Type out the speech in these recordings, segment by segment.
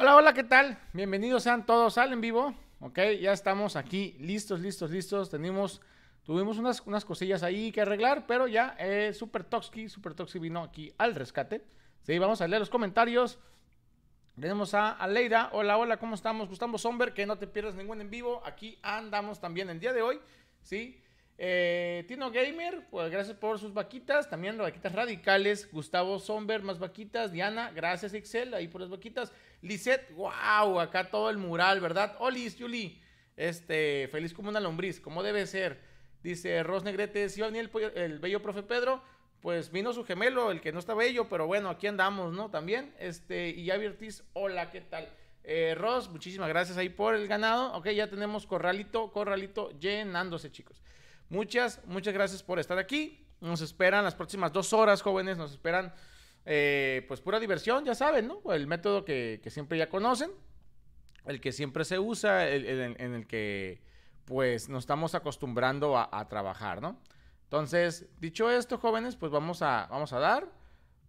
Hola, hola, ¿qué tal? Bienvenidos sean todos al en vivo. Ok, ya estamos aquí listos, listos, listos. Tenemos, tuvimos unas, unas cosillas ahí que arreglar, pero ya eh, Super Toxic, Super Toxic vino aquí al rescate. Sí, vamos a leer los comentarios. Tenemos a Aleida. Hola, hola, ¿cómo estamos? Gustavo Somber, que no te pierdas ningún en vivo. Aquí andamos también el día de hoy. Sí. Eh, Tino Gamer, pues gracias por sus vaquitas, también vaquitas radicales, Gustavo Somber, más vaquitas, Diana, gracias Excel, ahí por las vaquitas, Lisette, wow, acá todo el mural, ¿verdad? Oh, Liz, Julie, este, feliz como una lombriz, como debe ser. Dice Ros Negrete, si va el, bello profe Pedro, pues vino su gemelo, el que no está bello, pero bueno, aquí andamos, ¿no? También, este, y Javier hola, ¿qué tal? Eh, Ros, muchísimas gracias ahí por el ganado. Ok, ya tenemos corralito, corralito llenándose, chicos. Muchas, muchas gracias por estar aquí. Nos esperan las próximas dos horas, jóvenes, nos esperan eh, pues pura diversión, ya saben, ¿no? El método que, siempre ya conocen, el que siempre se usa, en el que pues nos estamos acostumbrando a, trabajar, ¿no? Entonces, dicho esto, jóvenes, pues vamos a, vamos a dar,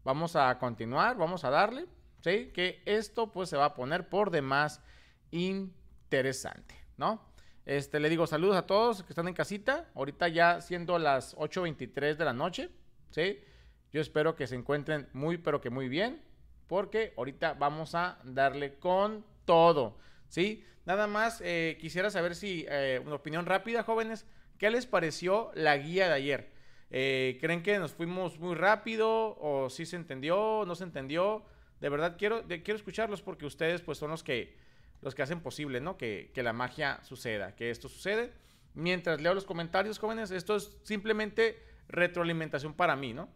vamos a continuar, vamos a darle, ¿sí? Que esto pues se va a poner por demás interesante, ¿no? Este, le digo saludos a todos que están en casita, ahorita ya siendo las 8.23 de la noche, ¿sí? Yo espero que se encuentren muy, pero que muy bien, porque ahorita vamos a darle con todo, ¿sí? Nada más eh, quisiera saber si, eh, una opinión rápida, jóvenes, ¿qué les pareció la guía de ayer? Eh, ¿Creen que nos fuimos muy rápido o si sí se entendió, no se entendió? De verdad quiero, quiero escucharlos porque ustedes pues son los que, los que hacen posible, ¿no? Que, que la magia suceda, que esto sucede. Mientras leo los comentarios, jóvenes, esto es simplemente retroalimentación para mí, ¿no?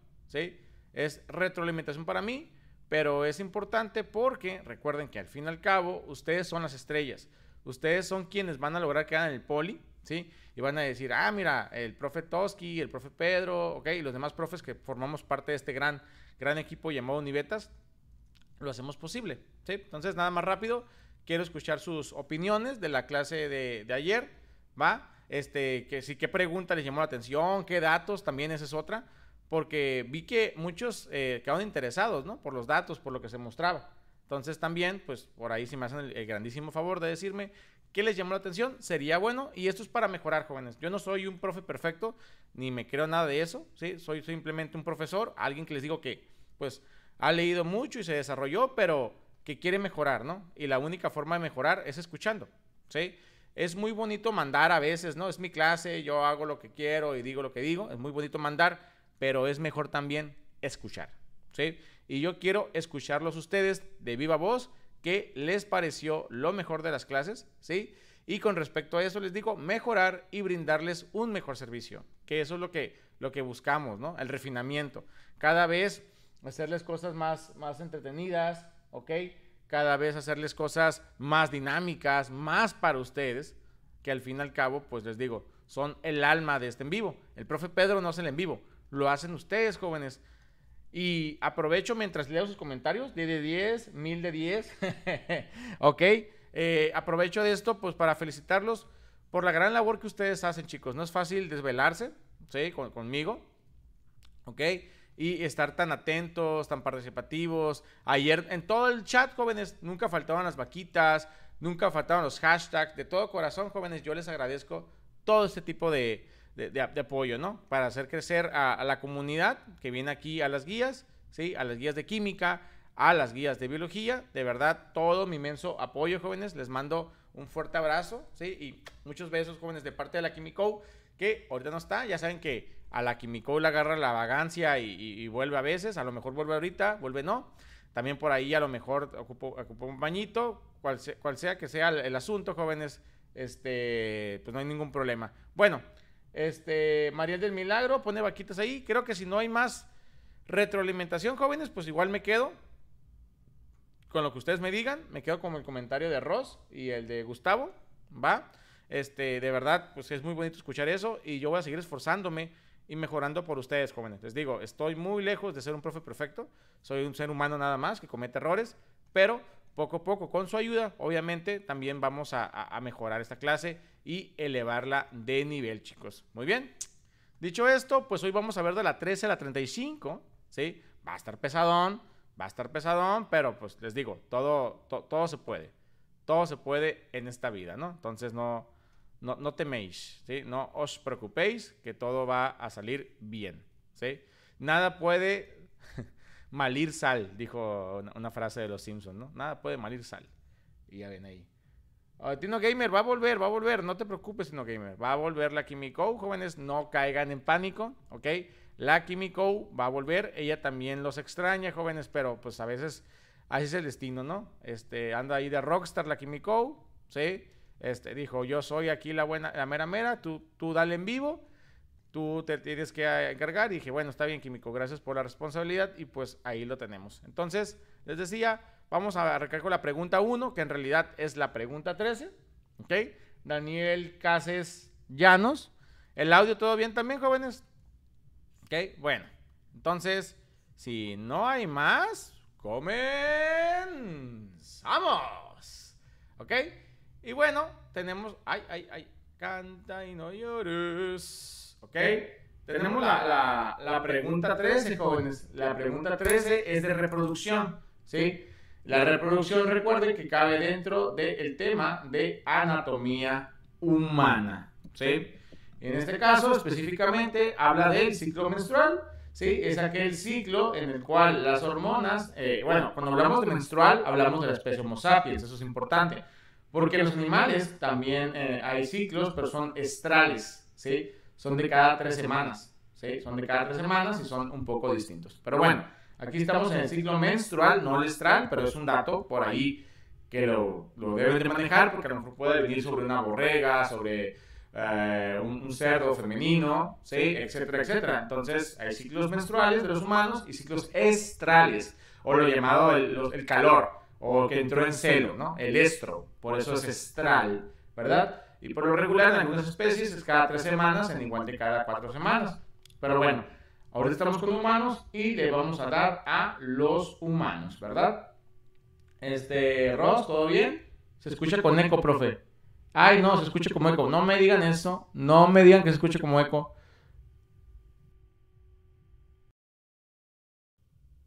Es retroalimentación para mí, pero es importante porque recuerden que al fin y al cabo ustedes son las estrellas. Ustedes son quienes van a lograr quedar en el poli, ¿sí? Y van a decir, ah, mira, el profe Toski, el profe Pedro, ¿ok? Y los demás profes que formamos parte de este gran, gran equipo llamado Univetas, lo hacemos posible, ¿sí? Entonces, nada más rápido, quiero escuchar sus opiniones de la clase de, de ayer, ¿va? Este, que sí, qué pregunta les llamó la atención, qué datos, también esa es otra porque vi que muchos eh, quedaron interesados, ¿no? Por los datos, por lo que se mostraba. Entonces también, pues por ahí si me hacen el, el, grandísimo favor de decirme qué les llamó la atención, sería bueno. Y esto es para mejorar, jóvenes. Yo no soy un profe perfecto, ni me creo nada de eso, ¿sí? Soy simplemente un profesor, alguien que les digo que, pues, ha leído mucho y se desarrolló, pero que quiere mejorar, ¿no? Y la única forma de mejorar es escuchando, ¿sí? Es muy bonito mandar a veces, ¿no? Es mi clase, yo hago lo que quiero y digo lo que digo, es muy bonito mandar, pero es mejor también escuchar. ¿sí? Y yo quiero escucharlos ustedes de viva voz qué les pareció lo mejor de las clases, ¿sí? Y con respecto a eso les digo, mejorar y brindarles un mejor servicio, que eso es lo que, lo que buscamos, ¿no? El refinamiento. Cada vez hacerles cosas más, más entretenidas, ¿ok? Cada vez hacerles cosas más dinámicas, más para ustedes, que al fin y al cabo, pues les digo, son el alma de este en vivo. El profe Pedro no es el en vivo, lo hacen ustedes, jóvenes. Y aprovecho mientras leo sus comentarios, 10 de 10, 1000 de 10. ok, eh, aprovecho de esto pues para felicitarlos por la gran labor que ustedes hacen, chicos. No es fácil desvelarse, ¿sí? conmigo, ok. Y estar tan atentos, tan participativos. Ayer en todo el chat, jóvenes, nunca faltaban las vaquitas, nunca faltaban los hashtags. De todo corazón, jóvenes, yo les agradezco todo este tipo de, de, apoyo, ¿no? Para hacer crecer a, la comunidad que viene aquí a las guías, ¿sí? A las guías de química, a las guías de biología. De verdad, todo mi inmenso apoyo, jóvenes. Les mando un fuerte abrazo, ¿sí? Y muchos besos, jóvenes, de parte de la Químico que ahorita no está. Ya saben que a la Químico le agarra la vagancia y, vuelve a veces. A lo mejor vuelve ahorita, vuelve no. También por ahí a lo mejor ocupo un bañito, cual sea, que sea el, asunto, jóvenes, este, pues no hay ningún problema. Bueno, este, Mariel del Milagro pone vaquitas ahí. Creo que si no hay más retroalimentación, jóvenes, pues igual me quedo con lo que ustedes me digan. Me quedo con el comentario de Ross y el de Gustavo. ¿Va? Este, de verdad, pues es muy bonito escuchar eso y yo voy a seguir esforzándome y mejorando por ustedes, jóvenes. Les digo, estoy muy lejos de ser un profe perfecto. Soy un ser humano nada más que comete errores, pero poco a poco, con su ayuda, obviamente, también vamos a, a mejorar esta clase y elevarla de nivel, chicos. Muy bien. Dicho esto, pues hoy vamos a ver de la 13 a la 35, ¿sí? Va a estar pesadón, va a estar pesadón, pero pues les digo, todo, todo se puede. Todo se puede en esta vida, ¿no? Entonces no, no, no teméis, ¿sí? No os preocupéis que todo va a salir bien, ¿sí? Nada puede malir sal, dijo una, frase de los Simpsons, ¿no? Nada puede malir sal. Y ya ven ahí. Tino Gamer va a volver, va a volver. No te preocupes, Tino Gamer. Va a volver la Kimiko. Jóvenes, no caigan en pánico, ¿ok? La Kimiko va a volver. Ella también los extraña, jóvenes, pero pues a veces así es el destino, ¿no? Este, anda ahí de rockstar la Kimiko, ¿sí? Este, dijo, yo soy aquí la buena, la mera mera, tú, tú dale en vivo, tú te tienes que eh, encargar. Y dije, bueno, está bien, Kimiko, gracias por la responsabilidad. Y pues ahí lo tenemos. Entonces, les decía, Vamos a arrancar con la pregunta 1, que en realidad es la pregunta 13. ¿Ok? Daniel Cases Llanos. ¿El audio todo bien también, jóvenes? ¿Ok? Bueno, entonces, si no hay más, comenzamos. ¿Ok? Y bueno, tenemos... Ay, ay, ay. Canta y no llores. ¿Ok? Tenemos la, la pregunta 13, jóvenes. La pregunta 13 es de reproducción. ¿Sí? La reproducción, recuerden que cabe dentro del tema de anatomía humana. ¿sí? En este caso, específicamente, habla del ciclo menstrual. ¿sí? Es aquel ciclo en el cual las hormonas, eh, bueno, cuando hablamos de menstrual, hablamos de la especie Homo sapiens, eso es importante. Porque los animales también eh, hay ciclos, pero son estrales, ¿sí? Son de cada tres semanas, ¿sí? Son de cada tres semanas y son un poco distintos. Pero bueno. Aquí estamos en el ciclo menstrual, no estral, pero es un dato por ahí que lo, lo deben de manejar porque a lo mejor puede venir sobre una borrega, sobre eh, un, cerdo femenino, ¿sí? etcétera, etcétera. Entonces hay ciclos menstruales de los humanos y ciclos estrales, o lo llamado el, calor, o que entró en celo, ¿no? el estro, por eso es estral, ¿verdad? Y por lo regular en algunas especies es cada tres semanas, en igual de cada cuatro semanas. Pero bueno Ahora estamos con humanos y le vamos a dar a los humanos, ¿verdad? Este, Ross, ¿todo bien? Se escucha con eco, profe. Ay, no, se escucha como eco. No me digan eso. No me digan que se escuche como eco.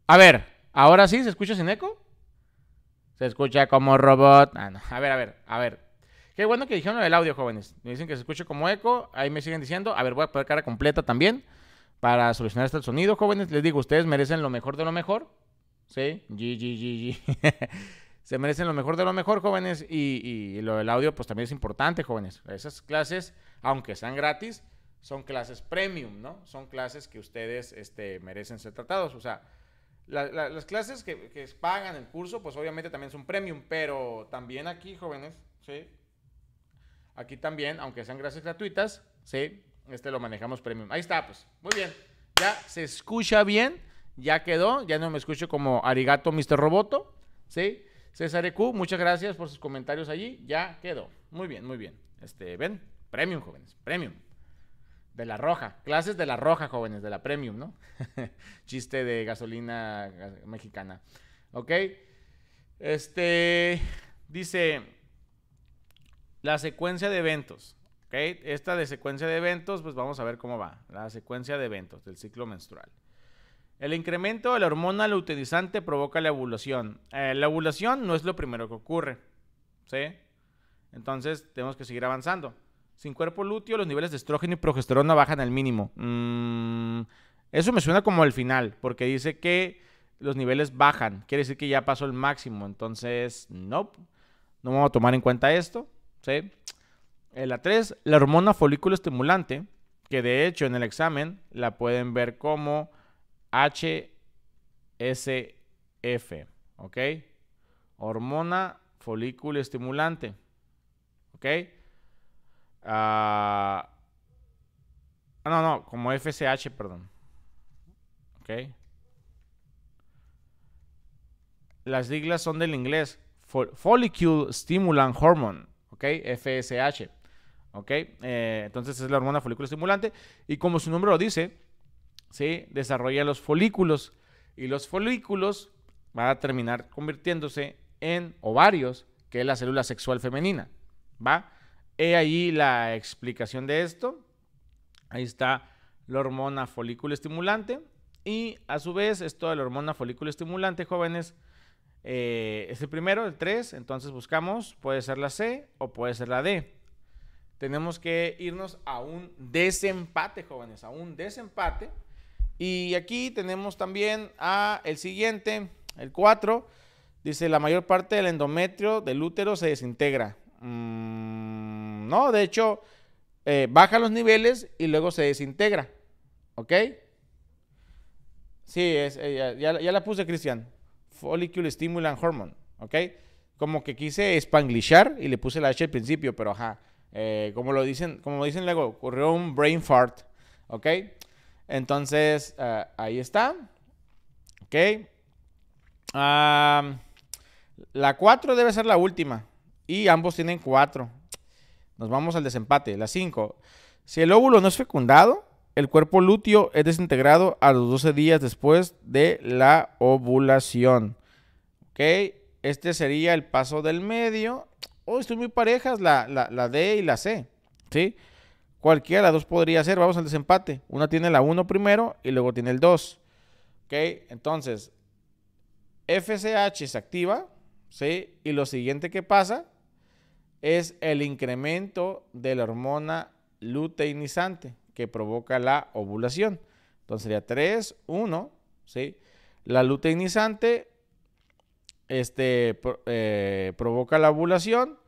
A ver, ¿ahora sí se escucha sin eco? Se escucha como robot. Ah, a ver, a ver, a ver. Qué bueno que dijeron el audio, jóvenes. Me dicen que se escucha como eco. Ahí me siguen diciendo. A ver, voy a poner cara completa también para solucionar este sonido, jóvenes. Les digo, ustedes merecen lo mejor de lo mejor. ¿Sí? sí, Se merecen lo mejor de lo mejor, jóvenes. Y, lo del audio, pues también es importante, jóvenes. Esas clases, aunque sean gratis, son clases premium, ¿no? Son clases que ustedes este, merecen ser tratados. O sea, las clases que, que, pagan el curso, pues obviamente también son premium, pero también aquí, jóvenes, ¿sí? Aquí también, aunque sean clases gratuitas, ¿sí? Este lo manejamos premium. Ahí está, pues. Muy bien. Ya se escucha bien. Ya quedó. Ya no me escucho como arigato, Mr. Roboto. ¿Sí? César EQ, muchas gracias por sus comentarios allí. Ya quedó. Muy bien, muy bien. Este, ven, premium, jóvenes, premium. De la roja, clases de la roja, jóvenes, de la premium, ¿no? Chiste de gasolina mexicana. Ok. Este, dice, la secuencia de eventos. Esta de secuencia de eventos, pues vamos a ver cómo va. La secuencia de eventos del ciclo menstrual. El incremento de la hormona luteinizante provoca la ovulación. Eh, la ovulación no es lo primero que ocurre. ¿Sí? Entonces, tenemos que seguir avanzando. Sin cuerpo lúteo, los niveles de estrógeno y progesterona bajan al mínimo. Mm, eso me suena como el final, porque dice que los niveles bajan. Quiere decir que ya pasó el máximo. Entonces, no, no vamos a tomar en cuenta esto. ¿Sí? la 3, la hormona folículo estimulante, que de hecho en el examen la pueden ver como HSF, ¿ok? Hormona folículo estimulante, ¿ok? Ah, no, no, como FSH, perdón, ¿ok? Las siglas son del inglés, Follicle Stimulant Hormone, ¿ok? FSH. ¿ok? Eh, entonces es la hormona folículo estimulante y como su nombre lo dice, ¿sí? Desarrolla los folículos y los folículos van a terminar convirtiéndose en ovarios, que es la célula sexual femenina, ¿va? He ahí la explicación de esto. Ahí está la hormona folículo estimulante y a su vez esto de la hormona folículo estimulante, jóvenes, eh, es el primero, el 3, entonces buscamos, puede ser la C o puede ser la D. Tenemos que irnos a un desempate, jóvenes, a un desempate. Y aquí tenemos también a el siguiente, el 4. Dice, la mayor parte del endometrio del útero se desintegra. Mm, no, de hecho, eh, baja los niveles y luego se desintegra. ¿Ok? Sí, es, eh, ya, ya, la puse, Cristian. Follicle Stimulant Hormone. ¿Ok? Como que quise espanglishar y le puse la H al principio, pero ajá. Eh, como lo dicen, como dicen luego, ocurrió un brain fart, ¿ok? Entonces, eh, ahí está, ¿ok? Ah, la 4 debe ser la última y ambos tienen 4. Nos vamos al desempate, la 5. Si el óvulo no es fecundado, el cuerpo lúteo es desintegrado a los 12 días después de la ovulación. ¿Ok? Este sería el paso del medio hoy oh, estoy muy parejas la, la, D y la C, ¿sí? Cualquiera de las dos podría ser, vamos al desempate. Una tiene la 1 primero y luego tiene el 2, ¿ok? Entonces, FSH se activa, ¿sí? Y lo siguiente que pasa es el incremento de la hormona luteinizante que provoca la ovulación. Entonces sería 3, 1, ¿sí? La luteinizante este, eh, provoca la ovulación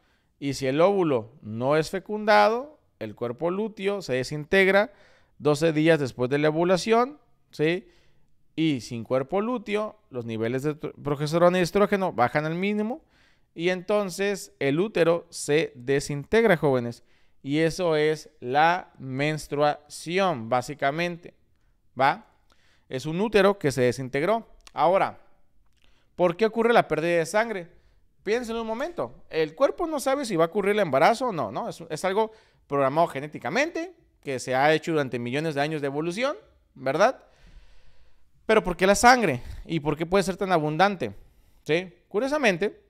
y si el óvulo no es fecundado, el cuerpo lúteo se desintegra 12 días después de la ovulación, ¿sí? Y sin cuerpo lúteo, los niveles de progesterona y estrógeno bajan al mínimo y entonces el útero se desintegra, jóvenes. Y eso es la menstruación, básicamente, ¿va? Es un útero que se desintegró. Ahora, ¿Por qué ocurre la pérdida de sangre? Piensen un momento. El cuerpo no sabe si va a ocurrir el embarazo o no, ¿no? Es, algo programado genéticamente, que se ha hecho durante millones de años de evolución, ¿verdad? Pero ¿por qué la sangre? ¿Y por qué puede ser tan abundante? ¿Sí? Curiosamente,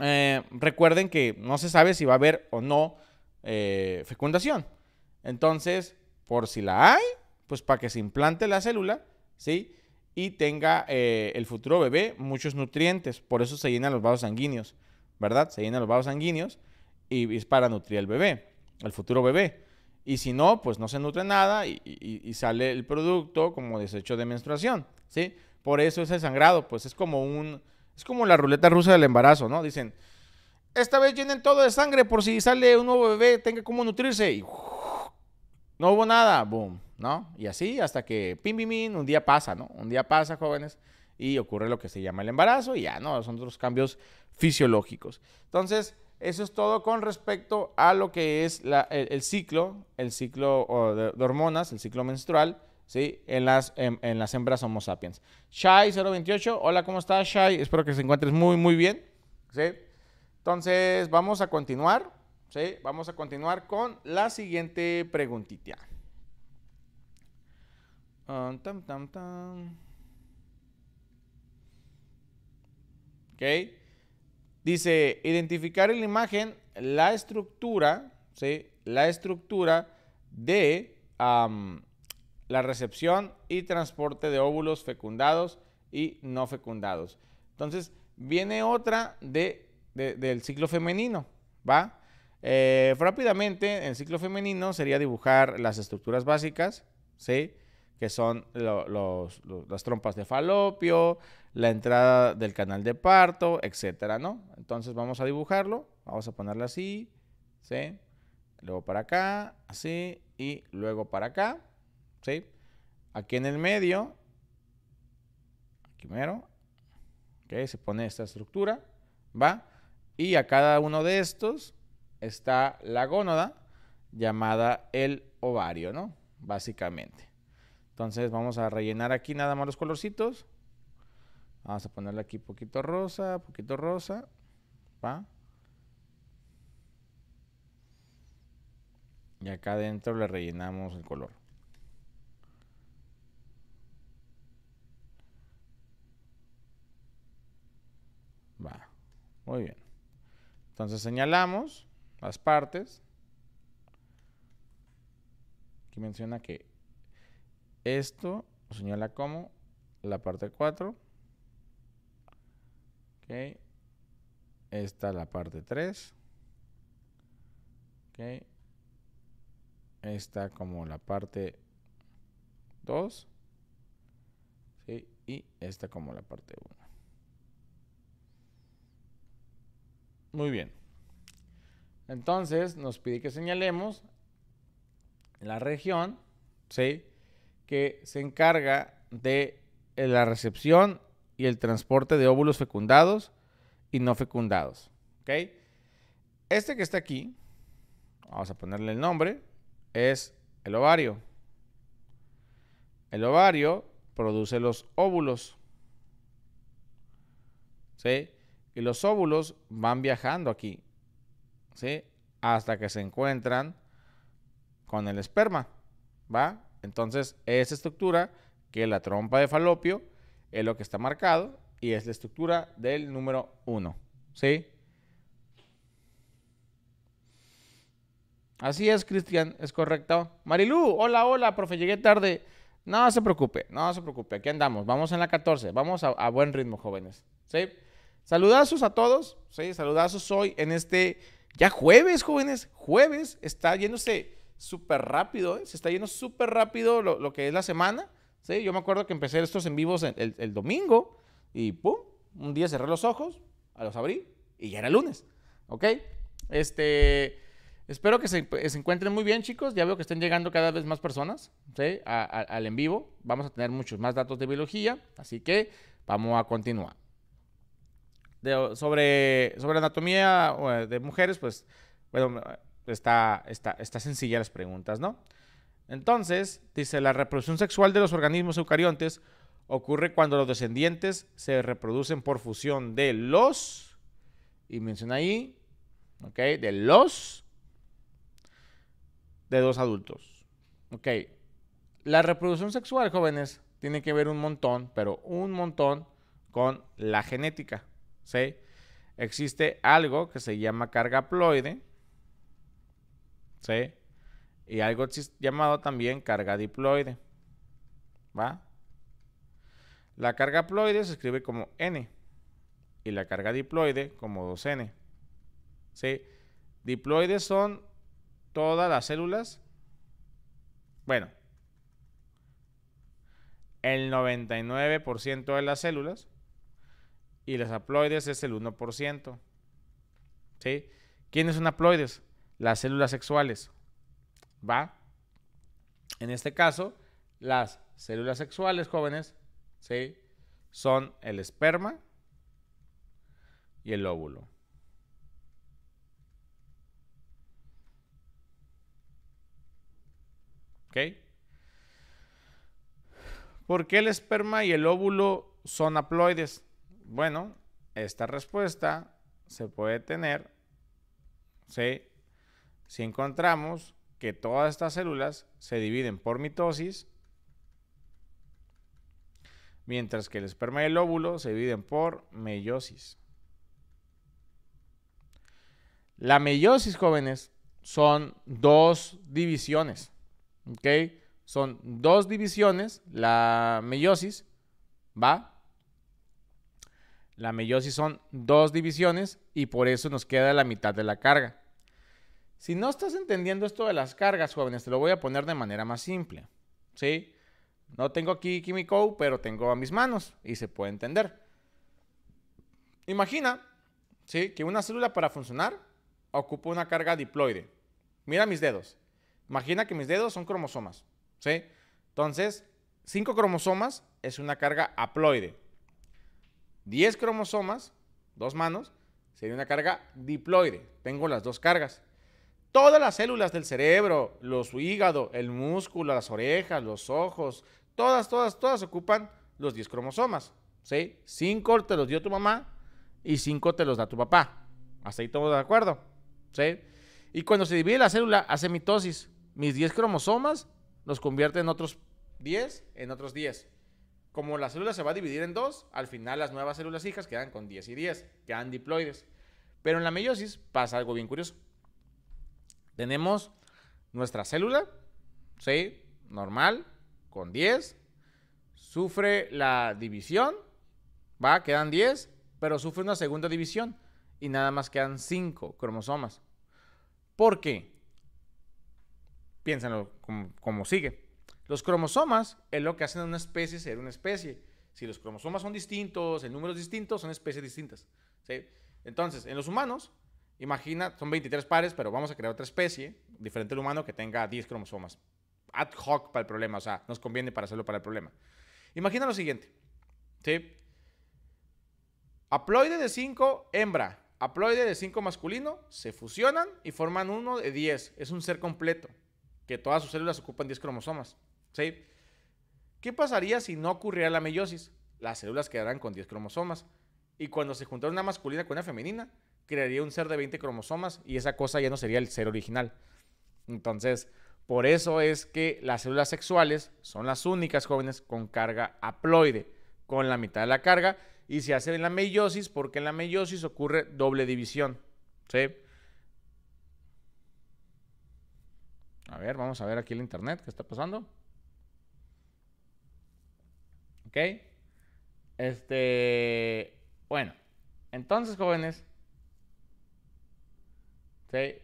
eh, recuerden que no se sabe si va a haber o no eh, fecundación. Entonces, por si la hay, pues para que se implante la célula, ¿sí? y tenga eh, el futuro bebé muchos nutrientes. Por eso se llenan los vasos sanguíneos, ¿verdad? Se llenan los vasos sanguíneos y es para nutrir al bebé, al futuro bebé. Y si no, pues no se nutre nada y, sale el producto como desecho de menstruación, ¿sí? Por eso ese sangrado, pues es como un... Es como la ruleta rusa del embarazo, ¿no? Dicen, esta vez llenen todo de sangre por si sale un nuevo bebé, tenga cómo nutrirse. Y no hubo nada, boom. ¿no? Y así hasta que, pim, pim, pim, un día pasa, ¿no? Un día pasa, jóvenes, y ocurre lo que se llama el embarazo y ya, ¿no? Son otros cambios fisiológicos. Entonces, eso es todo con respecto a lo que es el, ciclo, el ciclo de, hormonas, el ciclo menstrual, ¿sí? En las, en, las hembras Homo sapiens. Shai028, hola, ¿cómo estás, Shai? Espero que se encuentres muy, muy bien, ¿sí? Entonces, vamos a continuar, ¿sí? Vamos a continuar con la siguiente preguntita. Dice, identificar en la imagen la estructura, ¿sí? La estructura de la recepción y transporte de óvulos fecundados y no fecundados. Entonces, viene otra de, del ciclo femenino, ¿va? Eh, rápidamente, el ciclo femenino sería dibujar las estructuras básicas, ¿sí? que son las trompas de falopio, la entrada del canal de parto, etcétera, ¿no? Entonces vamos a dibujarlo, vamos a ponerlo así, ¿sí? Luego para acá, así, y luego para acá, ¿sí? Aquí en el medio, aquí que Se pone esta estructura, ¿va? Y a cada uno de estos está la gónada llamada el ovario, ¿no? Básicamente. Entonces vamos a rellenar aquí nada más los colorcitos. Vamos a ponerle aquí poquito rosa, poquito rosa. ¿Va? Y acá adentro le rellenamos el color. Va. Muy bien. Entonces señalamos las partes. Aquí menciona que esto señala como la parte 4. Ok. Esta la parte 3. Ok. Esta como la parte 2. ¿sí? Y esta como la parte 1. Muy bien. Entonces nos pide que señalemos la región. ¿Sí? que se encarga de la recepción y el transporte de óvulos fecundados y no fecundados. ¿ok? Este que está aquí, vamos a ponerle el nombre, es el ovario. El ovario produce los óvulos. ¿Sí? Y los óvulos van viajando aquí. ¿Sí? Hasta que se encuentran con el esperma. ¿Va? Entonces, esa estructura, que es la trompa de falopio, es lo que está marcado y es la estructura del número 1. ¿Sí? Así es, Cristian, es correcto. Marilú, hola, hola, profe, llegué tarde. No se preocupe, no se preocupe, aquí andamos, vamos en la 14, vamos a, a buen ritmo, jóvenes. ¿Sí? Saludazos a todos, ¿sí? Saludazos hoy en este, ya jueves, jóvenes, jueves, está yéndose súper rápido, ¿eh? se está yendo súper rápido lo, que es la semana. ¿sí? Yo me acuerdo que empecé estos en vivos el, el, domingo y ¡pum! Un día cerré los ojos, a los abrí y ya era lunes. ¿Ok? Este, espero que se, encuentren muy bien, chicos. Ya veo que están llegando cada vez más personas ¿sí? al en vivo. Vamos a tener muchos más datos de biología, así que vamos a continuar. sobre, sobre anatomía eh, de mujeres, pues, bueno, está, está, está sencilla las preguntas, ¿no? Entonces, dice, la reproducción sexual de los organismos eucariontes ocurre cuando los descendientes se reproducen por fusión de los, y menciona ahí, ¿ok? De los, de dos adultos, ¿ok? La reproducción sexual, jóvenes, tiene que ver un montón, pero un montón con la genética, ¿sí? Existe algo que se llama carga ploide, ¿sí? Y algo llamado también carga diploide, ¿va? La carga ploide se escribe como N y la carga diploide como 2N, ¿sí? Diploides son todas las células, bueno, el 99% de las células y las haploides es el 1%, ¿sí? ¿Quiénes son haploides? las células sexuales. ¿Va? En este caso, las células sexuales jóvenes, ¿sí? Son el esperma y el óvulo. ¿Ok? ¿Por qué el esperma y el óvulo son haploides? Bueno, esta respuesta se puede tener, ¿sí? si encontramos que todas estas células se dividen por mitosis, mientras que el esperma y el óvulo se dividen por meiosis. La meiosis, jóvenes, son dos divisiones. ¿Ok? Son dos divisiones. La meiosis, ¿va? La meiosis son dos divisiones y por eso nos queda la mitad de la carga. Si no estás entendiendo esto de las cargas, jóvenes, te lo voy a poner de manera más simple. ¿Sí? No tengo aquí químico, pero tengo a mis manos y se puede entender. Imagina, ¿sí? Que una célula para funcionar ocupa una carga diploide. Mira mis dedos. Imagina que mis dedos son cromosomas, Entonces, 5 cromosomas es una carga haploide. 10 cromosomas, dos manos, sería una carga diploide. Tengo las dos cargas. Todas las células del cerebro, los hígado, el músculo, las orejas, los ojos, todas, todas, todas ocupan los 10 cromosomas. ¿Sí? cinco te los dio tu mamá y cinco te los da tu papá. Hasta ahí todos de acuerdo. ¿Sí? Y cuando se divide la célula, hace mitosis. Mis 10 cromosomas los convierte en otros 10, en otros 10. Como la célula se va a dividir en dos, al final las nuevas células hijas quedan con 10 y 10, quedan diploides. Pero en la meiosis pasa algo bien curioso. Tenemos nuestra célula, Normal, con 10. Sufre la división, ¿va? Quedan 10, pero sufre una segunda división y nada más quedan 5 cromosomas. ¿Por qué? Piénsenlo como, sigue. Los cromosomas es lo que hacen una especie ser una especie. Si los cromosomas son distintos, el número es distinto, son especies distintas. Entonces, en los humanos, Imagina, son 23 pares, pero vamos a crear otra especie, diferente al humano, que tenga 10 cromosomas. Ad hoc para el problema, o sea, nos conviene para hacerlo para el problema. Imagina lo siguiente. ¿sí? Haploide de 5, hembra. Haploide de 5 masculino, se fusionan y forman uno de 10. Es un ser completo, que todas sus células ocupan 10 cromosomas. ¿sí? ¿Qué pasaría si no ocurriera la meiosis? Las células quedarán con 10 cromosomas. Y cuando se juntara una masculina con una femenina, crearía un ser de 20 cromosomas y esa cosa ya no sería el ser original. Entonces, por eso es que las células sexuales son las únicas jóvenes con carga haploide, con la mitad de la carga, y se hace en la meiosis porque en la meiosis ocurre doble división. ¿sí? A ver, vamos a ver aquí el internet, ¿qué está pasando? ¿Ok? Este, bueno, entonces jóvenes, a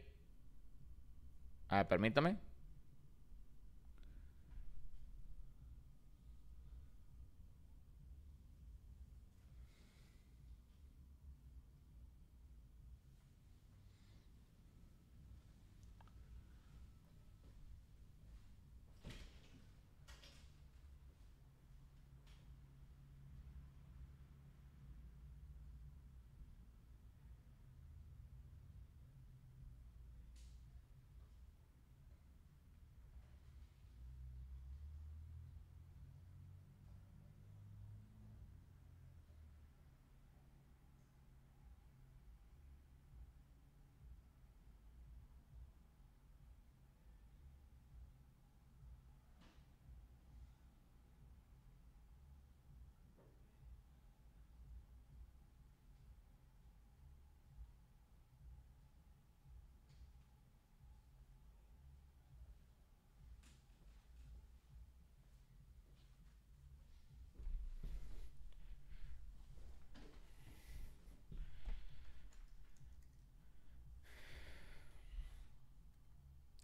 ah, permítame.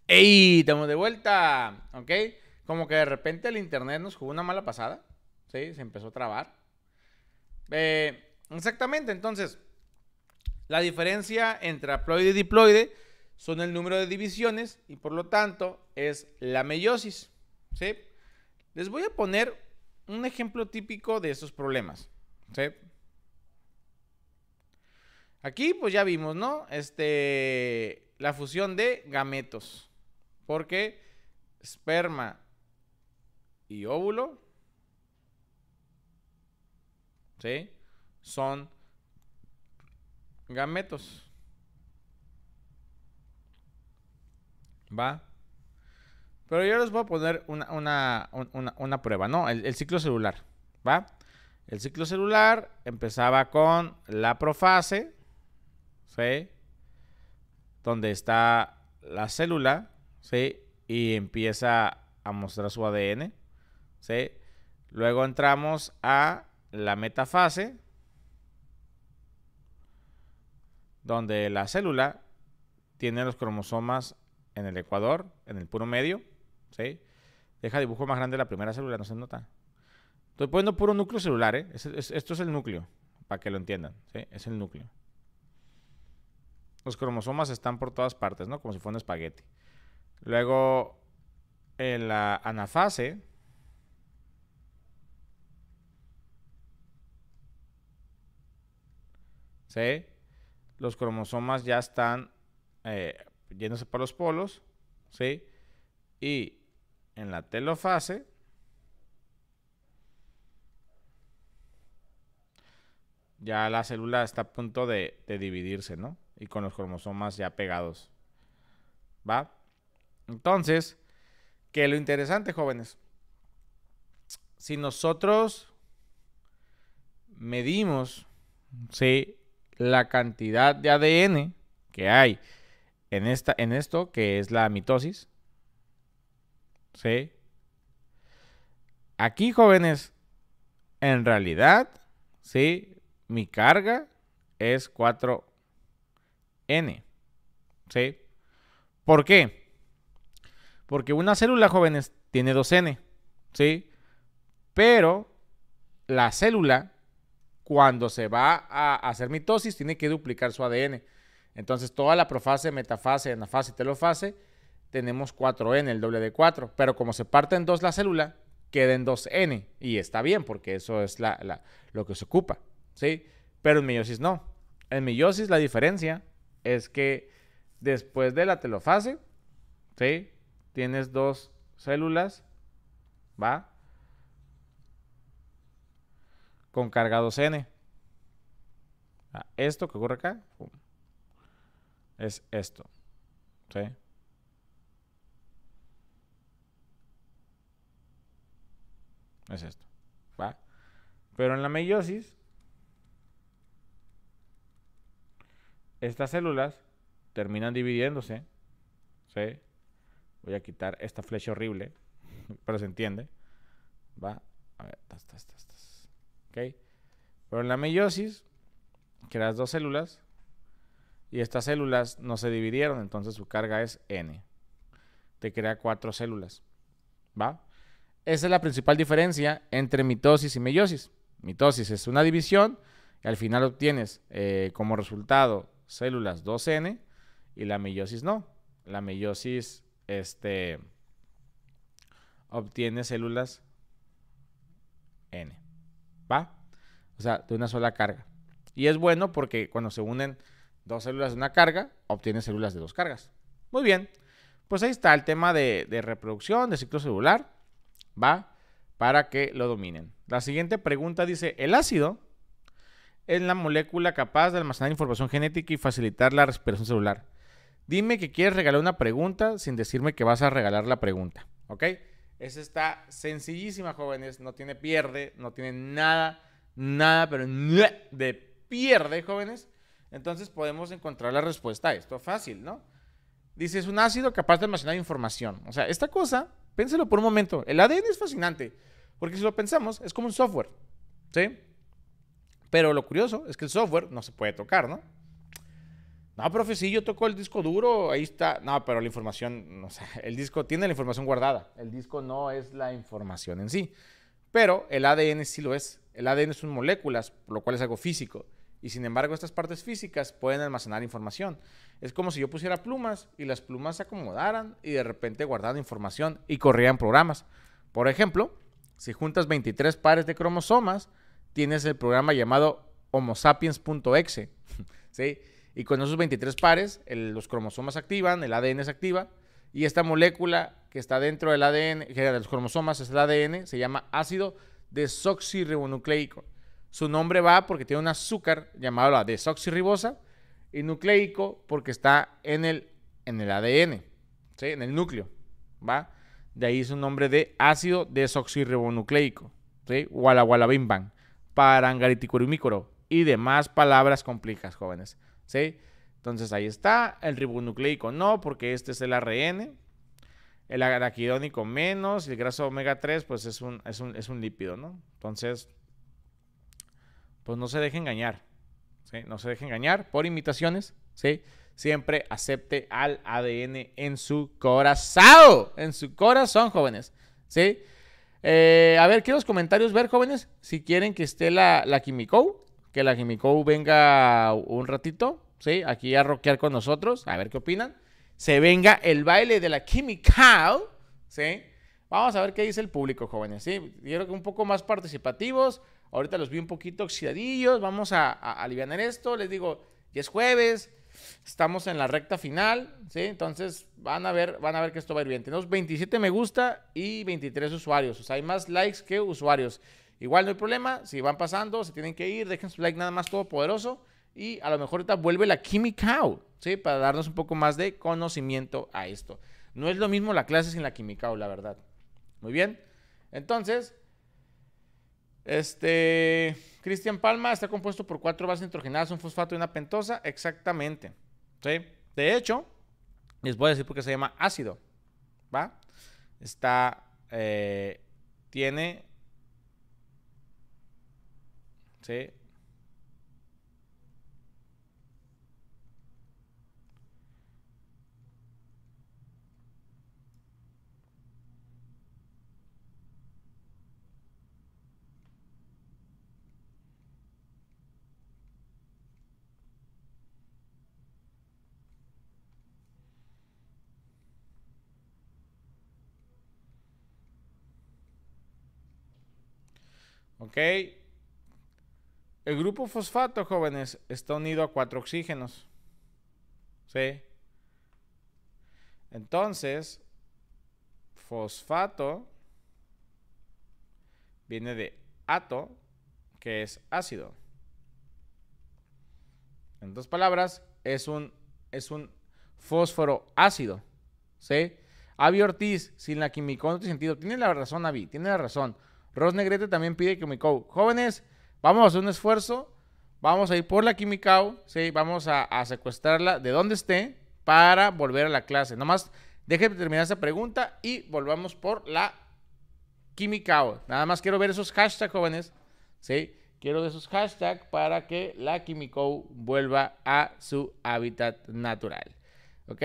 ¡Ey! Estamos de vuelta, ¿ok? Como que de repente el internet nos jugó una mala pasada, ¿sí? Se empezó a trabar. Eh, exactamente, entonces, la diferencia entre haploide y diploide son el número de divisiones y por lo tanto es la meiosis, ¿sí? Les voy a poner un ejemplo típico de estos problemas, ¿sí? Aquí pues ya vimos, ¿no? Este, la fusión de gametos. Porque esperma y óvulo, ¿sí? Son gametos. ¿Va? Pero yo les voy a poner una, prueba, ¿no? El, ciclo celular, ¿va? El ciclo celular empezaba con la profase, ¿sí? Donde está la célula, ¿sí? Y empieza a mostrar su ADN, ¿sí? Luego entramos a la metafase, donde la célula tiene los cromosomas en el ecuador, en el puro medio, ¿sí? Deja dibujo más grande la primera célula, no se nota. Estoy poniendo puro núcleo celular, ¿eh? esto es el núcleo, para que lo entiendan, ¿sí? Es el núcleo. Los cromosomas están por todas partes, ¿no? Como si fuera un espagueti. Luego, en la anafase, ¿sí? los cromosomas ya están eh, yéndose por los polos, ¿sí? y en la telofase, ya la célula está a punto de, de dividirse, ¿no? Y con los cromosomas ya pegados. ¿Va? Entonces, que lo interesante, jóvenes, si nosotros medimos ¿sí? la cantidad de ADN que hay en, esta, en esto, que es la mitosis, ¿sí? aquí, jóvenes, en realidad, ¿sí? mi carga es 4N. ¿sí? ¿Por qué? Porque una célula, jóvenes, tiene 2N, ¿sí? Pero la célula, cuando se va a hacer mitosis, tiene que duplicar su ADN. Entonces, toda la profase, metafase, anafase, telofase, tenemos 4N, el doble de 4. Pero como se parte en dos la célula, queda en 2N. Y está bien, porque eso es lo que se ocupa, ¿sí? Pero en meiosis no. En meiosis la diferencia es que después de la telofase, ¿sí? tienes dos células, ¿va? Con cargados N. Ah, esto que ocurre acá es esto. ¿Sí? Es esto. ¿Va? Pero en la meiosis, estas células terminan dividiéndose. ¿Sí? Voy a quitar esta flecha horrible, pero se entiende. Va, a ver, Ok. Pero en la meiosis creas dos células y estas células no se dividieron, entonces su carga es N. Te crea cuatro células. ¿Va? Esa es la principal diferencia entre mitosis y meiosis. Mitosis es una división y al final obtienes eh, como resultado células 2N y la meiosis no. La meiosis este, obtiene células N. ¿Va? O sea, de una sola carga. Y es bueno porque cuando se unen dos células de una carga, obtiene células de dos cargas. Muy bien. Pues ahí está el tema de, de reproducción, de ciclo celular. ¿Va? Para que lo dominen. La siguiente pregunta dice, ¿el ácido es la molécula capaz de almacenar información genética y facilitar la respiración celular? Dime que quieres regalar una pregunta sin decirme que vas a regalar la pregunta. ¿Ok? Esa está sencillísima, jóvenes. No tiene pierde, no tiene nada, nada, pero de pierde, jóvenes. Entonces podemos encontrar la respuesta a esto fácil, ¿no? Dice, es un ácido capaz de almacenar información. O sea, esta cosa, piénselo por un momento. El ADN es fascinante, porque si lo pensamos, es como un software, ¿sí? Pero lo curioso es que el software no se puede tocar, ¿no? No, profe, sí, yo tocó el disco duro, ahí está. No, pero la información, o sea, el disco tiene la información guardada. El disco no es la información en sí. Pero el ADN sí lo es. El ADN son moléculas, por lo cual es algo físico. Y sin embargo, estas partes físicas pueden almacenar información. Es como si yo pusiera plumas y las plumas se acomodaran y de repente guardaran información y corrían programas. Por ejemplo, si juntas 23 pares de cromosomas, tienes el programa llamado homosapiens.exe. ¿Sí? Y con esos 23 pares, los cromosomas se activan, el ADN se activa, y esta molécula que está dentro del ADN, que de los cromosomas es el ADN, se llama ácido desoxirribonucleico. Su nombre va porque tiene un azúcar llamado la desoxirribosa y nucleico porque está en el, ADN, ¿sí? en el núcleo. ¿va? De ahí su nombre de ácido desoxirribonucleico, ¿sí? Walla walla bim y demás palabras complicadas, jóvenes. ¿sí? Entonces ahí está, el ribonucleico no, porque este es el ARN, el araquidónico menos, el graso omega 3 pues es un, es un, lípido, ¿no? Entonces, pues no se deje engañar, ¿sí? No se deje engañar por imitaciones, ¿sí? Siempre acepte al ADN en su corazón, en su corazón, jóvenes, ¿sí? Eh, a ver, quiero los comentarios ver, jóvenes, si quieren que esté la, la que la Kimiko venga un ratito, ¿sí? Aquí a rockear con nosotros, a ver qué opinan. Se venga el baile de la cow. ¿sí? Vamos a ver qué dice el público, jóvenes, ¿sí? Yo que un poco más participativos. Ahorita los vi un poquito oxidadillos. Vamos a, a aliviar esto. Les digo, ya es jueves. Estamos en la recta final, ¿sí? Entonces van a ver, van a ver que esto va a ir bien. Tenemos 27 me gusta y 23 usuarios. O sea, hay más likes que usuarios. Igual no hay problema, si van pasando, se tienen que ir, dejen su like nada más todopoderoso y a lo mejor ahorita vuelve la química, ¿sí? Para darnos un poco más de conocimiento a esto. No es lo mismo la clase sin la química, la verdad. Muy bien. Entonces, este, Cristian Palma está compuesto por cuatro bases nitrogenadas, un fosfato y una pentosa, exactamente. ¿Sí? De hecho, les voy a decir por qué se llama ácido, ¿va? Está, eh, tiene Okay. El grupo fosfato, jóvenes, está unido a cuatro oxígenos. ¿Sí? Entonces, fosfato viene de ato, que es ácido. En dos palabras, es un, es un fósforo ácido. ¿Sí? Avi Ortiz, sin la químico no tiene sentido. Tiene la razón, Avi, tiene la razón. Ros Negrete también pide químico. Jóvenes, vamos a hacer un esfuerzo, vamos a ir por la Kimikao. ¿sí? vamos a, secuestrarla de donde esté para volver a la clase. más, déjenme terminar esa pregunta y volvamos por la Kimikao. Nada más quiero ver esos hashtags, jóvenes. ¿sí? Quiero ver esos hashtags para que la Kimiko vuelva a su hábitat natural. ¿Ok?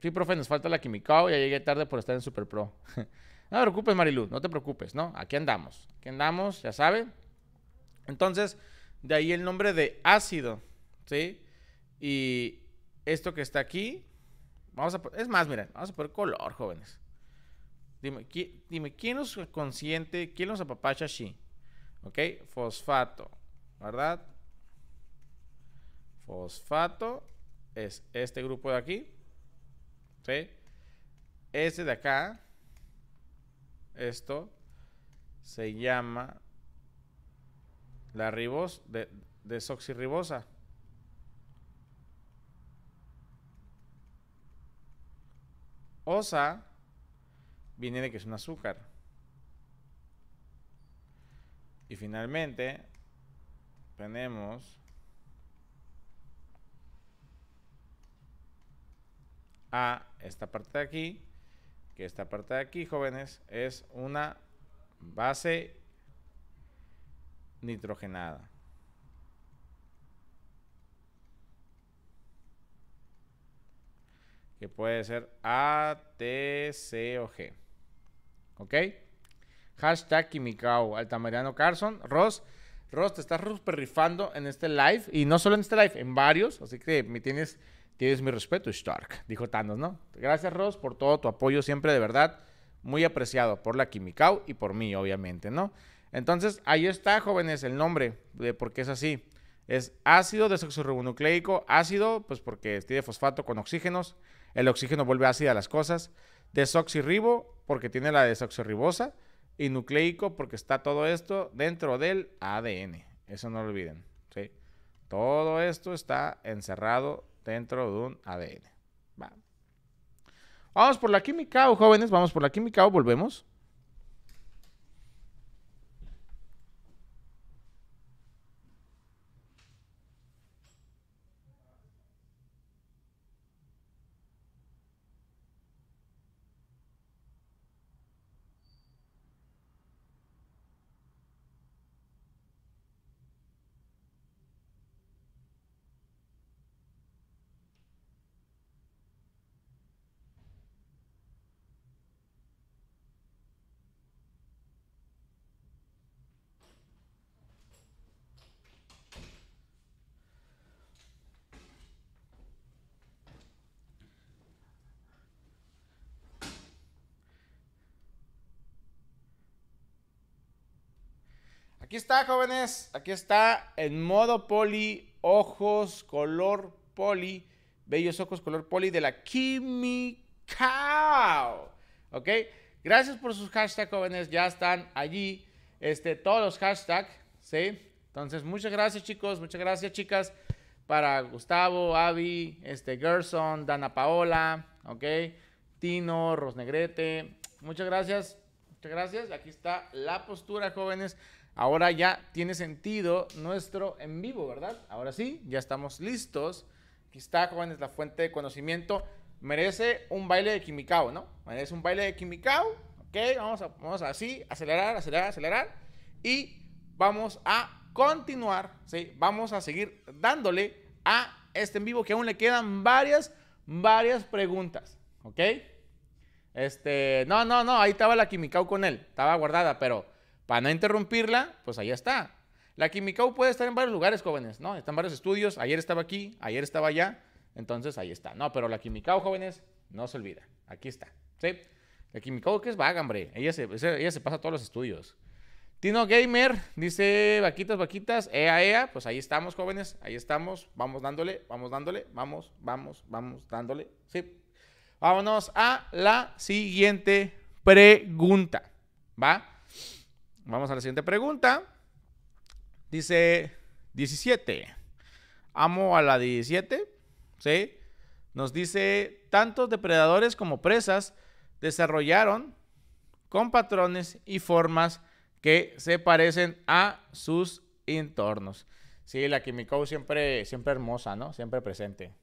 Sí, profe, nos falta la Kimikao. Ya llegué tarde por estar en Super Pro. No te preocupes, Marilu, no te preocupes, ¿no? Aquí andamos, aquí andamos, ya sabe. Entonces, de ahí el nombre de ácido, ¿sí? Y esto que está aquí, vamos a... Es más, miren, vamos a poner color, jóvenes. Dime, dime, ¿quién nos consiente? ¿Quién nos apapacha así? ¿Ok? Fosfato, ¿verdad? Fosfato es este grupo de aquí. ¿Sí? Este de acá esto se llama la ribos de desoxirribosa. Osa viene de que es un azúcar. Y finalmente tenemos a esta parte de aquí que esta parte de aquí, jóvenes, es una base nitrogenada. Que puede ser A, T, C G. ¿Ok? Hashtag Kimikao. Altamariano Carson, Ross. Ross, te estás perrifando en este live. Y no solo en este live, en varios. Así que me tienes Tienes mi respeto, Stark, dijo Thanos, ¿no? Gracias, Ross, por todo tu apoyo siempre, de verdad. Muy apreciado por la química y por mí, obviamente, ¿no? Entonces, ahí está, jóvenes, el nombre de por qué es así. Es ácido desoxirribonucleico, ácido, pues porque tiene fosfato con oxígenos. El oxígeno vuelve ácido a las cosas. Desoxirribo, porque tiene la desoxirribosa. Y nucleico, porque está todo esto dentro del ADN. Eso no lo olviden, ¿sí? Todo esto está encerrado dentro de un ADN. Vamos por la química, jóvenes, vamos por la química, volvemos. Aquí está, jóvenes. Aquí está en modo poli, ojos, color poli, bellos ojos, color poli de la Kimikao. ¿Ok? Gracias por sus hashtags, jóvenes. Ya están allí. Este, todos los hashtags, ¿sí? Entonces, muchas gracias, chicos. Muchas gracias, chicas. Para Gustavo, Avi, este, Gerson, Dana Paola, ¿ok? Tino, Rosnegrete. Muchas gracias. Muchas gracias. Aquí está la postura, jóvenes. Ahora ya tiene sentido nuestro en vivo, ¿verdad? Ahora sí, ya estamos listos. Aquí está, jóvenes, la fuente de conocimiento. Merece un baile de Kimikao, ¿no? Merece un baile de Kimikao. Ok, vamos, a, vamos así, acelerar, acelerar, acelerar. Y vamos a continuar, ¿sí? Vamos a seguir dándole a este en vivo que aún le quedan varias, varias preguntas, ¿ok? Este, no, no, no, ahí estaba la Kimikao con él, estaba guardada, pero para no interrumpirla, pues ahí está. La Quimicau puede estar en varios lugares, jóvenes, ¿no? están en varios estudios. Ayer estaba aquí, ayer estaba allá. Entonces ahí está. No, pero la Quimicau, jóvenes, no se olvida. Aquí está. ¿Sí? La Quimicau que es vaga, hombre. Ella se, ella se pasa a todos los estudios. Tino Gamer dice, vaquitas, vaquitas, ea, ea. Pues ahí estamos, jóvenes, ahí estamos. Vamos dándole, vamos dándole, vamos, vamos, vamos dándole. Sí. Vámonos a la siguiente pregunta. ¿Va? Vamos a la siguiente pregunta. Dice 17. Amo a la 17. ¿Sí? Nos dice, tantos depredadores como presas desarrollaron con patrones y formas que se parecen a sus entornos. Sí, la Kimikau siempre, siempre hermosa, ¿no? Siempre presente.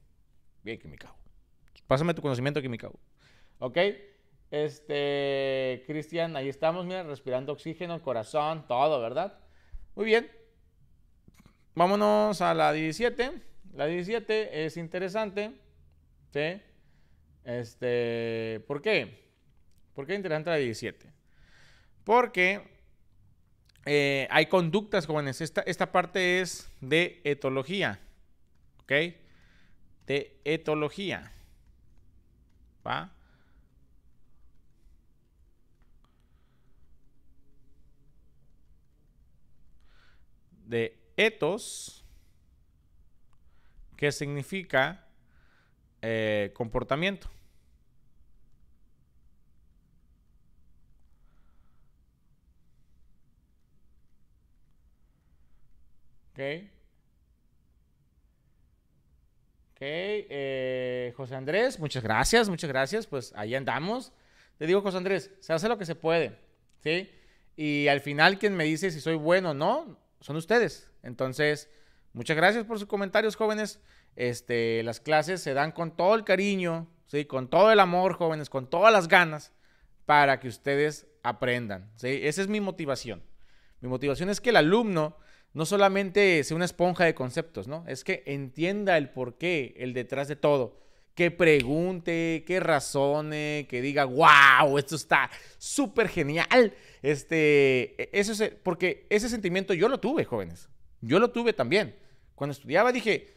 Bien, Kimikau. Pásame tu conocimiento, Kimikau. ¿Ok? Este, Cristian, ahí estamos, mira, respirando oxígeno, corazón, todo, ¿verdad? Muy bien. Vámonos a la 17. La 17 es interesante, ¿sí? Este, ¿por qué? ¿Por qué es interesante la 17? Porque eh, hay conductas, jóvenes. Esta, esta parte es de etología, ¿ok? De etología, ¿va? de etos, que significa eh, comportamiento. Ok. Ok, eh, José Andrés, muchas gracias, muchas gracias. Pues ahí andamos. Te digo, José Andrés, se hace lo que se puede, ¿sí? Y al final quien me dice si soy bueno o no, son ustedes. Entonces, muchas gracias por sus comentarios, jóvenes. Este, las clases se dan con todo el cariño, ¿sí? con todo el amor, jóvenes, con todas las ganas para que ustedes aprendan. ¿sí? Esa es mi motivación. Mi motivación es que el alumno no solamente sea una esponja de conceptos, ¿no? Es que entienda el porqué, el detrás de todo que pregunte, que razone, que diga, wow, esto está súper genial. Este, e, eso es, porque ese sentimiento yo lo tuve, jóvenes. Yo lo tuve también. Cuando estudiaba dije,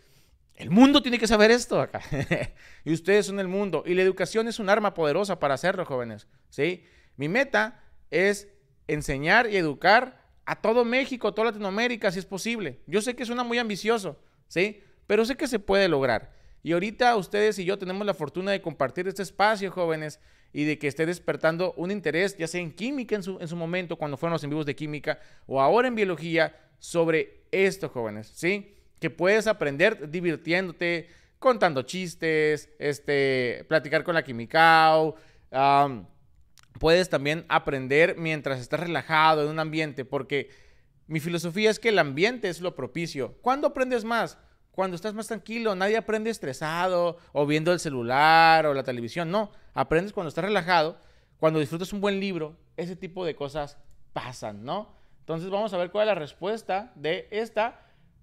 el mundo tiene que saber esto acá. y ustedes son el mundo. Y la educación es un arma poderosa para hacerlo, jóvenes. ¿Sí? Mi meta es enseñar y educar a todo México, a toda Latinoamérica, si es posible. Yo sé que suena muy ambicioso, ¿sí? Pero sé que se puede lograr. Y ahorita ustedes y yo tenemos la fortuna de compartir este espacio, jóvenes, y de que esté despertando un interés, ya sea en química en su, momento, cuando fueron los en vivos de química, o ahora en biología, sobre esto, jóvenes, ¿sí? Que puedes aprender divirtiéndote, contando chistes, este, platicar con la química, puedes también aprender mientras estás relajado en un ambiente, porque mi filosofía es que el ambiente es lo propicio. ¿Cuándo aprendes más? cuando estás más tranquilo, nadie aprende estresado o viendo el celular o la televisión, no, aprendes cuando estás relajado, cuando disfrutas un buen libro, ese tipo de cosas pasan, ¿no? Entonces vamos a ver cuál es la respuesta de esta.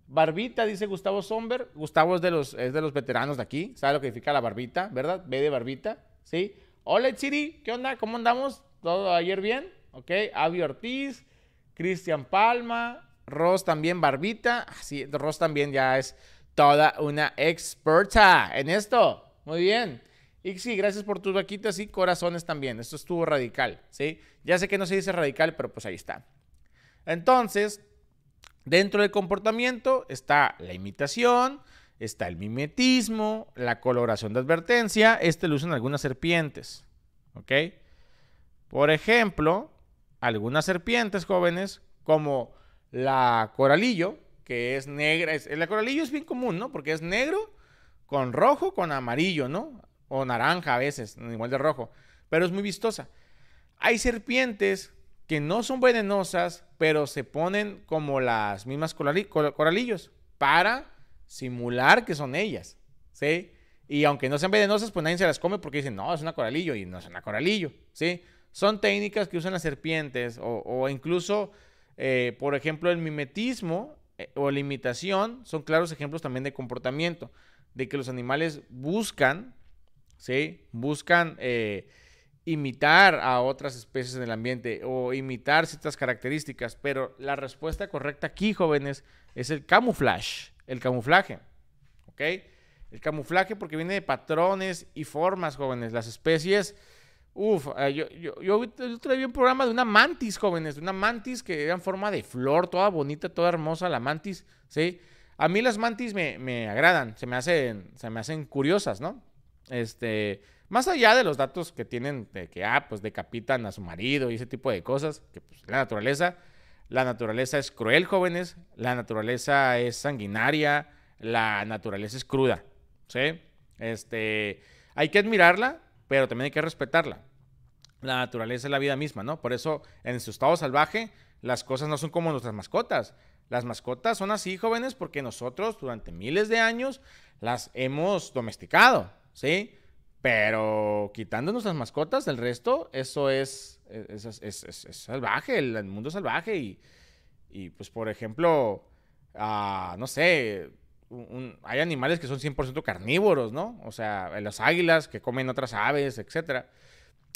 Barbita, dice Gustavo Somber. Gustavo es de los, de los veteranos de aquí, sabe lo que significa la barbita, ¿verdad? B de barbita, ¿sí? Hola, Chiri, ¿qué onda? ¿Cómo andamos? ¿Todo ayer bien? ¿Ok? Avi Ortiz, Cristian Palma, Ross también, Barbita. Ah, sí, Ross también ya es toda una experta en esto. Muy bien. Y sí, gracias por tus vaquitas y corazones también. Esto estuvo radical, ¿sí? Ya sé que no se dice radical, pero pues ahí está. Entonces, dentro del comportamiento está la imitación, está el mimetismo, la coloración de advertencia. Este lo usan algunas serpientes, ¿ok? Por ejemplo, algunas serpientes jóvenes como la coralillo, que es negra. Es, el coralillo es bien común, ¿no? Porque es negro con rojo, con amarillo, ¿no? O naranja a veces, igual de rojo. Pero es muy vistosa. Hay serpientes que no son venenosas, pero se ponen como las mismas coralillos para simular que son ellas, ¿sí? Y aunque no sean venenosas, pues nadie se las come porque dicen, no, es una coralillo y no es una coralillo, ¿sí? Son técnicas que usan las serpientes o, incluso, eh, por ejemplo, el mimetismo eh, o la imitación son claros ejemplos también de comportamiento, de que los animales buscan, ¿sí? Buscan eh, imitar a otras especies en el ambiente o imitar ciertas características, pero la respuesta correcta aquí, jóvenes, es el camuflaje, el camuflaje, ¿ok? El camuflaje porque viene de patrones y formas, jóvenes. Las especies Uf, eh, yo, yo, yo, traía un programa de una mantis, jóvenes, de una mantis que era en forma de flor, toda bonita, toda hermosa, la mantis, ¿sí? A mí las mantis me, me agradan, se me, hacen, se me hacen curiosas, ¿no? Este, más allá de los datos que tienen de que, ah, pues decapitan a su marido y ese tipo de cosas, que pues la naturaleza, la naturaleza es cruel, jóvenes, la naturaleza es sanguinaria, la naturaleza es cruda, ¿sí? Este, hay que admirarla, pero también hay que respetarla. La naturaleza es la vida misma, ¿no? Por eso, en su estado salvaje, las cosas no son como nuestras mascotas. Las mascotas son así, jóvenes, porque nosotros durante miles de años las hemos domesticado, ¿sí? Pero quitando nuestras mascotas, del resto, eso es, salvaje, el, mundo mundo salvaje. Y, y, pues, por ejemplo, ah, no sé, hay animales que son 100% carnívoros, ¿no? O sea, las águilas que comen otras aves, etc.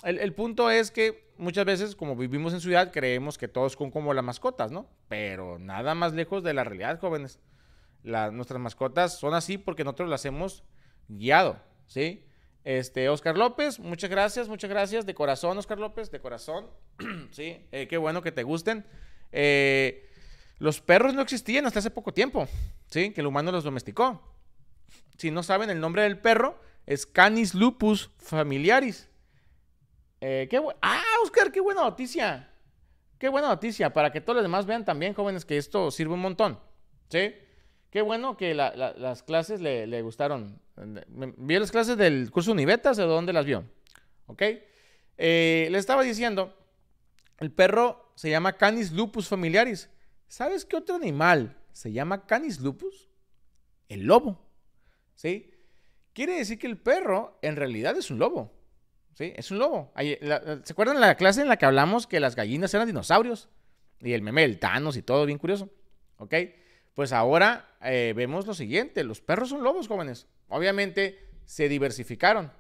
El, el, punto es que muchas veces, como vivimos en ciudad, creemos que todos son como las mascotas, ¿no? Pero nada más lejos de la realidad, jóvenes. Las nuestras mascotas son así porque nosotros las hemos guiado, ¿sí? Este, Oscar López, muchas gracias, muchas gracias. De corazón, Oscar López, de corazón. sí, eh, qué bueno que te gusten. Eh, los perros no existían hasta hace poco tiempo, ¿sí? Que el humano los domesticó. Si no saben el nombre del perro, es Canis lupus familiaris. Eh, ¡Ah, Oscar! ¡Qué buena noticia! ¡Qué buena noticia! Para que todos los demás vean también, jóvenes, que esto sirve un montón, ¿sí? Qué bueno que las clases le, gustaron. ¿Vio las clases del curso Univetas ¿de dónde las vio? ¿Ok? Eh, le estaba diciendo, el perro se llama Canis lupus familiaris. ¿Sabes qué otro animal se llama canis lupus? El lobo. ¿Sí? Quiere decir que el perro en realidad es un lobo. ¿Sí? Es un lobo. ¿Se acuerdan la clase en la que hablamos que las gallinas eran dinosaurios? Y el meme del Thanos y todo, bien curioso. ¿Ok? Pues ahora eh, vemos lo siguiente. Los perros son lobos, jóvenes. Obviamente se diversificaron.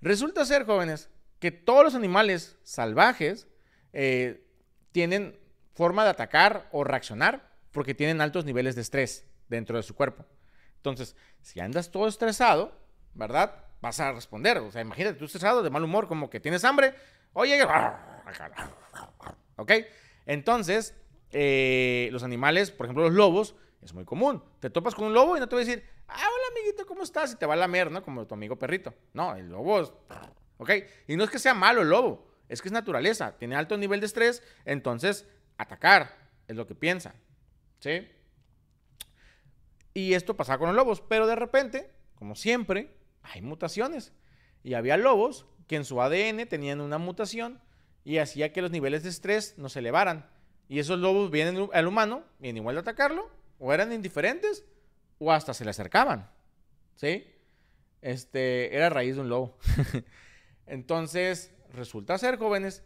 Resulta ser, jóvenes, que todos los animales salvajes eh, tienen forma de atacar o reaccionar porque tienen altos niveles de estrés dentro de su cuerpo. Entonces, si andas todo estresado, ¿verdad? Vas a responder. O sea, imagínate tú estresado, de mal humor, como que tienes hambre. Oye, ¿ok? Entonces, eh, los animales, por ejemplo, los lobos, es muy común. Te topas con un lobo y no te va a decir, ah, hola amiguito, ¿cómo estás? Y te va a lamer, ¿no? Como tu amigo perrito. No, el lobo es, ¿ok? Y no es que sea malo el lobo, es que es naturaleza, tiene alto nivel de estrés, entonces atacar, es lo que piensa, ¿sí? Y esto pasaba con los lobos, pero de repente, como siempre, hay mutaciones. Y había lobos que en su ADN tenían una mutación y hacía que los niveles de estrés no se elevaran. Y esos lobos vienen al humano, vienen igual de atacarlo, o eran indiferentes, o hasta se le acercaban, ¿sí? Este, era raíz de un lobo. Entonces, resulta ser, jóvenes,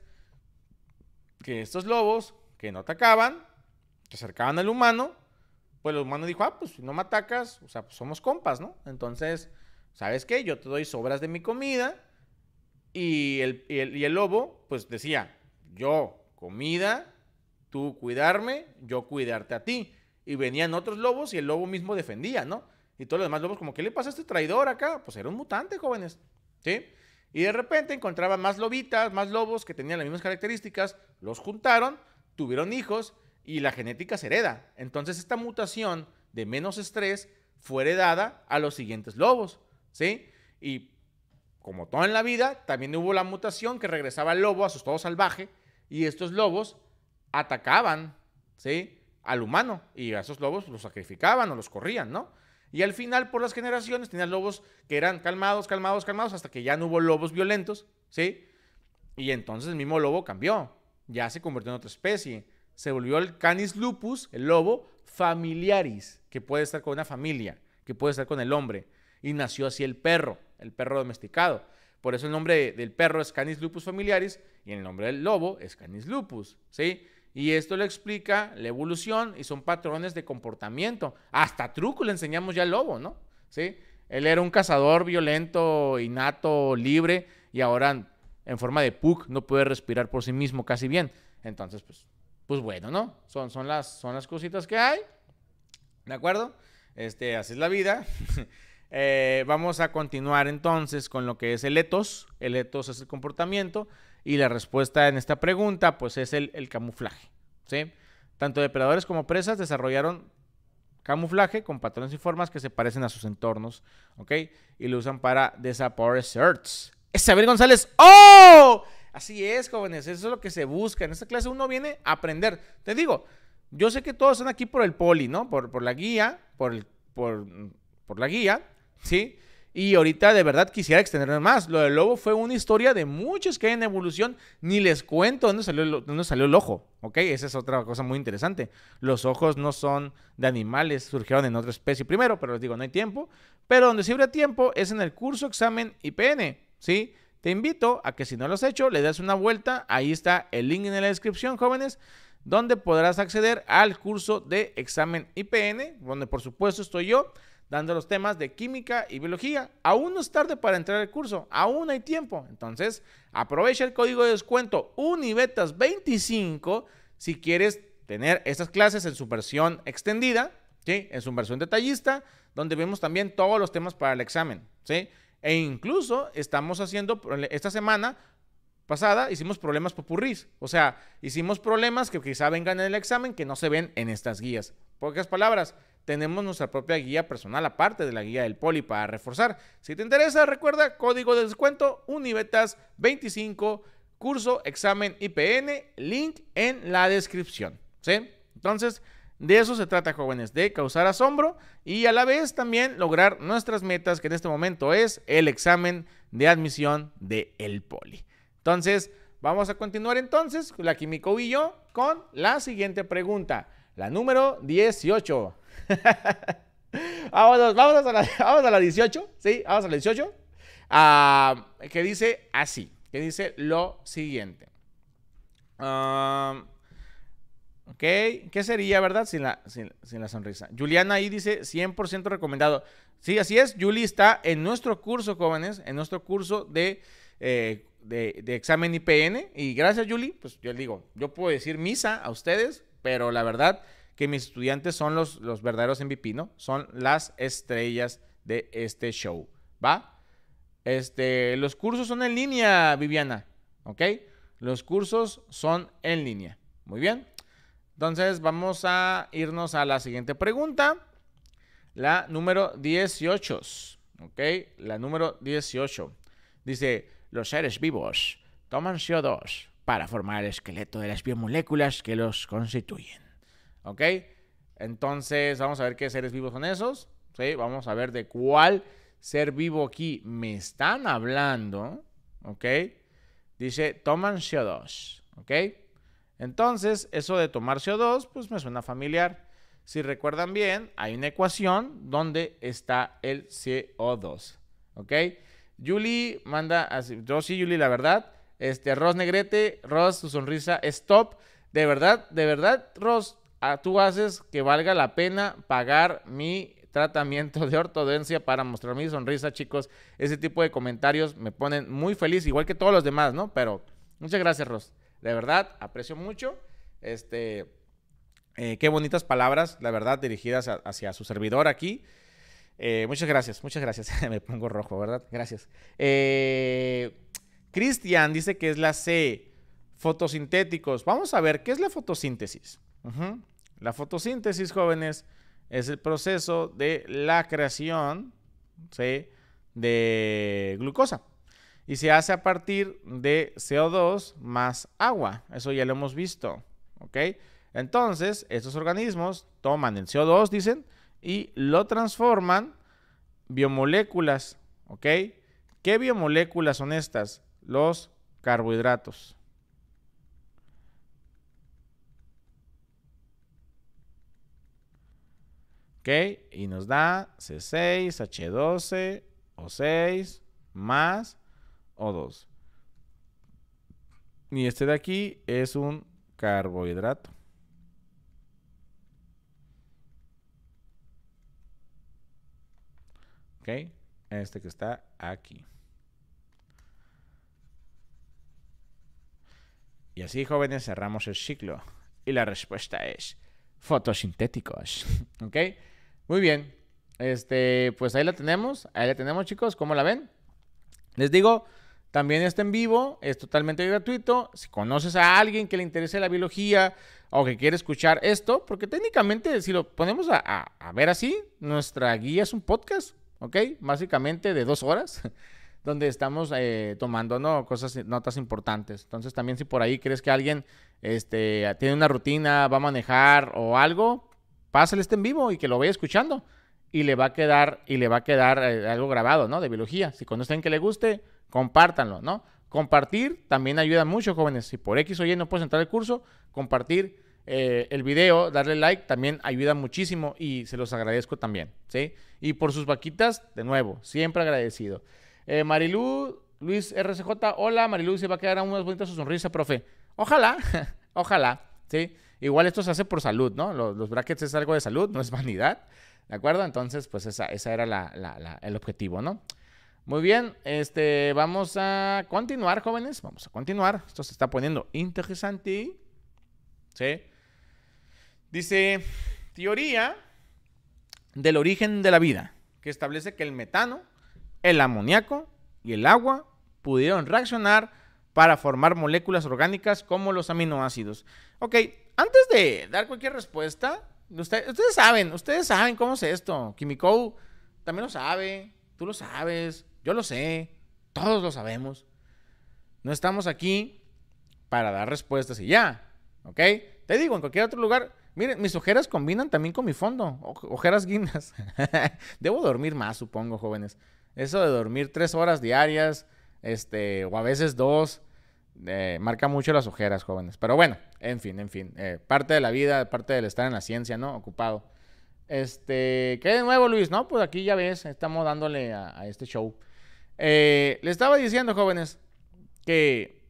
que estos lobos que no atacaban, se acercaban al humano, pues el humano dijo, ah, pues si no me atacas, o sea, pues somos compas, ¿no? Entonces, ¿sabes qué? Yo te doy sobras de mi comida y el, y el, y el lobo, pues decía, yo comida, tú cuidarme, yo cuidarte a ti. Y venían otros lobos y el lobo mismo defendía, ¿no? Y todos los demás lobos, como, ¿qué le pasa a este traidor acá? Pues era un mutante, jóvenes, ¿sí? Y de repente encontraba más lobitas, más lobos que tenían las mismas características, los juntaron tuvieron hijos y la genética se hereda. Entonces esta mutación de menos estrés fue heredada a los siguientes lobos, ¿sí? Y como todo en la vida, también hubo la mutación que regresaba el lobo asustado salvaje y estos lobos atacaban, ¿sí? Al humano y a esos lobos los sacrificaban o los corrían, ¿no? Y al final, por las generaciones, tenían lobos que eran calmados, calmados, calmados, hasta que ya no hubo lobos violentos, ¿sí? Y entonces el mismo lobo cambió ya se convirtió en otra especie. Se volvió el canis lupus, el lobo familiaris, que puede estar con una familia, que puede estar con el hombre. Y nació así el perro, el perro domesticado. Por eso el nombre del perro es canis lupus familiaris y el nombre del lobo es canis lupus, ¿sí? Y esto le explica la evolución y son patrones de comportamiento. Hasta truco le enseñamos ya al lobo, ¿no? ¿Sí? Él era un cazador violento, innato, libre y ahora en forma de puk no puede respirar por sí mismo casi bien. Entonces, pues, pues bueno, ¿no? Son, son, las, son las cositas que hay. ¿De acuerdo? Este, así es la vida. Eh, vamos a continuar entonces con lo que es el etos. El etos es el comportamiento. Y la respuesta en esta pregunta, pues es el, el camuflaje. ¿sí? Tanto depredadores como presas desarrollaron camuflaje con patrones y formas que se parecen a sus entornos, ¿ok? Y lo usan para desaparecer. Isabel González. ¡Oh! Así es, jóvenes, eso es lo que se busca. En esta clase uno viene a aprender. Te digo, yo sé que todos están aquí por el poli, ¿no? Por, la guía, por, por, la guía, ¿sí? Y ahorita de verdad quisiera extenderme más. Lo del lobo fue una historia de muchos que hay en evolución. Ni les cuento dónde salió, el, salió ojo, ¿ok? Esa es otra cosa muy interesante. Los ojos no son de animales, surgieron en otra especie primero, pero les digo, no hay tiempo. Pero donde sí tiempo es en el curso examen IPN. ¿sí? Te invito a que si no lo has hecho, le des una vuelta. Ahí está el link en la descripción, jóvenes, donde podrás acceder al curso de examen IPN, donde por supuesto estoy yo dando los temas de química y biología. Aún no es tarde para entrar al curso, aún hay tiempo. Entonces, aprovecha el código de descuento UNIBETAS25 si quieres tener estas clases en su versión extendida, ¿sí? en su versión detallista, donde vemos también todos los temas para el examen. ¿sí? E incluso estamos haciendo, esta semana pasada hicimos problemas popurrís. O sea, hicimos problemas que quizá vengan en el examen que no se ven en estas guías. Pocas palabras, tenemos nuestra propia guía personal aparte de la guía del poli para reforzar. Si te interesa, recuerda código de descuento Univetas 25 curso examen IPN, link en la descripción, ¿sí? Entonces, de eso se trata, jóvenes, de causar asombro y a la vez también lograr nuestras metas, que en este momento es el examen de admisión de El Poli. Entonces, vamos a continuar entonces, la Químico y yo, con la siguiente pregunta, la número 18. a la, vamos a la 18, ¿sí? Vamos a la 18, ah, que dice así, que dice lo siguiente. Ah... ¿Ok? ¿Qué sería, verdad? Sin la, sin, la sonrisa. Juliana ahí dice 100% recomendado. Sí, así es. Juli está en nuestro curso, jóvenes, en nuestro curso de, eh, de, examen IPN. Y gracias, Julie. Pues yo le digo, yo puedo decir misa a ustedes, pero la verdad que mis estudiantes son los, los verdaderos MVP, ¿no? Son las estrellas de este show. ¿Va? Este, los cursos son en línea, Viviana. ¿Ok? Los cursos son en línea. Muy bien. Entonces vamos a irnos a la siguiente pregunta. La número 18. ¿Ok? La número 18. Dice, los seres vivos toman CO2 para formar el esqueleto de las biomoléculas que los constituyen. ¿Ok? Entonces vamos a ver qué seres vivos son esos. ¿Sí? Vamos a ver de cuál ser vivo aquí me están hablando. ¿Ok? Dice, toman CO2. ¿Ok? Entonces, eso de tomar CO2, pues me suena familiar. Si recuerdan bien, hay una ecuación donde está el CO2. ¿Ok? Julie manda así. Yo sí, Julie, la verdad. Este, Ross Negrete, Ross, tu sonrisa es top. De verdad, de verdad, Ross, ah, tú haces que valga la pena pagar mi tratamiento de ortodoncia para mostrar mi sonrisa, chicos. Ese tipo de comentarios me ponen muy feliz, igual que todos los demás, ¿no? Pero muchas gracias, Ross. De verdad, aprecio mucho. Este, eh, qué bonitas palabras, la verdad, dirigidas hacia su servidor aquí. Eh, muchas gracias, muchas gracias. Me pongo rojo, ¿verdad? Gracias. Eh, Cristian dice que es la C. Fotosintéticos. Vamos a ver, ¿qué es la fotosíntesis? La fotosíntesis, jóvenes, es el proceso de la creación de glucosa y se hace a partir de CO2 más agua. Eso ya lo hemos visto, ¿ok? Entonces, estos organismos toman el CO2, dicen, y lo transforman biomoléculas, ¿ok? ¿Qué biomoléculas son estas? Los carbohidratos. ¿Ok? Y nos da C6, H12, O6, más o dos. Y este de aquí es un carbohidrato. ¿Ok? Este que está aquí. Y así, jóvenes, cerramos el ciclo. Y la respuesta es fotosintéticos. ¿Ok? Muy bien. Este, pues ahí la tenemos. Ahí la tenemos, chicos. ¿Cómo la ven? Les digo, también está en vivo, es totalmente gratuito. Si conoces a alguien que le interese la biología o que quiere escuchar esto, porque técnicamente si lo ponemos a, ver así, nuestra guía es un podcast, ¿ok? Básicamente de dos horas, donde estamos eh, tomando ¿no? cosas, notas importantes. Entonces también si por ahí crees que alguien este, tiene una rutina, va a manejar o algo, pásale este en vivo y que lo vaya escuchando y le va a quedar, y le va a quedar eh, algo grabado, ¿no? De biología. Si conocen que le guste, compártanlo, ¿no? Compartir también ayuda mucho, jóvenes. Si por X o Y no puedes entrar al curso, compartir eh, el video, darle like, también ayuda muchísimo y se los agradezco también, ¿sí? Y por sus vaquitas, de nuevo, siempre agradecido. Eh, Marilú, Luis RCJ, hola, Marilú, se va a quedar aún más bonita su sonrisa, profe. Ojalá, ojalá, ¿sí? Igual esto se hace por salud, ¿no? Los, los brackets es algo de salud, no es vanidad. ¿De acuerdo? Entonces, pues esa, esa era la, el objetivo, ¿no? Muy bien, este, vamos a continuar, jóvenes. Vamos a continuar. Esto se está poniendo interesante. ¿Sí? Dice, teoría del origen de la vida, que establece que el metano, el amoníaco y el agua pudieron reaccionar para formar moléculas orgánicas como los aminoácidos. Ok, antes de dar cualquier respuesta, ustedes saben, ustedes saben cómo es esto. Kimiko también lo sabe, tú lo sabes, yo lo sé, todos lo sabemos. No estamos aquí para dar respuestas y ya, ¿ok? Te digo, en cualquier otro lugar, miren, mis ojeras combinan también con mi fondo, ojeras guindas. Debo dormir más, supongo, jóvenes. Eso de dormir tres horas diarias, este, o a veces dos, eh, marca mucho las ojeras, jóvenes. Pero bueno, en fin, en fin. Eh, parte de la vida, parte del estar en la ciencia, ¿no? Ocupado. Este, ¿qué de nuevo, Luis? No, pues aquí ya ves, estamos dándole a, este show. Eh, le estaba diciendo, jóvenes, que,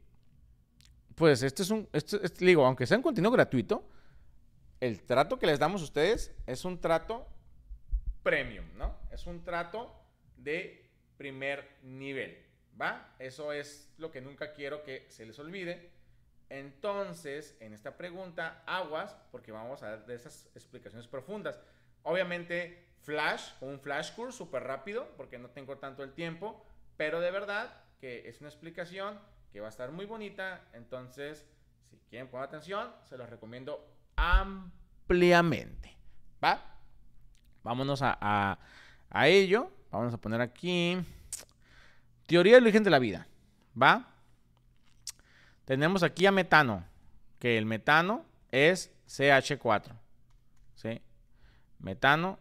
pues, este es un, este, digo, aunque sea un contenido gratuito, el trato que les damos a ustedes es un trato premium, ¿no? Es un trato de primer nivel. ¿Va? Eso es lo que nunca quiero que se les olvide. Entonces, en esta pregunta, aguas, porque vamos a dar de esas explicaciones profundas. Obviamente, flash, un flash course súper rápido, porque no tengo tanto el tiempo, pero de verdad que es una explicación que va a estar muy bonita. Entonces, si quieren poner atención, se los recomiendo ampliamente. ¿Va? Vámonos a, a, a ello. Vamos a poner aquí. Teoría del origen de la vida. ¿Va? Tenemos aquí a metano, que el metano es CH4. ¿Sí? Metano,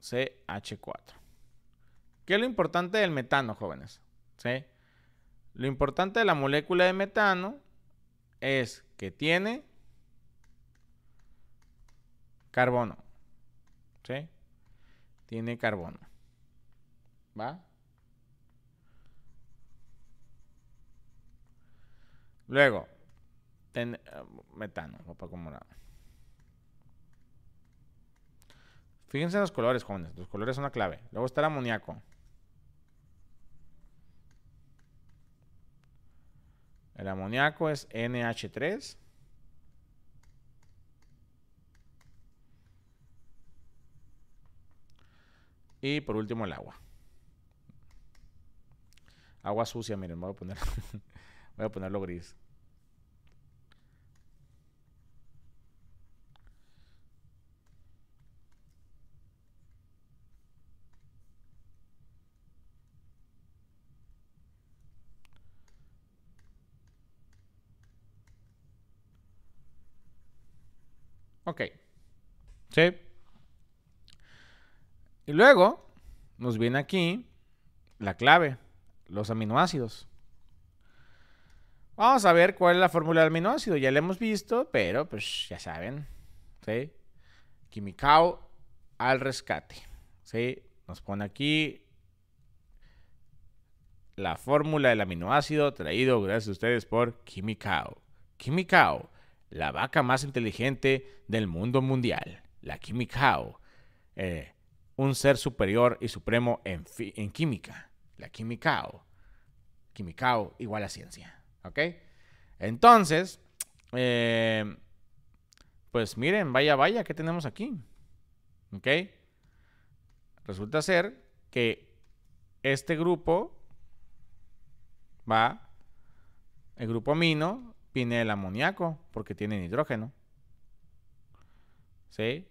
CH4. ¿Qué es lo importante del metano, jóvenes? ¿Sí? Lo importante de la molécula de metano es que tiene carbono. ¿Sí? Tiene carbono. ¿Va? Luego, ten, eh, metano, como morado. Fíjense en los colores, jóvenes. Los colores son la clave. Luego está el amoníaco. El amoníaco es NH3. Y por último el agua. Agua sucia, miren, me voy a poner. Voy a ponerlo gris. Ok. ¿Sí? Y luego nos viene aquí la clave, los aminoácidos. Vamos a ver cuál es la fórmula del aminoácido. Ya la hemos visto, pero pues ya saben. ¿Sí? Kimikao al rescate. ¿Sí? Nos pone aquí la fórmula del aminoácido traído gracias a ustedes por Kimikao. Kimikao, la vaca más inteligente del mundo mundial. La Kimikao, eh, un ser superior y supremo en, química. La Kimikao. Kimikao igual a ciencia. ¿Ok? Entonces, eh, pues miren, vaya, vaya, ¿qué tenemos aquí? ¿Ok? Resulta ser que este grupo va, el grupo amino viene el amoníaco porque tiene nitrógeno. ¿Sí?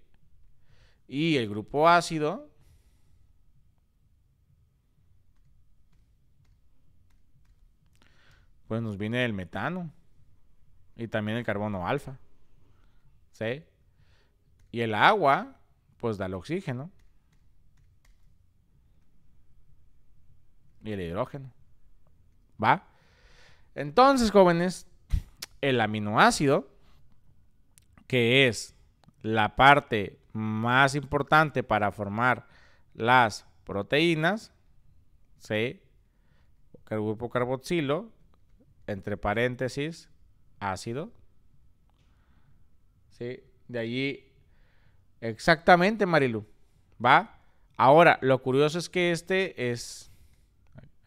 Y el grupo ácido pues nos viene el metano y también el carbono alfa. ¿Sí? Y el agua, pues da el oxígeno. Y el hidrógeno. ¿Va? Entonces, jóvenes, el aminoácido, que es la parte más importante para formar las proteínas, ¿sí? el grupo carboxilo entre paréntesis, ácido. ¿Sí? De allí, exactamente, Marilu. ¿Va? Ahora, lo curioso es que este es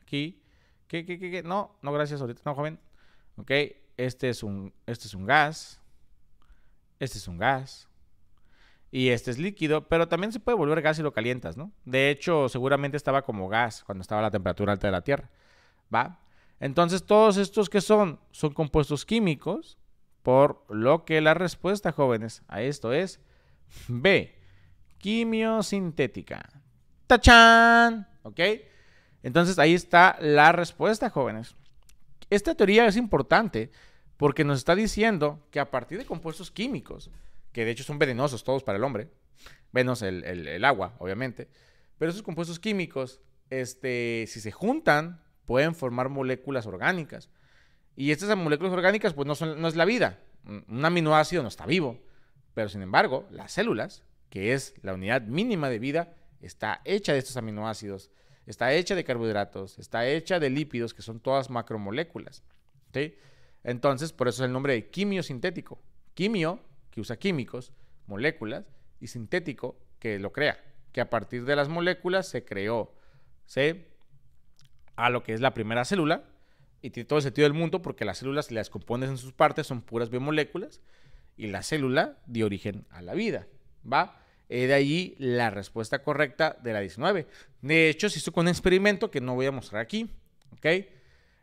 aquí. ¿Qué, qué, qué, qué? No, no, gracias, ahorita no, joven. Ok, este es un, este es un gas. Este es un gas. Y este es líquido, pero también se puede volver gas si lo calientas, ¿no? De hecho, seguramente estaba como gas cuando estaba a la temperatura alta de la Tierra. ¿Va? Entonces todos estos que son son compuestos químicos, por lo que la respuesta, jóvenes, a esto es B, quimiosintética. ¡Tachán! ¿Ok? Entonces ahí está la respuesta, jóvenes. Esta teoría es importante porque nos está diciendo que a partir de compuestos químicos, que de hecho son venenosos todos para el hombre, menos el, agua, obviamente, pero esos compuestos químicos, este, si se juntan pueden formar moléculas orgánicas. Y estas moléculas orgánicas, pues no, no es la vida. Un aminoácido no está vivo. Pero sin embargo, las células, que es la unidad mínima de vida, está hecha de estos aminoácidos, está hecha de carbohidratos, está hecha de lípidos, que son todas macromoléculas. ¿sí? Entonces, por eso es el nombre de sintético. Quimio, que usa químicos, moléculas, y sintético, que lo crea, que a partir de las moléculas se creó, se a lo que es la primera célula. Y tiene todo el sentido del mundo porque las células, las compones en sus partes, son puras biomoléculas. Y la célula dio origen a la vida. ¿Va? Eh, de allí la respuesta correcta de la 19. De hecho, se hizo con un experimento que no voy a mostrar aquí. ¿Ok?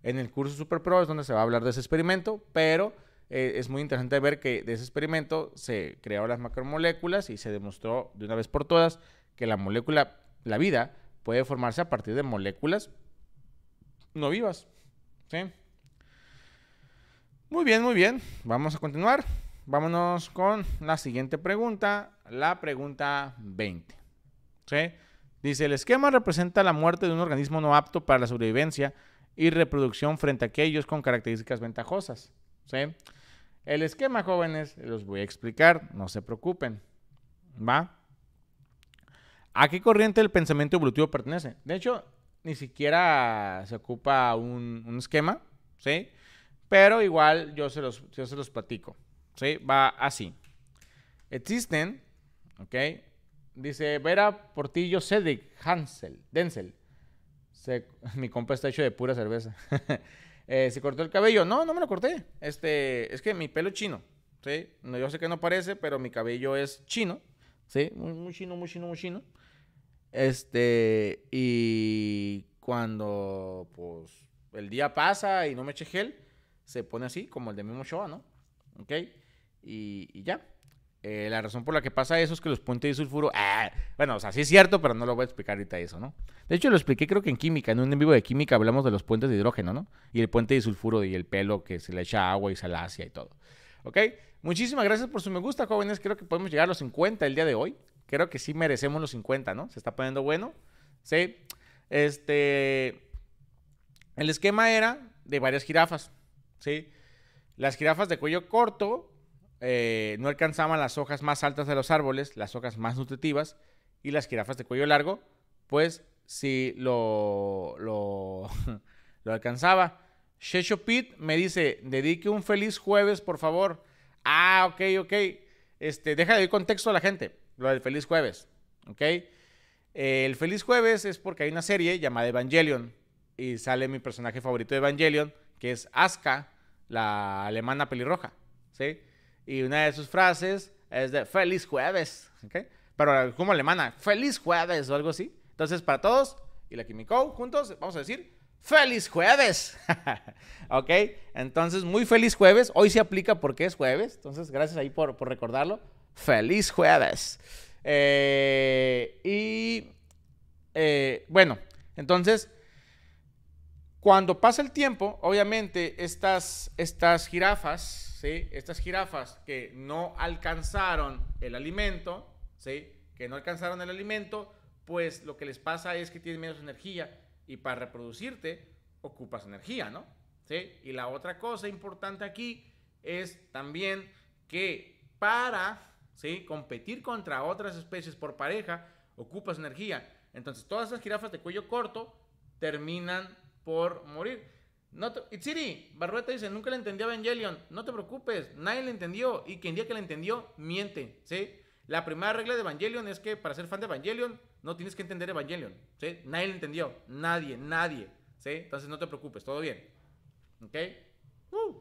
En el curso Super Pro es donde se va a hablar de ese experimento, pero eh, es muy interesante ver que de ese experimento se crearon las macromoléculas y se demostró de una vez por todas que la molécula, la vida, puede formarse a partir de moléculas no vivas. ¿Sí? Muy bien, muy bien. Vamos a continuar. Vámonos con la siguiente pregunta, la pregunta 20. ¿Sí? Dice, el esquema representa la muerte de un organismo no apto para la sobrevivencia y reproducción frente a aquellos con características ventajosas. ¿Sí? El esquema, jóvenes, los voy a explicar, no se preocupen. ¿Va? ¿A qué corriente el pensamiento evolutivo pertenece? De hecho, ni siquiera se ocupa un, esquema, ¿sí? Pero igual yo se los, se los platico, ¿sí? Va así. Existen, ¿ok? Dice Vera Portillo Cedric Hansel, Denzel. mi compa está hecho de pura cerveza. Eh, se cortó el cabello. No, no me lo corté. Este, es que mi pelo es chino. ¿sí? No, yo sé que no parece, pero mi cabello es chino. ¿sí? muy chino, muy chino, muy chino. Este, y cuando, pues, el día pasa y no me eche gel, se pone así, como el de mismo show, ¿no? ¿Ok? Y, ya. Eh, la razón por la que pasa eso es que los puentes de sulfuro, ah, bueno, o sea, sí es cierto, pero no lo voy a explicar ahorita eso, ¿no? De hecho, lo expliqué creo que en química, en un en vivo de química hablamos de los puentes de hidrógeno, ¿no? Y el puente de sulfuro y el pelo que se le echa agua y salacia y todo. ¿Ok? Muchísimas gracias por su me gusta, jóvenes. Creo que podemos llegar a los 50 el día de hoy creo que sí merecemos los 50, ¿no? Se está poniendo bueno. Sí. Este. El esquema era de varias jirafas, ¿sí? Las jirafas de cuello corto eh, no alcanzaban las hojas más altas de los árboles, las hojas más nutritivas, y las jirafas de cuello largo, pues sí lo, lo, lo alcanzaba. Shesho me dice, dedique un feliz jueves, por favor. Ah, ok, ok. Este, deja de ir contexto a la gente lo del feliz jueves, ¿ok? El feliz jueves es porque hay una serie llamada Evangelion y sale mi personaje favorito de Evangelion, que es Asuka, la alemana pelirroja, ¿sí? Y una de sus frases es de feliz jueves, ¿ok? Pero como alemana, feliz jueves o algo así. Entonces, para todos y la Kimiko juntos, vamos a decir ¡Feliz jueves! ¿Ok? Entonces, muy feliz jueves. Hoy se aplica porque es jueves. Entonces, gracias ahí por recordarlo. Feliz jueves. Eh, y eh, bueno, entonces, cuando pasa el tiempo, obviamente estas, estas jirafas, ¿sí? estas jirafas que no alcanzaron el alimento, ¿sí? que no alcanzaron el alimento, pues lo que les pasa es que tienen menos energía y para reproducirte ocupas energía, ¿no? Y la otra cosa importante aquí es también que para ¿sí? Competir contra otras especies por pareja ocupas energía. Entonces, todas esas jirafas de cuello corto terminan por morir. No te... Itziri, Barrueta dice, nunca le entendí a Evangelion. No te preocupes, nadie le entendió. Y quien día que le entendió, miente, ¿sí? La primera regla de Evangelion es que para ser fan de Evangelion, no tienes que entender Evangelion, ¿sí? Nadie le entendió, nadie, nadie, ¿sí? Entonces no te preocupes, todo bien, uh.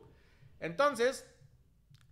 Entonces,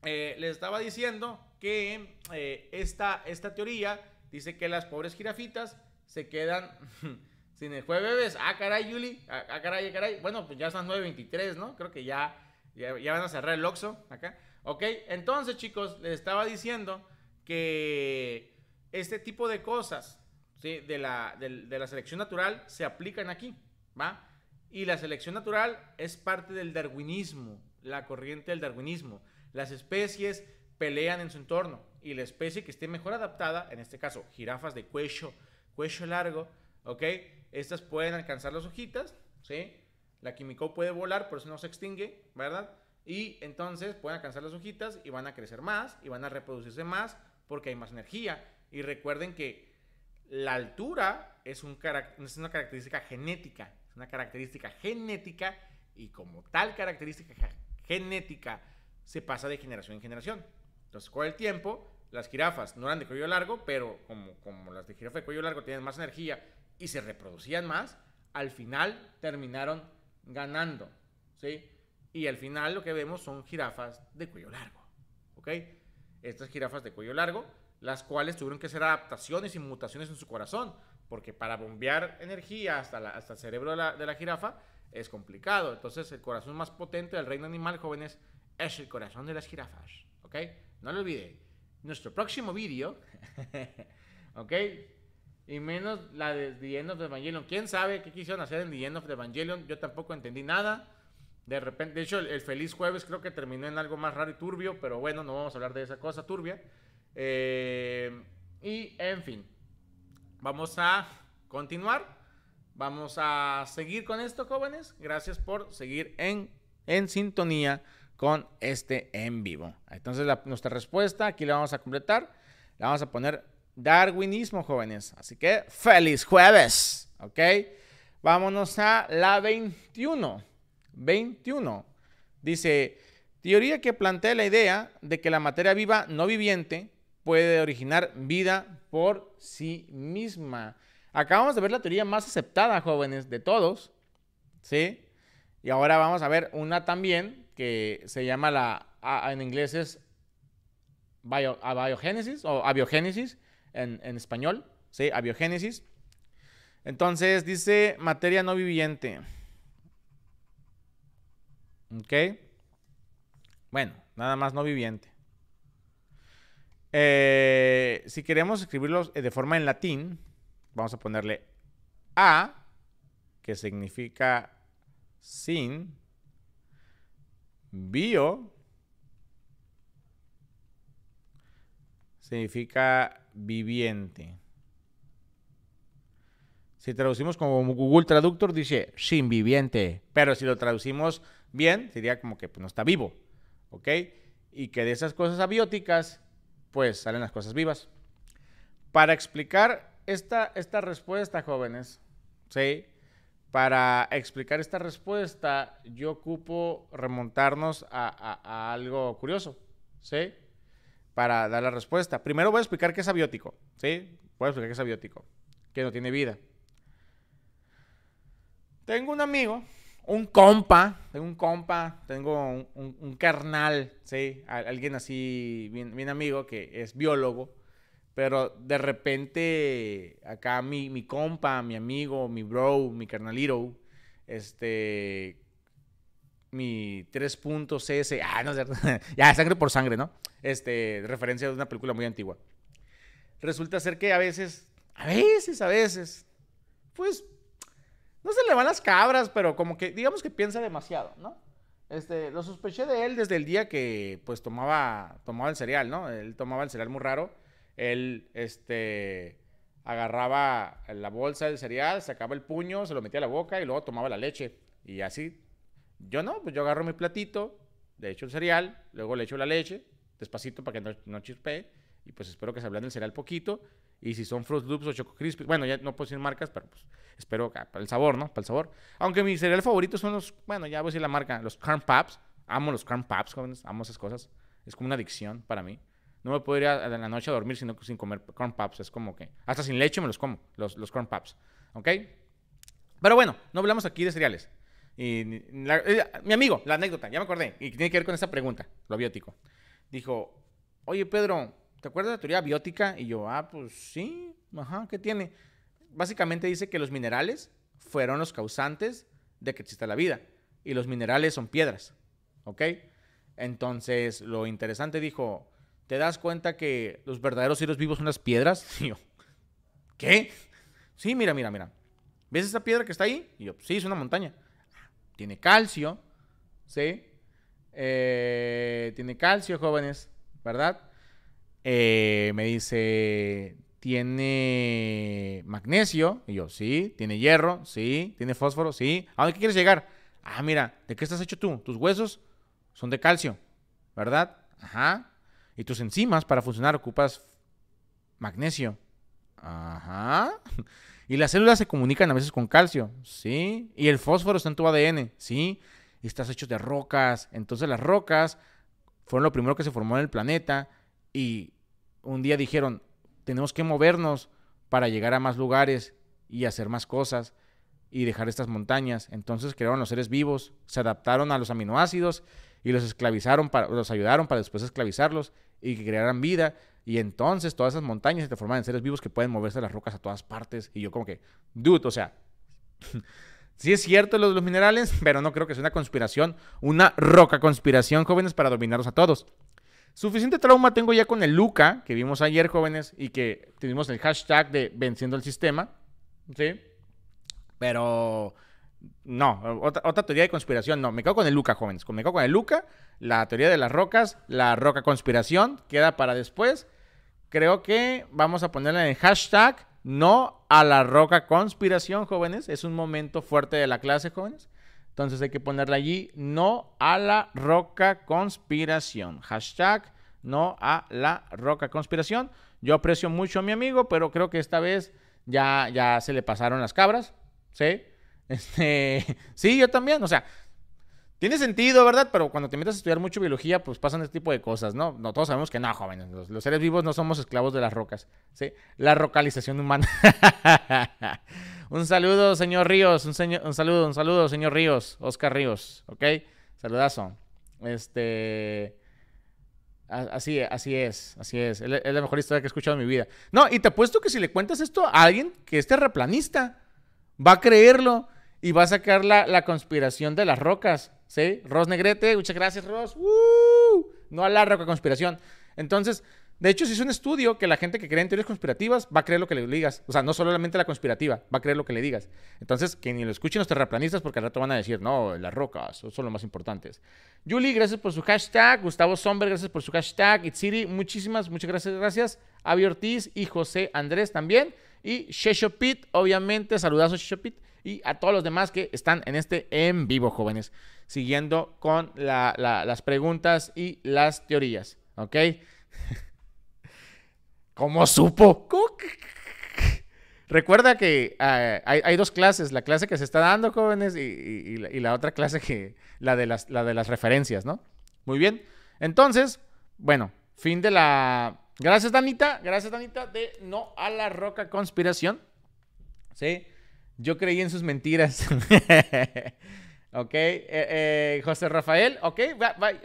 eh, les estaba diciendo que eh, esta, esta teoría dice que las pobres jirafitas se quedan sin el jueves bebés. Ah, caray, Yuli. Ah, ah caray, ah, caray. Bueno, pues ya son 9.23, ¿no? Creo que ya, ya, van a cerrar el Oxxo acá. Ok, entonces, chicos, les estaba diciendo que este tipo de cosas de, la, de la selección natural se aplican aquí, ¿va? Y la selección natural es parte del darwinismo, la corriente del darwinismo. Las especies pelean en su entorno y la especie que esté mejor adaptada, en este caso jirafas de cuello, cuello largo, ¿ok? Estas pueden alcanzar las hojitas, ¿sí? La química puede volar, por eso no se extingue, ¿verdad? Y entonces pueden alcanzar las hojitas y van a crecer más y van a reproducirse más porque hay más energía. Y recuerden que la altura es, es una característica genética, es una característica genética y como tal característica genética se pasa de generación en generación. Entonces, con el tiempo, las jirafas no eran de cuello largo, pero como, como las de jirafa de cuello largo tienen más energía y se reproducían más, al final terminaron ganando, ¿sí? Y al final lo que vemos son jirafas de cuello largo, ¿ok? Estas jirafas de cuello largo, las cuales tuvieron que hacer adaptaciones y mutaciones en su corazón, porque para bombear energía hasta, la, hasta el cerebro de la, de la jirafa es complicado. Entonces, el corazón más potente del reino animal, jóvenes, es el corazón de las jirafas. ¿ok? No lo olvide. Nuestro próximo vídeo, ¿ok? Y menos la de The End Evangelion. ¿Quién sabe qué quisieron hacer en The End of Evangelion? Yo tampoco entendí nada. De repente, de hecho, el, Feliz Jueves creo que terminó en algo más raro y turbio, pero bueno, no vamos a hablar de esa cosa turbia. Eh, y, en fin, vamos a continuar. Vamos a seguir con esto, jóvenes. Gracias por seguir en, en sintonía con este en vivo. Entonces nuestra respuesta aquí la vamos a completar. La vamos a poner darwinismo, jóvenes. Así que feliz jueves, ¿ok? Vámonos a la 21. 21. Dice, teoría que plantea la idea de que la materia viva no viviente puede originar vida por sí misma. Acabamos de ver la teoría más aceptada, jóvenes, de todos, ¿sí? Y ahora vamos a ver una también que se llama la, en inglés es abiogénesis o abiogénesis en, español, ¿sí? Abiogénesis. Entonces dice materia no viviente. ¿Ok? Bueno, nada más no viviente. Eh, si queremos escribirlo eh, de forma en latín, vamos a ponerle a, que significa sin, Bio significa viviente. Si traducimos como Google Traductor, dice sin viviente. Pero si lo traducimos bien, sería como que pues, no está vivo. ¿Ok? Y que de esas cosas abióticas, pues salen las cosas vivas. Para explicar esta, esta respuesta, jóvenes, ¿sí? para explicar esta respuesta, yo ocupo remontarnos a, algo curioso, ¿sí? Para dar la respuesta. Primero voy a explicar qué es abiótico, ¿sí? Voy a explicar qué es abiótico, que no tiene vida. Tengo un amigo, un compa, tengo un compa, tengo un, carnal, ¿sí? alguien así, bien, bien amigo, que es biólogo pero de repente, acá mi, mi compa, mi amigo, mi bro, mi carnalito, este, mi 3.cs, ah, no, ya, sangre por sangre, ¿no? Este, referencia de una película muy antigua. Resulta ser que a veces, a veces, a veces, pues, no se le van las cabras, pero como que, digamos que piensa demasiado, ¿no? Este, lo sospeché de él desde el día que, pues, tomaba, tomaba el cereal, ¿no? Él tomaba el cereal muy raro él este, agarraba la bolsa del cereal, sacaba el puño, se lo metía a la boca y luego tomaba la leche. Y así. Yo no, pues yo agarro mi platito, le echo el cereal, luego le echo la leche, despacito para que no, no chispee. Y pues espero que se hablan el cereal poquito. Y si son Fruit Loops o Choco Crispy, bueno, ya no puedo decir marcas, pero pues espero ah, para el sabor, ¿no? Para el sabor. Aunque mi cereal favorito son los, bueno, ya voy a decir la marca, los Corn Pops. Amo los Corn Pops, jóvenes, amo esas cosas. Es como una adicción para mí no me puedo ir a, la noche a dormir sino sin comer corn pops. Es como que, hasta sin leche me los como, los, los corn pops. ¿Ok? Pero bueno, no hablamos aquí de cereales. Y eh, mi amigo, la anécdota, ya me acordé, y tiene que ver con esta pregunta, lo biótico. Dijo, oye Pedro, ¿te acuerdas de la teoría biótica? Y yo, ah, pues sí, ajá, ¿qué tiene? Básicamente dice que los minerales fueron los causantes de que exista la vida, y los minerales son piedras, ¿ok? Entonces, lo interesante dijo, ¿te das cuenta que los verdaderos seres vivos son las piedras? Y yo, ¿qué? Sí, mira, mira, mira. ¿Ves esa piedra que está ahí? Y yo, sí, es una montaña. Tiene calcio, ¿sí? Eh, tiene calcio, jóvenes, ¿verdad? Eh, me dice, tiene magnesio. Y yo, sí. Tiene hierro, sí. Tiene fósforo, sí. ¿A dónde quieres llegar? Ah, mira, ¿de qué estás hecho tú? Tus huesos son de calcio, ¿verdad? Ajá. Y tus enzimas para funcionar ocupas magnesio. Ajá. Y las células se comunican a veces con calcio, ¿sí? Y el fósforo está en tu ADN, ¿sí? Y estás hecho de rocas. Entonces las rocas fueron lo primero que se formó en el planeta y un día dijeron, tenemos que movernos para llegar a más lugares y hacer más cosas y dejar estas montañas. Entonces crearon los seres vivos, se adaptaron a los aminoácidos y los esclavizaron, para, los ayudaron para después esclavizarlos y que crearan vida. Y entonces todas esas montañas se transforman en seres vivos que pueden moverse las rocas a todas partes. Y yo como que, dude, o sea, sí es cierto lo de los minerales, pero no creo que sea una conspiración, una roca conspiración, jóvenes, para dominarlos a todos. Suficiente trauma tengo ya con el Luca que vimos ayer, jóvenes, y que tuvimos el hashtag de venciendo el sistema. ¿Sí? Pero no, otra, teoría de conspiración, no. Me quedo con el Luca, jóvenes. Me quedo con el Luca, la teoría de las rocas, la roca conspiración, queda para después. Creo que vamos a ponerla en el hashtag no a la roca conspiración, jóvenes. Es un momento fuerte de la clase, jóvenes. Entonces hay que ponerla allí, no a la roca conspiración. Hashtag no a la roca conspiración. Yo aprecio mucho a mi amigo, pero creo que esta vez ya, ya se le pasaron las cabras, ¿sí? Este, sí, yo también, o sea, tiene sentido, ¿verdad? Pero cuando te metes a estudiar mucho biología, pues pasan este tipo de cosas, ¿no? No todos sabemos que no, jóvenes, los, seres vivos no somos esclavos de las rocas, ¿sí? La rocalización humana. un saludo, señor Ríos, un, un saludo, un saludo, señor Ríos, Oscar Ríos, ¿ok? Saludazo. Este... Así, así es, así es. Es la mejor historia que he escuchado en mi vida. No, y te apuesto que si le cuentas esto a alguien que es terraplanista, va a creerlo y va a sacar la, conspiración de las rocas, ¿sí? Ros Negrete, muchas gracias, Ros. No a la roca conspiración. Entonces, de hecho, se hizo un estudio que la gente que cree en teorías conspirativas va a creer lo que le digas. O sea, no solamente la conspirativa, va a creer lo que le digas. Entonces, que ni lo escuchen los terraplanistas porque al rato van a decir, no, las rocas son lo más importantes. Julie, gracias por su hashtag. Gustavo Somber, gracias por su hashtag. Itziri, muchísimas, muchas gracias, gracias. Avi Ortiz y José Andrés también. Y Shesho Pit, obviamente, saludazos Shesho Pit y a todos los demás que están en este en vivo, jóvenes, siguiendo con las preguntas y las teorías, ¿ok? ¿Cómo supo? Recuerda que ah, hay, dos clases, la clase que se está dando, jóvenes, y, la, otra clase que, la de, las, la de las referencias, ¿no? Muy bien. Entonces, bueno, fin de la... Gracias, Danita. Gracias, Danita, de No a la Roca Conspiración. Sí. Yo creí en sus mentiras. ok, eh, eh, José Rafael, ok,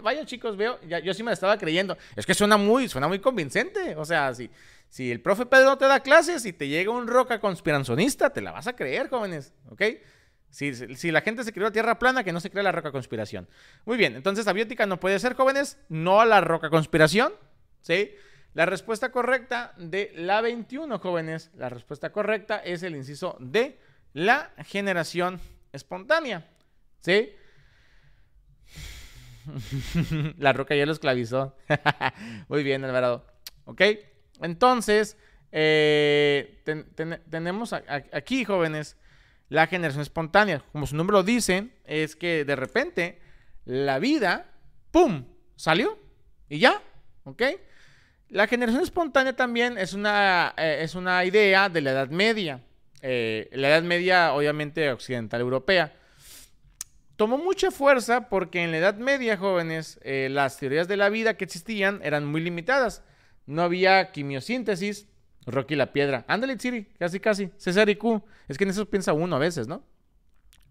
vaya chicos, veo, yo sí me estaba creyendo. Es que suena muy, suena muy convincente. O sea, si, si el profe Pedro te da clases y te llega un roca conspiranzonista, te la vas a creer, jóvenes, ok. Si, la gente se creó la Tierra plana, que no se crea la roca conspiración. Muy bien, entonces abiótica no puede ser, jóvenes, no a la roca conspiración, ¿sí? La respuesta correcta de la 21, jóvenes, la respuesta correcta es el inciso D, la generación espontánea. ¿Sí? la roca ya lo esclavizó. Muy bien, Alvarado. ¿Ok? Entonces, eh, tenemos aquí, jóvenes, la generación espontánea. Como su nombre lo dice, es que de repente la vida, ¡pum!, salió y ya, ¿ok? La generación espontánea también es una, eh, es una idea de la Edad Media, eh, la Edad Media, obviamente occidental europea. Tomó mucha fuerza porque en la Edad Media, jóvenes, eh, las teorías de la vida que existían eran muy limitadas. No había quimiosíntesis, Rocky la piedra. Ándale, Siri, casi, casi. César y Q. Es que en eso piensa uno a veces, ¿no?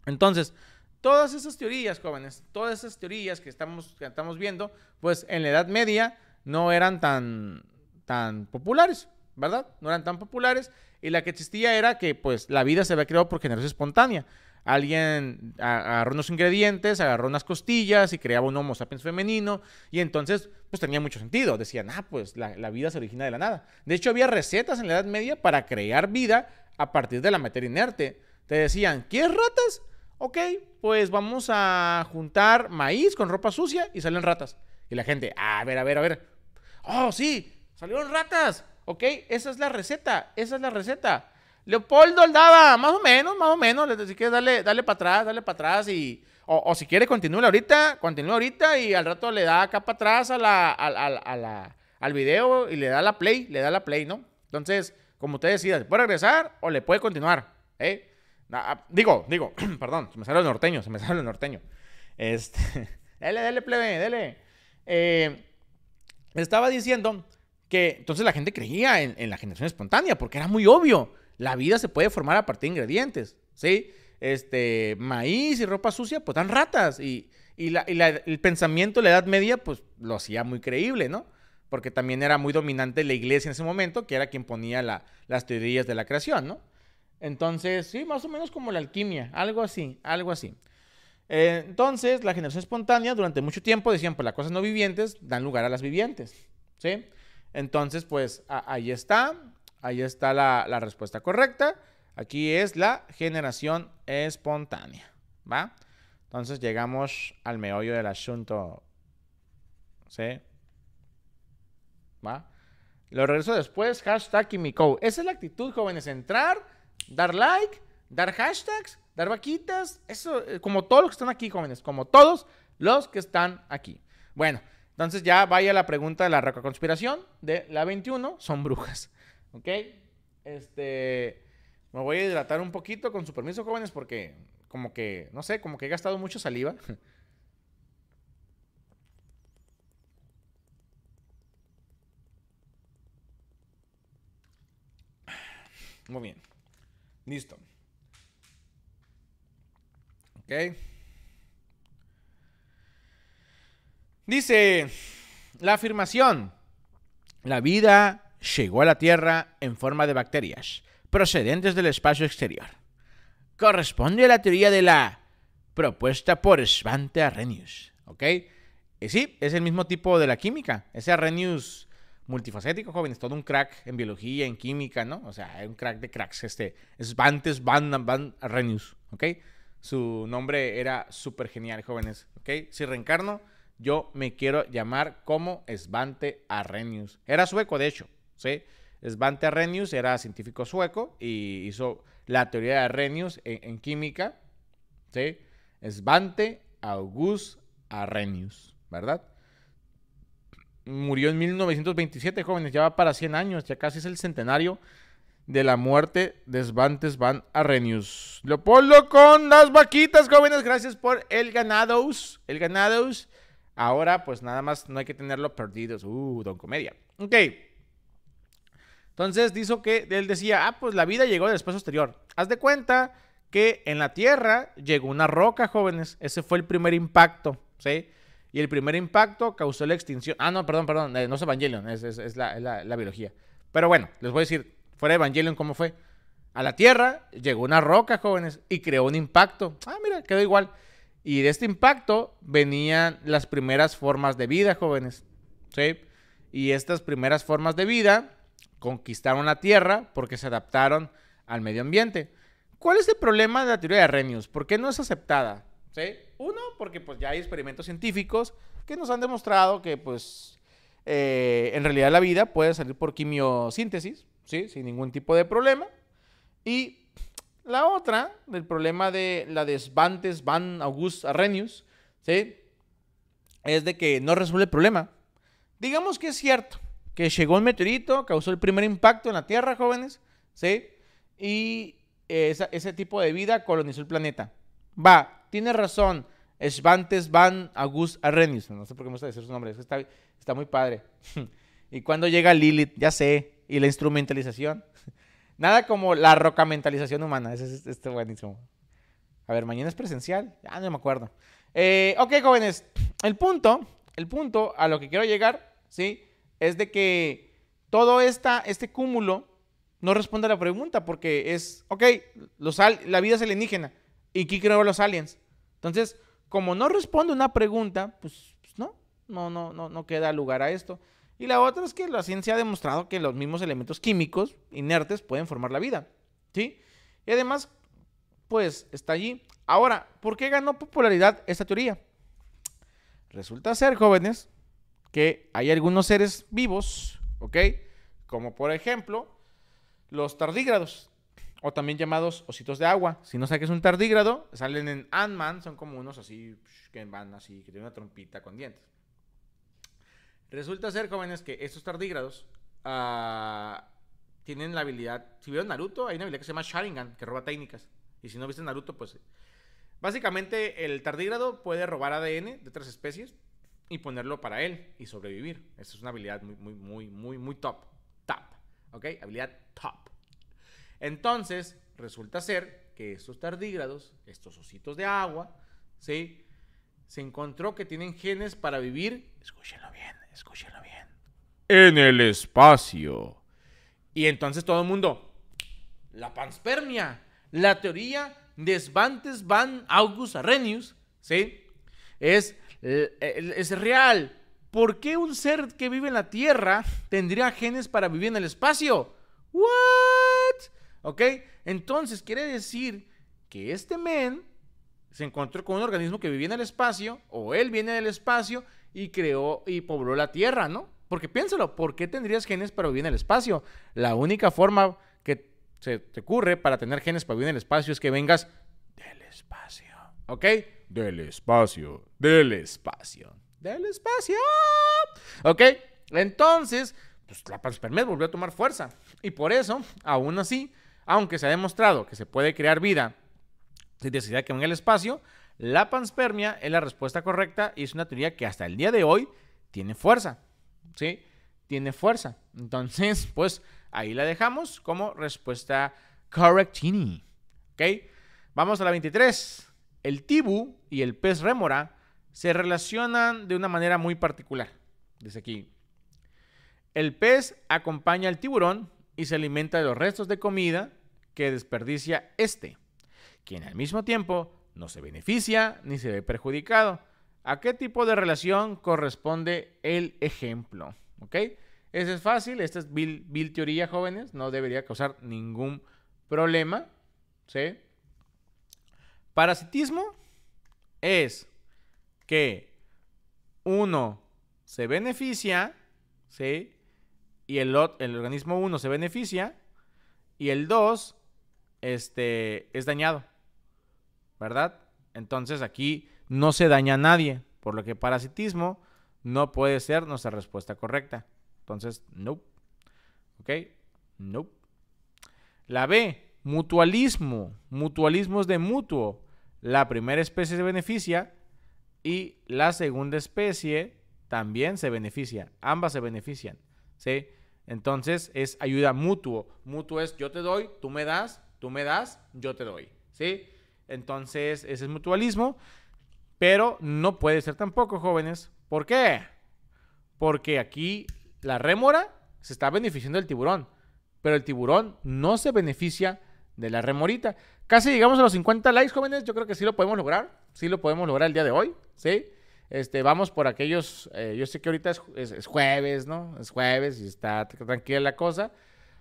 Entonces, todas esas teorías, jóvenes, todas esas teorías que estamos, estamos viendo, pues en la Edad Media no eran tan, tan populares, ¿verdad? No eran tan populares y la que existía era que pues la vida se había creado por generación espontánea. Alguien agarró unos ingredientes, agarró unas costillas y creaba un Homo sapiens femenino. Y entonces, pues tenía mucho sentido. Decían, ah, pues la, la vida se origina de la nada. De hecho, había recetas en la Edad Media para crear vida a partir de la materia inerte. Te decían, ¿quieres ratas? Ok, pues vamos a juntar maíz con ropa sucia y salen ratas. Y la gente, a ver, a ver, a ver. Oh, sí, salieron ratas. ¿Ok? Esa es la receta, esa es la receta. Leopoldo Aldaba, más o menos, más o menos. Así que dale, dale para atrás, dale para atrás. Y, o, si quiere, continúe ahorita, continúe ahorita y al rato le da acá para atrás a la, al video y le da la play, le da la play, ¿no? Entonces, como usted decida, ¿puede regresar o le puede continuar? ¿Eh? Ah, digo, digo, perdón, se me sale el norteño, se me sale el norteño. Este, dele, dele, plebe, dele. Eh, estaba diciendo que entonces la gente creía en, la generación espontánea, porque era muy obvio. La vida se puede formar a partir de ingredientes, ¿sí? Este, maíz y ropa sucia, pues dan ratas. Y, el pensamiento de la Edad Media, pues lo hacía muy creíble, ¿no? Porque también era muy dominante la iglesia en ese momento, que era quien ponía las teorías de la creación, ¿no? Entonces, sí, más o menos como la alquimia, algo así, algo así. entonces, la generación espontánea, durante mucho tiempo decían, pues las cosas no vivientes dan lugar a las vivientes, ¿sí? Entonces, pues ahí está, ahí está la, respuesta correcta. Aquí es la generación espontánea, ¿va? Entonces llegamos al meollo del asunto, ¿sí? ¿Va? Lo regreso después, hashtag y mi Esa es la actitud, jóvenes, entrar, dar like, dar hashtags, dar vaquitas, eso, eh, como todos los que están aquí, jóvenes, como todos los que están aquí. Bueno, entonces ya vaya la pregunta de la conspiración de la 21, son brujas. ¿Ok? Este, me voy a hidratar un poquito con su permiso, jóvenes, porque como que, no sé, como que he gastado mucho saliva. Muy bien. Listo. Ok. Dice la afirmación, la vida llegó a la Tierra en forma de bacterias procedentes del espacio exterior. Corresponde a la teoría de la propuesta por Svante Arrhenius, ¿ok? Y sí, es el mismo tipo de la química. Ese Arrhenius multifacético, jóvenes, todo un crack en biología, en química, ¿no? O sea, es un crack de cracks, este Svante Van, Arrhenius, ¿ok? Su nombre era súper genial, jóvenes, ¿ok? Si reencarno yo me quiero llamar como Svante Arrhenius. Era sueco, de hecho, ¿sí? Svante Arrhenius era científico sueco y hizo la teoría de Arrhenius en, química, ¿sí? Svante August Arrhenius, ¿verdad? Murió en 1927, jóvenes, ya va para 100 años, ya casi es el centenario de la muerte de Svante Van Arrhenius. Leopoldo con las vaquitas, jóvenes, gracias por el ganados, el ganados. Ahora, pues nada más no hay que tenerlo perdido. Uh, Don Comedia. Ok. Entonces, dijo que él decía, ah, pues la vida llegó del espacio exterior. Haz de cuenta que en la Tierra llegó una roca, jóvenes. Ese fue el primer impacto, ¿sí? Y el primer impacto causó la extinción. Ah, no, perdón, perdón. Eh, no es Evangelion, es, la, la, biología. Pero bueno, les voy a decir, fuera de Evangelion, ¿cómo fue? A la Tierra llegó una roca, jóvenes, y creó un impacto. Ah, mira, quedó igual. Y de este impacto venían las primeras formas de vida, jóvenes. ¿sí? Y estas primeras formas de vida conquistaron la Tierra porque se adaptaron al medio ambiente. ¿Cuál es el problema de la teoría de Arrhenius? ¿Por qué no es aceptada? Uno, porque pues ya hay experimentos científicos que nos han demostrado que pues eh, en realidad la vida puede salir por quimiosíntesis, ¿sí? Sin ningún tipo de problema. Y la otra, el problema de la de Van August Arrhenius, es de que no resuelve el problema. Digamos que es cierto que llegó el meteorito, causó el primer impacto en la Tierra, jóvenes, ¿sí? Y ese tipo de vida colonizó el planeta. Va, tiene razón. Svantes Van August Arrhenius. No sé por qué me gusta decir su nombre, está, está muy padre. y cuando llega Lilith, ya sé, y la instrumentalización. Nada como la roca mentalización humana. Ese es este buenísimo. A ver, mañana es presencial. ya no me acuerdo. Eh, ok, jóvenes. El punto, el punto a lo que quiero llegar, ¿sí? Es de que todo esta, este cúmulo no responde a la pregunta porque es, ok, los la vida es alienígena. ¿Y qué creó los aliens? Entonces, como no responde una pregunta, pues, pues no, no, no, no, no queda lugar a esto. Y la otra es que la ciencia ha demostrado que los mismos elementos químicos inertes pueden formar la vida. ¿Sí? Y además, pues está allí. Ahora, ¿por qué ganó popularidad esta teoría? Resulta ser, jóvenes, que hay algunos seres vivos, ¿ok? Como por ejemplo los tardígrados, o también llamados ositos de agua. Si no sabes es un tardígrado, salen en Ant-Man, son como unos así, que van así, que tienen una trompita con dientes. Resulta ser, jóvenes, que estos tardígrados ah, tienen la habilidad. Si vieron Naruto, hay una habilidad que se llama Sharingan, que roba técnicas. Y si no viste Naruto, pues. Eh, básicamente, el tardígrado puede robar ADN de otras especies y ponerlo para él y sobrevivir. Esa es una habilidad muy, muy, muy, muy, muy top. Top. ¿Ok? Habilidad top. Entonces, resulta ser que estos tardígrados, estos ositos de agua, ¿sí? Se encontró que tienen genes para vivir, escúchenlo bien, escúchenlo bien, en el espacio. Y entonces todo el mundo, la panspermia, la teoría de Svantes van August Arrhenius, ¿sí? Es, eh, es real. ¿Por qué un ser que vive en la Tierra tendría genes para vivir en el espacio? ¿What? ¿Ok? Entonces quiere decir que este men se encontró con un organismo que vivía en el espacio, o él viene del espacio, y creó y pobló la Tierra, ¿no? Porque piénsalo, ¿por qué tendrías genes para vivir en el espacio? La única forma que se te ocurre para tener genes para vivir en el espacio es que vengas del espacio, ¿ok? Del espacio, del espacio, del espacio, ¿ok? Entonces, pues la panspermia volvió a tomar fuerza. Y por eso, aún así, aunque se ha demostrado que se puede crear vida sin necesidad que venga el espacio, la panspermia es la respuesta correcta y es una teoría que hasta el día de hoy tiene fuerza, ¿sí? Tiene fuerza. Entonces, pues ahí la dejamos como respuesta correctini, ¿ok? Vamos a la 23. El tibu y el pez rémora se relacionan de una manera muy particular. Desde aquí. El pez acompaña al tiburón y se alimenta de los restos de comida que desperdicia este, quien al mismo tiempo no se beneficia ni se ve perjudicado. ¿A qué tipo de relación corresponde el ejemplo? ¿Ok? Ese es fácil, esta es Bill, Teoría, jóvenes, no debería causar ningún problema. ¿Sí? Parasitismo es que uno se beneficia, ¿sí? Y el, el organismo uno se beneficia y el dos este, es dañado. ¿verdad? Entonces aquí no se daña a nadie, por lo que parasitismo no puede ser nuestra respuesta correcta. Entonces, no, ¿Ok? Nope. La B, mutualismo. Mutualismo es de mutuo. La primera especie se beneficia y la segunda especie también se beneficia. Ambas se benefician. ¿Sí? Entonces es ayuda mutuo. Mutuo es yo te doy, tú me das, tú me das, yo te doy. ¿Sí? Entonces, ese es mutualismo, pero no puede ser tampoco, jóvenes. ¿Por qué? Porque aquí la rémora se está beneficiando del tiburón, pero el tiburón no se beneficia de la remorita. Casi llegamos a los 50 likes, jóvenes. Yo creo que sí lo podemos lograr. Sí lo podemos lograr el día de hoy, ¿sí? Este, vamos por aquellos, eh, yo sé que ahorita es, es, jueves, ¿no? Es jueves y está tranquila la cosa.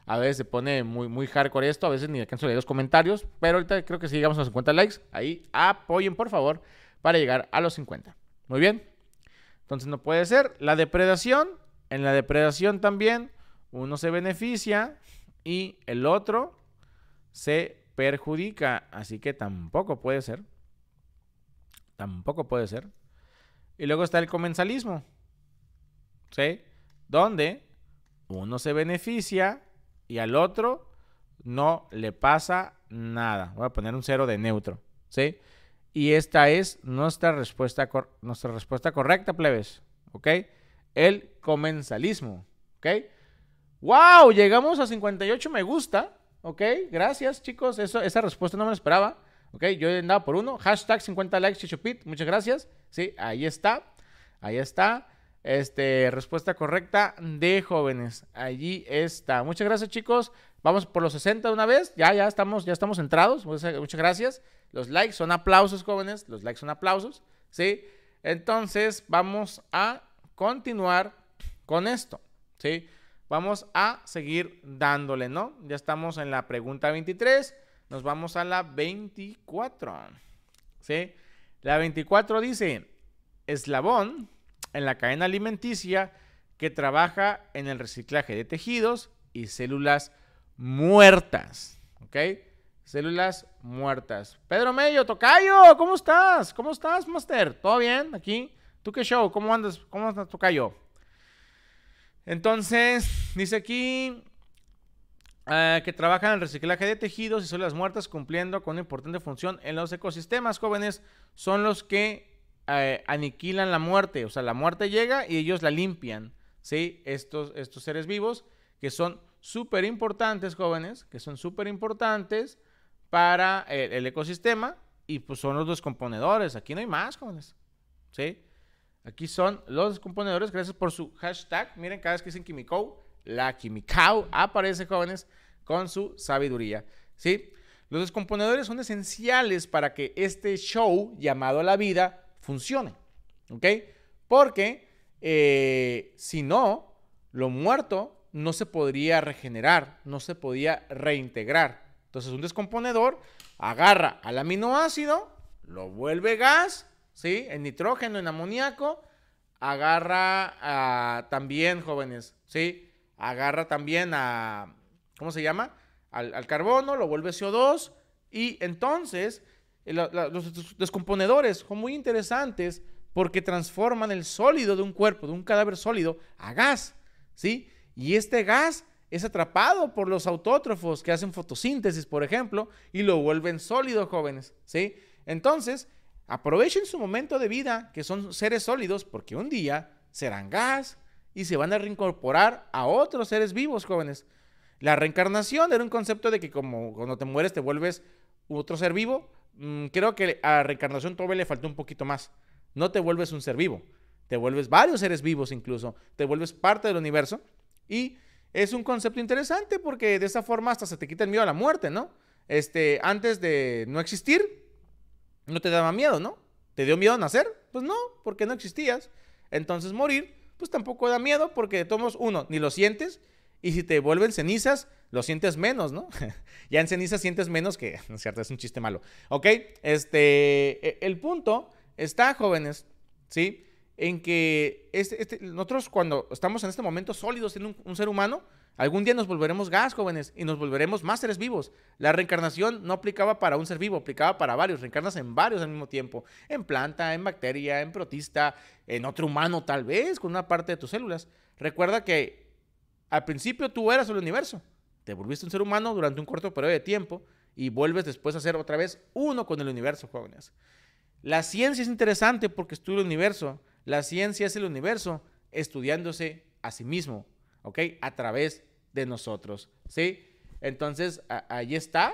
A veces se pone muy, muy hardcore esto, a veces ni alcanzo a leer los comentarios, pero ahorita creo que si llegamos a los 50 likes, ahí apoyen por favor para llegar a los 50. Muy bien. Entonces no puede ser. La depredación, en la depredación también uno se beneficia y el otro se perjudica, así que tampoco puede ser. Tampoco puede ser. Y luego está el comensalismo, ¿sí? Donde uno se beneficia y al otro no le pasa nada. Voy a poner un cero de neutro, ¿sí? Y esta es nuestra respuesta, nuestra respuesta correcta, plebes, ¿ok? El comensalismo, ¿ok? ¡Wow! Llegamos a 58 me gusta, ¿ok? Gracias, chicos. esa respuesta no me la esperaba, ¿ok? Yo he andaba por uno. Hashtag 50 likes, Chichupit. Muchas gracias. Sí, ahí está. Ahí está. Este, respuesta correcta de jóvenes. Allí está. Muchas gracias, chicos. Vamos por los 60 de una vez. Ya, ya estamos, ya estamos entrados. Muchas gracias. Los likes son aplausos, jóvenes. Los likes son aplausos. ¿Sí? Entonces, vamos a continuar con esto. ¿Sí? Vamos a seguir dándole, ¿no? Ya estamos en la pregunta 23. Nos vamos a la 24. ¿Sí? La 24 dice, eslabón en la cadena alimenticia que trabaja en el reciclaje de tejidos y células muertas. ¿Ok? Células muertas. Pedro Mello, Tocayo, ¿cómo estás? ¿Cómo estás, Master? ¿Todo bien aquí? ¿Tú qué show? ¿Cómo andas? ¿Cómo andas, Tocayo? Entonces, dice aquí eh, que trabaja en el reciclaje de tejidos y células muertas cumpliendo con una importante función en los ecosistemas jóvenes. Son los que eh, aniquilan la muerte, o sea, la muerte llega y ellos la limpian, ¿sí? Estos, estos seres vivos que son súper importantes, jóvenes, que son súper importantes para eh, el, ecosistema y pues son los descomponedores, aquí no hay más, jóvenes, ¿sí? Aquí son los descomponedores, gracias por su hashtag, miren, cada vez que dicen Kimiko, la Kimikau aparece, jóvenes, con su sabiduría, ¿sí? Los descomponedores son esenciales para que este show llamado la vida funcione. ¿Ok? Porque eh, si no, lo muerto no se podría regenerar, no se podía reintegrar. Entonces un descomponedor agarra al aminoácido, lo vuelve gas, ¿sí? En nitrógeno, en amoníaco, agarra a, también, jóvenes, ¿sí? Agarra también a, ¿cómo se llama? Al, al carbono, lo vuelve CO2 y entonces eh, los descomponedores son muy interesantes porque transforman el sólido de un cuerpo, de un cadáver sólido, a gas, ¿sí? Y este gas es atrapado por los autótrofos que hacen fotosíntesis, por ejemplo, y lo vuelven sólido, jóvenes, ¿sí? Entonces, aprovechen su momento de vida, que son seres sólidos, porque un día serán gas y se van a reincorporar a otros seres vivos, jóvenes. La reencarnación era un concepto de que como cuando te mueres te vuelves otro ser vivo, Mm, creo que a Reencarnación Tobe le faltó un poquito más. No te vuelves un ser vivo, te vuelves varios seres vivos incluso, te vuelves parte del universo y es un concepto interesante porque de esa forma hasta se te quita el miedo a la muerte, ¿no? Este, antes de no existir, no te daba miedo, ¿no? ¿Te dio miedo nacer? Pues no, porque no existías. Entonces morir, pues tampoco da miedo porque de uno, ni lo sientes y si te vuelven cenizas, lo sientes menos, ¿no? ya en cenizas sientes menos que, no es cierto, es un chiste malo. ¿Ok? Este, e, el punto está, jóvenes, ¿sí? En que este, este, nosotros cuando estamos en este momento sólidos en un ser humano, Algún día nos volveremos gas, jóvenes, y nos volveremos más seres vivos. La reencarnación no aplicaba para un ser vivo, aplicaba para varios. Reencarnas en varios al mismo tiempo. En planta, en bacteria, en protista, en otro humano tal vez, con una parte de tus células. Recuerda que al principio tú eras el universo, te volviste un ser humano durante un corto periodo de tiempo y vuelves después a ser otra vez uno con el universo, jóvenes. La ciencia es interesante porque estudia el universo. La ciencia es el universo estudiándose a sí mismo, ¿ok? A través de nosotros, ¿sí? Entonces, ahí está,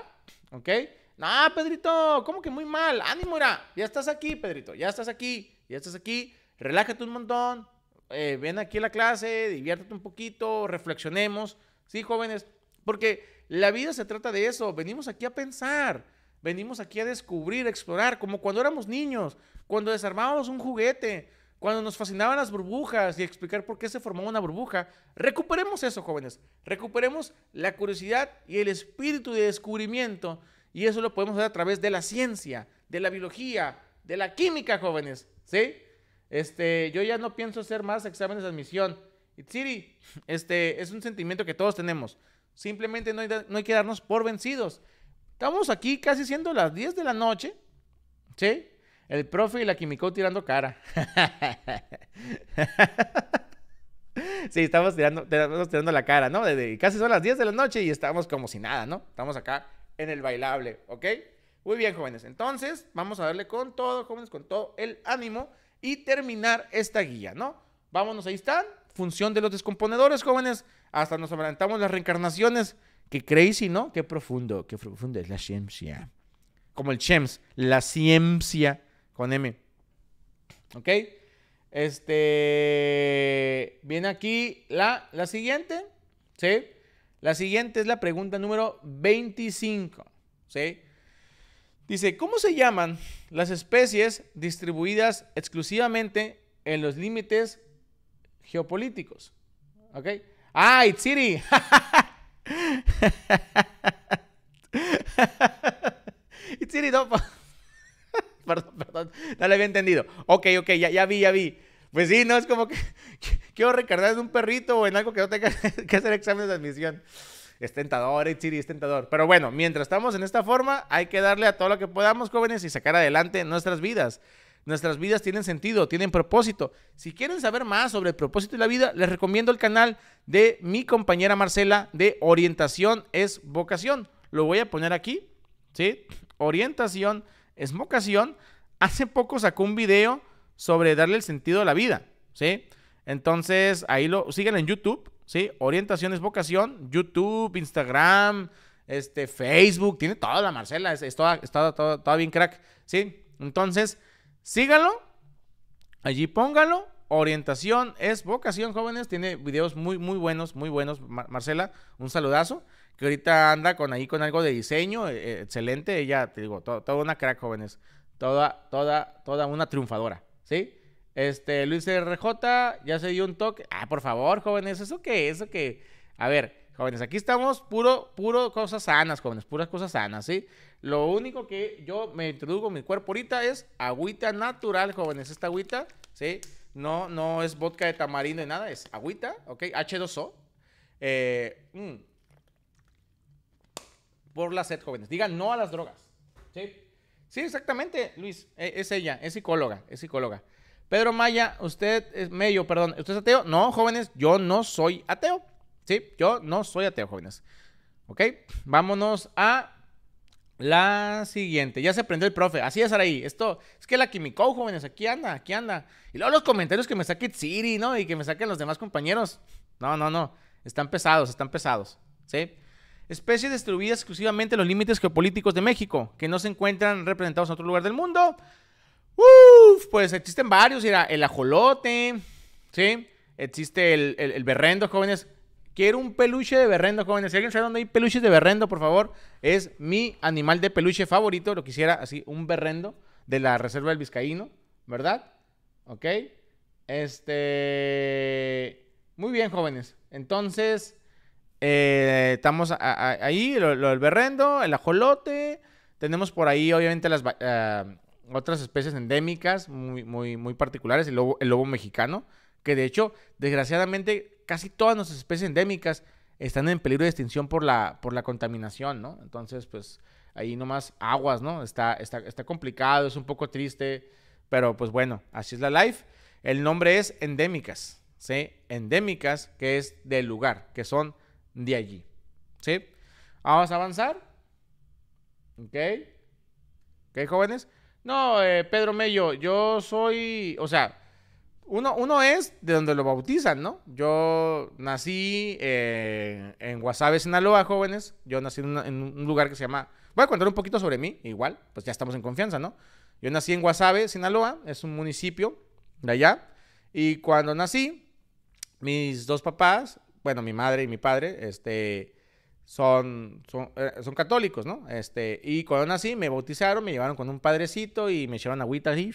¿ok? No, Pedrito, ¿cómo que muy mal? Ánimo, era ya estás aquí, Pedrito, ya estás aquí, ya estás aquí, relájate un montón, eh, ven aquí a la clase, diviértete un poquito, reflexionemos, ¿sí, jóvenes? Porque la vida se trata de eso, venimos aquí a pensar, venimos aquí a descubrir, explorar, como cuando éramos niños, cuando desarmábamos un juguete, cuando nos fascinaban las burbujas y explicar por qué se formó una burbuja, recuperemos eso, jóvenes. Recuperemos la curiosidad y el espíritu de descubrimiento. Y eso lo podemos hacer a través de la ciencia, de la biología, de la química, jóvenes. ¿Sí? Este, yo ya no pienso hacer más exámenes de admisión. Itziri, este, es un sentimiento que todos tenemos. Simplemente no hay, que darnos por vencidos. Estamos aquí casi siendo las 10 de la noche, ¿sí? El profe y la químico tirando cara. sí, estamos tirando, tirando la cara, ¿no? casi son las 10 de la noche y estamos como si nada, ¿no? Estamos acá en el bailable, ¿ok? Muy bien, jóvenes. Entonces, vamos a darle con todo, jóvenes, con todo el ánimo y terminar esta guía, ¿no? Vámonos, ahí están. Función de los descomponedores, jóvenes. Hasta nos adelantamos las reencarnaciones. Qué crazy, ¿no? Qué profundo, qué profundo es la ciencia. Como el chems, la ciencia con M. ¿Ok? Este. Viene aquí la, la siguiente. ¿Sí? La siguiente es la pregunta número 25. ¿Sí? Dice, ¿cómo se llaman las especies distribuidas exclusivamente en los límites geopolíticos? ¿Ok? ¡Ah, Itziri! Itziri, no. perdón, perdón. No le había entendido. Ok, ok, ya, ya vi, ya vi. Pues sí, no, es como que quiero recargar en un perrito o en algo que no tenga que hacer exámenes de admisión es tentador, Itziri, es tentador. Pero bueno, mientras estamos en esta forma, hay que darle a todo lo que podamos, jóvenes, y sacar adelante nuestras vidas. Nuestras vidas tienen sentido, tienen propósito. Si quieren saber más sobre el propósito de la vida, les recomiendo el canal de mi compañera Marcela de Orientación es Vocación. Lo voy a poner aquí, ¿sí? Orientación es Vocación. Hace poco sacó un video sobre darle el sentido a la vida, ¿sí? Entonces, ahí lo sigan en YouTube. ¿sí? Orientación es vocación, YouTube, Instagram, este, Facebook, tiene toda la Marcela, es, está toda, bien crack, ¿sí? Entonces, sígalo, allí póngalo. Orientación es vocación, jóvenes. Tiene videos muy, muy buenos, muy buenos. Marcela, un saludazo. Que ahorita anda con ahí con algo de diseño. Eh, eh, excelente. Ella, te digo, toda una crack, jóvenes. Toda, toda, toda una triunfadora. ¿Sí? Este, Luis RJ, ya se dio un toque. Ah, por favor, jóvenes, ¿eso qué? ¿Eso A ver, jóvenes, aquí estamos puro, puro cosas sanas, jóvenes, puras cosas sanas, ¿sí? Lo único que yo me introduzco en mi cuerpo ahorita es agüita natural, jóvenes, esta agüita, ¿sí? No, no es vodka de tamarindo ni nada, es agüita, ¿ok? H2O. Eh, mm. Por la sed, jóvenes. Digan no a las drogas, ¿sí? Sí, exactamente, Luis. E, es ella, es psicóloga, es psicóloga. Pedro Maya, usted es medio, perdón, ¿usted es ateo? No, jóvenes, yo no soy ateo. Sí, yo no soy ateo, jóvenes. Ok, vámonos a la siguiente. Ya se aprendió el profe. Así es, ahí, Esto es que la químico, jóvenes. Aquí anda, aquí anda. Y luego los comentarios que me saque Siri, ¿no? Y que me saquen los demás compañeros. No, no, no. Están pesados, están pesados. ¿Sí? Especies distribuidas exclusivamente en los límites geopolíticos de México, que no se encuentran representados en otro lugar del mundo. Uf, pues existen varios, mira, el ajolote, ¿sí? Existe el, berrendo, jóvenes. Quiero un peluche de berrendo, jóvenes. Si alguien sabe dónde hay peluches de berrendo, por favor, es mi animal de peluche favorito. Lo quisiera así, un berrendo de la Reserva del Vizcaíno, ¿verdad? ¿Ok? Este... Muy bien, jóvenes. Entonces, eh, estamos ahí, lo, del berrendo, el ajolote. Tenemos por ahí, obviamente, las, ah, otras especies endémicas muy, muy, muy particulares, el lobo, el lobo mexicano, que de hecho, desgraciadamente, casi todas nuestras especies endémicas están en peligro de extinción por la, por la contaminación, ¿no? Entonces, pues ahí nomás aguas, ¿no? Está, está, está complicado, es un poco triste, pero pues bueno, así es la life. El nombre es endémicas, ¿sí? Endémicas, que es del lugar, que son de allí, ¿sí? Vamos a avanzar. ¿Ok? ¿Ok, jóvenes? No, eh, Pedro Mello, yo soy, o sea, uno, uno es de donde lo bautizan, ¿no? Yo nací eh, en Guasave, Sinaloa, jóvenes. Yo nací en, un lugar que se llama... Voy a contar un poquito sobre mí, igual, pues ya estamos en confianza, ¿no? Yo nací en Guasave, Sinaloa, es un municipio de allá. Y cuando nací, mis dos papás, bueno, mi madre y mi padre, este, son, son, eh, son, católicos, ¿no? Este, y cuando nací me bautizaron, me llevaron con un padrecito y me echaron agüita así,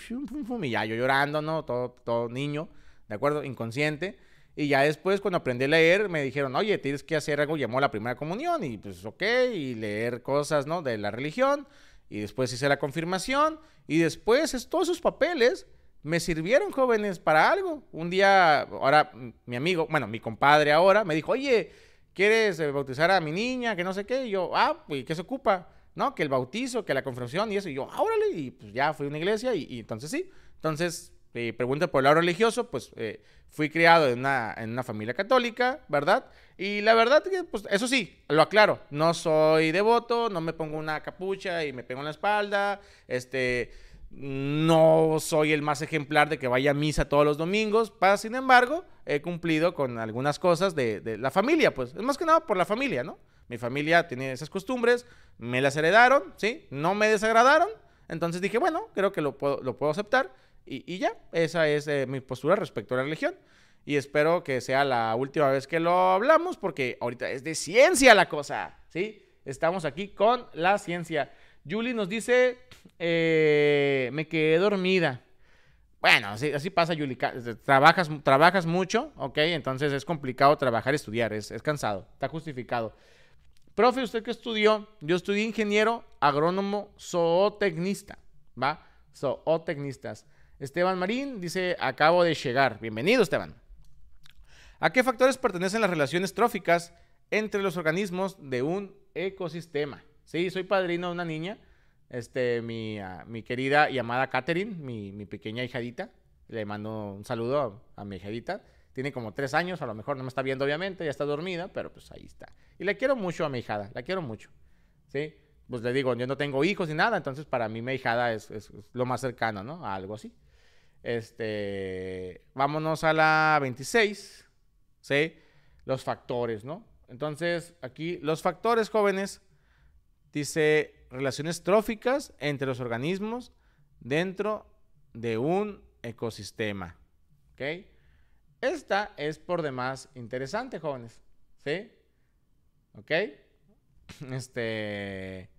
y ya yo llorando, ¿no? Todo, todo niño, ¿de acuerdo? Inconsciente. Y ya después, cuando aprendí a leer, me dijeron, oye, tienes que hacer algo, llamó a la primera comunión, y pues, ok, y leer cosas, ¿no? De la religión, y después hice la confirmación, y después todos esos papeles me sirvieron, jóvenes, para algo. Un día, ahora, mi amigo, bueno, mi compadre ahora, me dijo, oye, ¿quieres eh, bautizar a mi niña? Que no sé qué. Y yo, ah, pues, ¿qué se ocupa? No, que el bautizo, que la confesión y eso. Y yo, órale. Y pues ya fui a una iglesia y, entonces sí. Entonces, eh, pregunta por el lado religioso, pues eh, fui criado en una, en una, familia católica, ¿verdad? Y la verdad que, pues, eso sí, lo aclaro, no soy devoto, no me pongo una capucha y me pego en la espalda, este, no soy el más ejemplar de que vaya a misa todos los domingos, pero sin embargo, he cumplido con algunas cosas de, la familia, pues, es más que nada por la familia, ¿no? Mi familia tenía esas costumbres, me las heredaron, ¿sí? No me desagradaron, entonces dije, bueno, creo que lo puedo, aceptar y, ya, esa es eh, mi postura respecto a la religión. Y espero que sea la última vez que lo hablamos porque ahorita es de ciencia la cosa, ¿sí? Estamos aquí con la ciencia. Julie nos dice, eh, me quedé dormida. Bueno, así, pasa, Julie. Eh, trabajas, trabajas mucho, ¿ok? Entonces es complicado trabajar y estudiar, es, es cansado, está justificado. Profe, ¿usted qué estudió? Yo estudié ingeniero, agrónomo, zootecnista, ¿va? Zootecnistas. Esteban Marín dice, acabo de llegar. Bienvenido, Esteban. ¿A qué factores pertenecen las relaciones tróficas entre los organismos de un ecosistema? Sí, soy padrino de una niña, este, mi, ah, querida y amada Katherine, mi, pequeña hijadita. Le mando un saludo a, mi hijadita. Tiene como tres años, a lo mejor no me está viendo obviamente, ya está dormida, pero pues ahí está. Y la quiero mucho a mi hijada, la quiero mucho. ¿Sí? Pues le digo, yo no tengo hijos ni nada, entonces para mí mi hijada es, lo más cercano, ¿no? A algo así. Este, vámonos a la 26, ¿sí? Los factores, ¿no? Entonces, aquí los factores jóvenes Dice, relaciones tróficas entre los organismos dentro de un ecosistema. ¿Ok? Esta es por demás interesante, jóvenes. ¿Sí? ¿Ok? Este...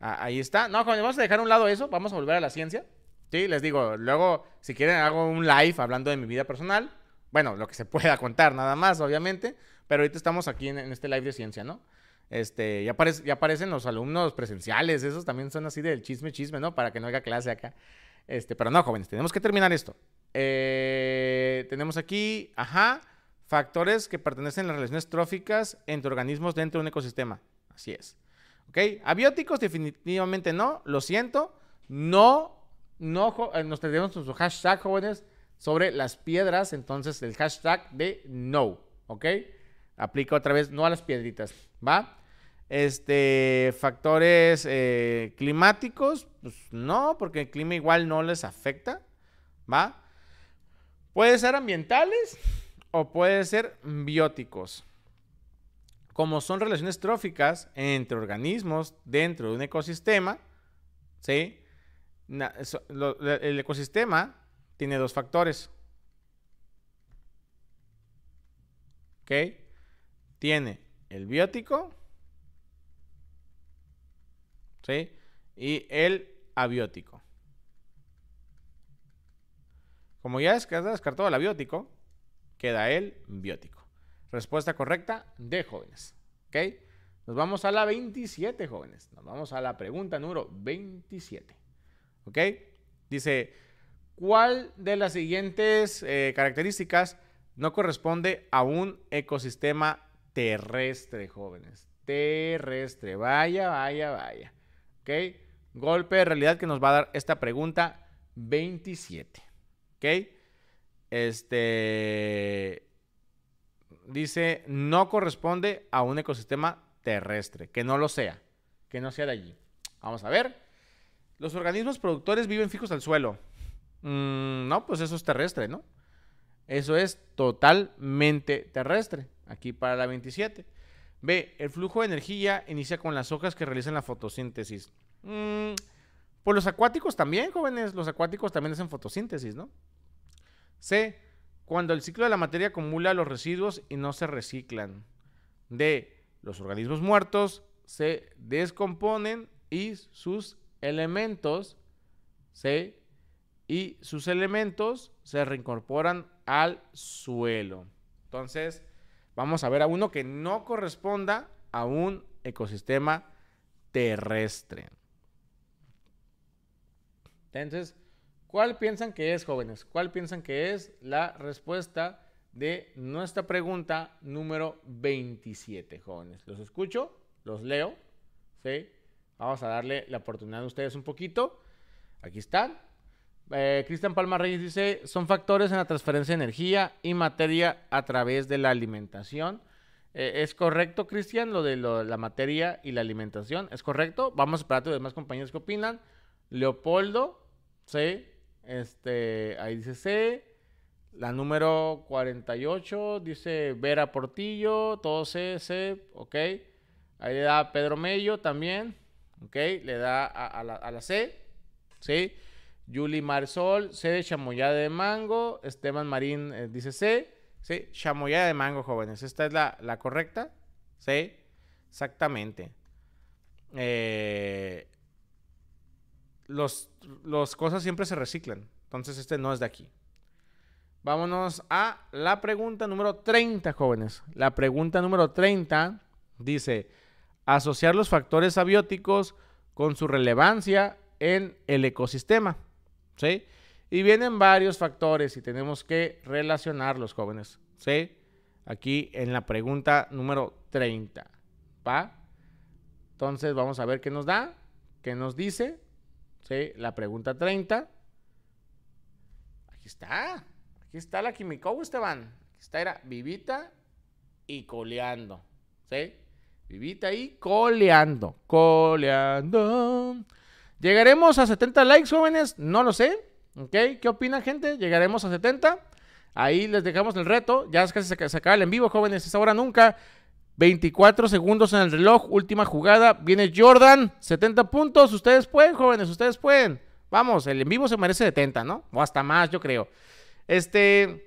ahí está. No, vamos a dejar a un lado eso. Vamos a volver a la ciencia. Sí, les digo, luego, si quieren, hago un live hablando de mi vida personal. Bueno, lo que se pueda contar, nada más, obviamente. Pero ahorita estamos aquí en este live de ciencia, ¿no? Este, ya, aparecen los alumnos presenciales, esos también son así del chisme, chisme, ¿no? Para que no haya clase acá. Este, pero no, jóvenes, tenemos que terminar esto. Eh, tenemos aquí, ajá, factores que pertenecen a las relaciones tróficas entre organismos dentro de un ecosistema. Así es. ¿Ok? Abióticos definitivamente no, lo siento. No, no, eh, nos tendremos nuestro hashtag, jóvenes, sobre las piedras. Entonces, el hashtag de no, ¿ok? Aplica otra vez no a las piedritas, ¿va? Este, factores eh, climáticos, pues no, porque el clima igual no les afecta, ¿va? Puede ser ambientales o puede ser bióticos. Como son relaciones tróficas entre organismos dentro de un ecosistema, ¿sí? el ecosistema tiene dos factores. ¿Ok? Tiene el biótico y el abiótico. Como ya descartado el abiótico, queda el biótico. Respuesta correcta de jóvenes. ¿Ok? Nos vamos a la 27, jóvenes. Nos vamos a la pregunta número 27. ¿Ok? Dice, ¿cuál de las siguientes eh, características no corresponde a un ecosistema terrestre, jóvenes? Terrestre. Vaya, vaya, vaya. Golpe de realidad que nos va a dar esta pregunta 27, ¿ok? Este dice, no corresponde a un ecosistema terrestre, que no lo sea, que no sea de allí. Vamos a ver. Los organismos productores viven fijos al suelo. Mm, no, pues eso es terrestre, ¿no? Eso es totalmente terrestre, aquí para la 27. B. El flujo de energía inicia con las hojas que realizan la fotosíntesis. Mm, pues los acuáticos también, jóvenes. Los acuáticos también hacen fotosíntesis, ¿no? C. Cuando el ciclo de la materia acumula los residuos y no se reciclan. D. Los organismos muertos se descomponen y sus elementos C. y sus elementos se reincorporan al suelo. Entonces, vamos a ver a uno que no corresponda a un ecosistema terrestre. Entonces, ¿cuál piensan que es, jóvenes? ¿Cuál piensan que es la respuesta de nuestra pregunta número 27, jóvenes? Los escucho, los leo, ¿sí? Vamos a darle la oportunidad a ustedes un poquito. Aquí están. Eh, Cristian Palma Reyes dice, son factores en la transferencia de energía y materia a través de la alimentación. Eh, ¿Es correcto, Cristian, lo de la materia y la alimentación? ¿Es correcto? Vamos a esperar a demás compañeros que opinan. Leopoldo, sí, este, ahí dice C. La número 48 dice Vera Portillo, todo C, C, ok. Ahí le da Pedro Mello también, ok. Le da a, la, a la C, sí. Yuli Marsol, C de chamoyada de mango. Esteban Marín eh, dice C. Sí, chamoyada de mango, jóvenes. Esta es la, correcta. Sí, exactamente. Eh, Las los cosas siempre se reciclan. Entonces este no es de aquí. Vámonos a la pregunta número 30, jóvenes. La pregunta número 30 dice, asociar los factores abióticos con su relevancia en el ecosistema. ¿sí? Y vienen varios factores y tenemos que relacionarlos, jóvenes, ¿sí? Aquí en la pregunta número 30, ¿va? Entonces vamos a ver qué nos da, qué nos dice, ¿sí? La pregunta 30. Aquí está, aquí está la química. Esteban. Aquí está, era vivita y coleando, ¿sí? Vivita y coleando, coleando. ¿Llegaremos a 70 likes, jóvenes? No lo sé. ¿Ok? ¿Qué opina, gente? ¿Llegaremos a 70? Ahí les dejamos el reto. Ya es casi se, acaba el en vivo, jóvenes. Es ahora nunca. 24 segundos en el reloj. Última jugada. Viene Jordan. 70 puntos. Ustedes pueden, jóvenes. Ustedes pueden. Vamos, el en vivo se merece 70, ¿no? O hasta más, yo creo. Este.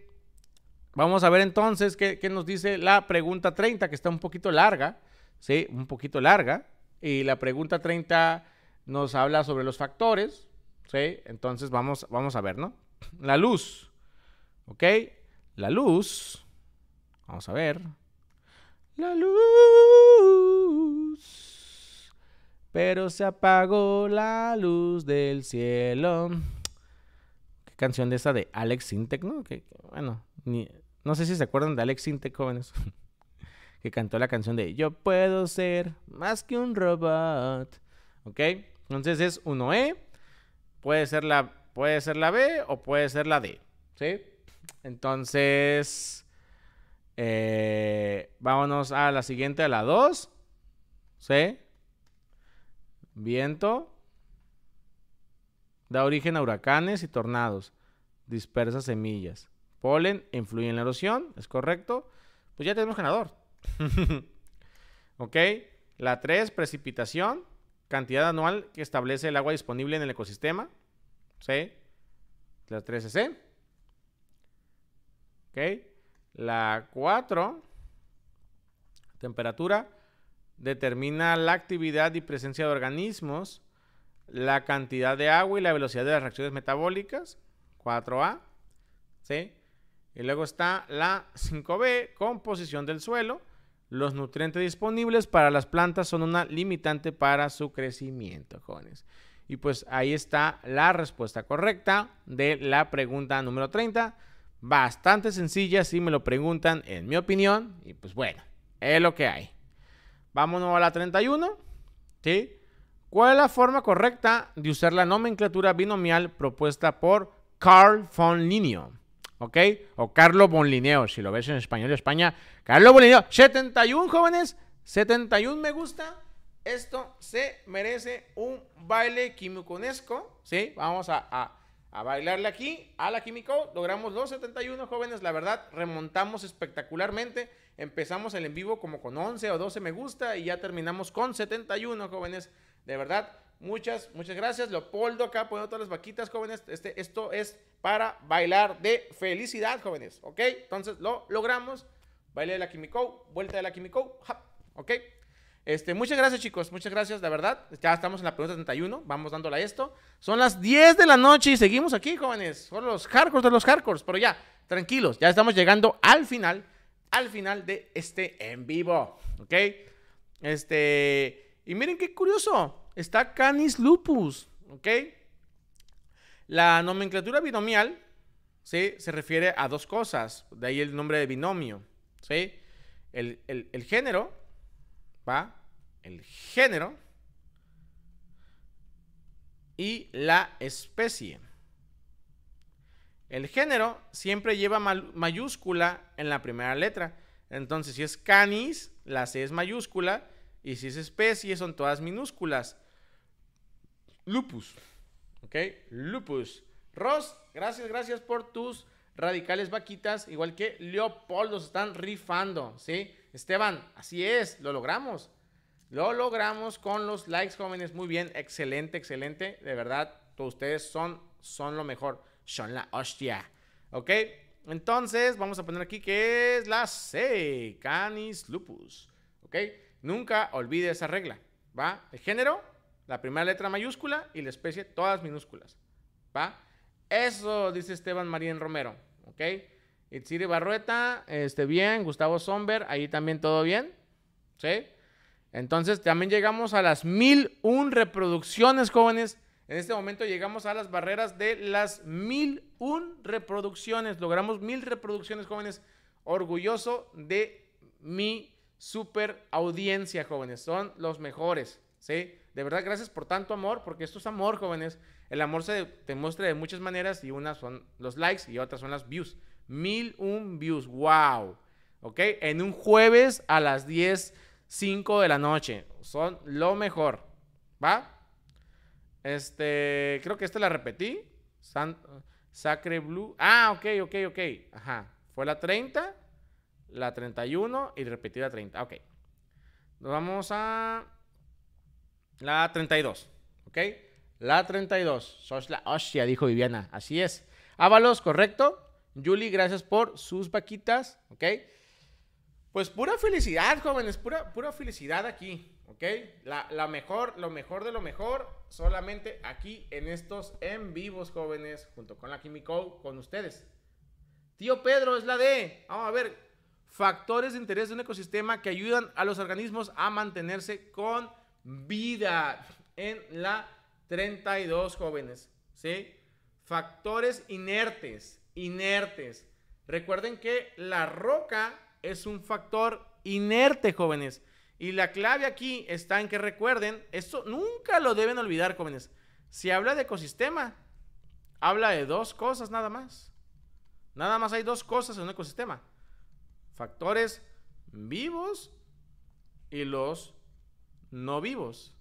Vamos a ver entonces qué nos dice la pregunta 30, que está un poquito larga. Sí, un poquito larga. Y la pregunta 30 nos habla sobre los factores, ¿sí? Entonces vamos, vamos a ver, ¿no? La luz, ¿ok? La luz, vamos a ver. La luz, pero se apagó la luz del cielo. Qué canción de esa de Alex Sintek, ¿no? Que, bueno, no sé si se acuerdan de Alex Sintek, jóvenes que cantó la canción de Yo puedo ser más que un robot. ¿Ok? Entonces es 1E, puede ser la, puede ser la B o puede ser la D, ¿sí? Entonces, eh, vámonos a la siguiente, a la 2, ¿sí? Viento, da origen a huracanes y tornados, dispersa semillas, polen, influye en la erosión, ¿es correcto? Pues ya tenemos ganador. ¿Ok? La 3, precipitación cantidad anual que establece el agua disponible en el ecosistema. ¿Sí? La 3 c ¿Ok? La 4, temperatura, determina la actividad y presencia de organismos, la cantidad de agua y la velocidad de las reacciones metabólicas. 4A. ¿Sí? Y luego está la 5B, composición del suelo. Los nutrientes disponibles para las plantas son una limitante para su crecimiento, jóvenes. Y pues ahí está la respuesta correcta de la pregunta número 30. Bastante sencilla si me lo preguntan, en mi opinión. Y pues bueno, es lo que hay. Vámonos a la 31. ¿Sí? ¿Cuál es la forma correcta de usar la nomenclatura binomial propuesta por Carl von Linneo? ¿ok? O Carlos Bonlineo, si lo ves en español de España. Carlos Bonlineo, 71 jóvenes, 71 me gusta. Esto se merece un baile quimiconesco, ¿sí? Vamos a, a, a bailarle aquí a la Quimico. Logramos los 71 jóvenes, la verdad, remontamos espectacularmente. Empezamos el en vivo como con 11 o 12 me gusta y ya terminamos con 71 jóvenes. De verdad, Muchas, muchas gracias. Leopoldo acá poniendo todas las vaquitas, jóvenes. Este, esto es para bailar de felicidad, jóvenes. ¿Ok? Entonces lo logramos. Baile de la Kimiko, vuelta de la Kimiko, ¿Ok? Este, muchas gracias, chicos. Muchas gracias, la verdad. Ya estamos en la pregunta 31. Vamos dándole a esto. Son las 10 de la noche y seguimos aquí, jóvenes. Son los hardcores de los hardcores. Pero ya, tranquilos. Ya estamos llegando al final. Al final de este en vivo. ¿Ok? Este. Y miren qué curioso está Canis lupus, ¿ok? La nomenclatura binomial se refiere a dos cosas, de ahí el nombre de binomio, ¿sí? El, el género, ¿va? El género y la especie. El género siempre lleva mayúscula en la primera letra. Entonces, si es canis, la C es mayúscula. Y si es especie, son todas minúsculas. Lupus. ¿Ok? Lupus. Ross, gracias, gracias por tus radicales vaquitas. Igual que Leopoldo, se están rifando. ¿Sí? Esteban, así es, lo logramos. Lo logramos con los likes, jóvenes. Muy bien, excelente, excelente. De verdad, todos ustedes son, son lo mejor. Son la hostia. ¿Ok? Entonces, vamos a poner aquí que es la C, Canis lupus. ¿Ok? Nunca olvide esa regla. ¿Va? El género la primera letra mayúscula y la especie todas minúsculas. ¿Va? Eso dice Esteban Marín Romero. ¿Ok? Itziri Barrueta, este bien. Gustavo Somber, ahí también todo bien. ¿Sí? Entonces también llegamos a las mil un reproducciones, jóvenes. En este momento llegamos a las barreras de las mil un reproducciones. Logramos mil reproducciones, jóvenes. Orgulloso de mi super audiencia, jóvenes. Son los mejores, ¿sí? de verdad, gracias por tanto amor, porque esto es amor, jóvenes. El amor se te muestra de muchas maneras y unas son los likes y otras son las views. Mil un views, wow. ¿Ok? En un jueves a las 10, 5 de la noche. Son lo mejor. ¿Va? Este, creo que esta la repetí. Sacre Blue. Ah, ok, ok, ok. Ajá. Fue la 30, la 31 y repetí la 30. Ok. Nos vamos a... La 32, ¿ok? La 32. Sos la hostia, dijo Viviana. Así es. Ábalos, correcto. Julie, gracias por sus vaquitas, ¿ok? Pues pura felicidad, jóvenes, pura, pura felicidad aquí, ¿ok? La, la, mejor, lo mejor de lo mejor, solamente aquí en estos en vivos, jóvenes, junto con la Kimiko, con ustedes. Tío Pedro, es la de, vamos a ver, factores de interés de un ecosistema que ayudan a los organismos a mantenerse con vida en la 32, jóvenes. ¿Sí? Factores inertes, inertes. Recuerden que la roca es un factor inerte, jóvenes. Y la clave aquí está en que recuerden, esto nunca lo deben olvidar, jóvenes. Si habla de ecosistema, habla de dos cosas nada más. Nada más hay dos cosas en un ecosistema. Factores vivos y los no vivos.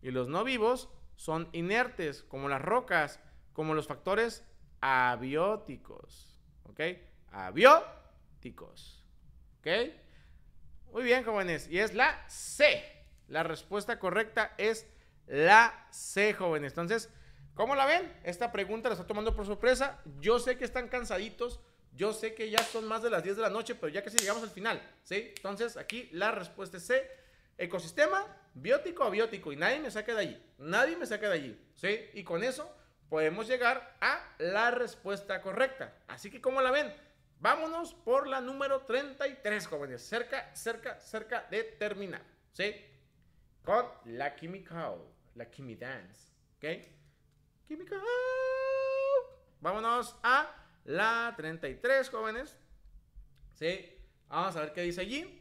Y los no vivos son inertes, como las rocas, como los factores abióticos. ¿Ok? Abióticos. ¿Ok? Muy bien, jóvenes. Y es la C. La respuesta correcta es la C, jóvenes. Entonces, ¿cómo la ven? Esta pregunta la está tomando por sorpresa. Yo sé que están cansaditos. Yo sé que ya son más de las 10 de la noche, pero ya que sí llegamos al final. ¿Sí? Entonces, aquí la respuesta es C. Ecosistema biótico biótico y nadie me saca de allí. Nadie me saca de allí, ¿sí? Y con eso podemos llegar a la respuesta correcta. Así que como la ven, vámonos por la número 33, jóvenes, cerca, cerca, cerca de terminar, ¿sí? Con la química, la quimidance, ¿ok? Química. Vámonos a la 33, jóvenes. ¿Sí? Vamos a ver qué dice allí.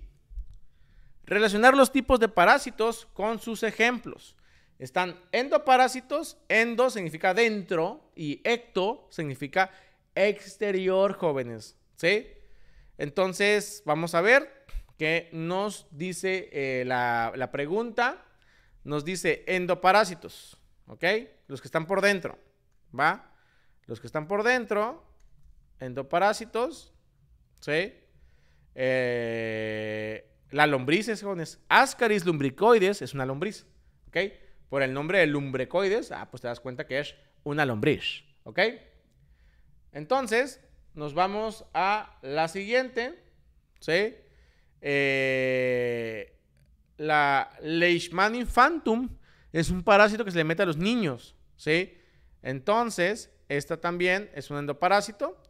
Relacionar los tipos de parásitos con sus ejemplos. Están endoparásitos, endo significa dentro y ecto significa exterior, jóvenes. ¿Sí? Entonces, vamos a ver qué nos dice eh, la, la pregunta. Nos dice endoparásitos, ¿ok? Los que están por dentro, ¿va? Los que están por dentro, endoparásitos, ¿sí? Eh, lombriz es, Ascaris lumbricoides es una lombriz. ¿Ok? Por el nombre de lumbricoides, ah, pues te das cuenta que es una lombriz. ¿Ok? Entonces, nos vamos a la siguiente. ¿Sí? Eh, la infantum es un parásito que se le mete a los niños. ¿Sí? Entonces, esta también es un endoparásito.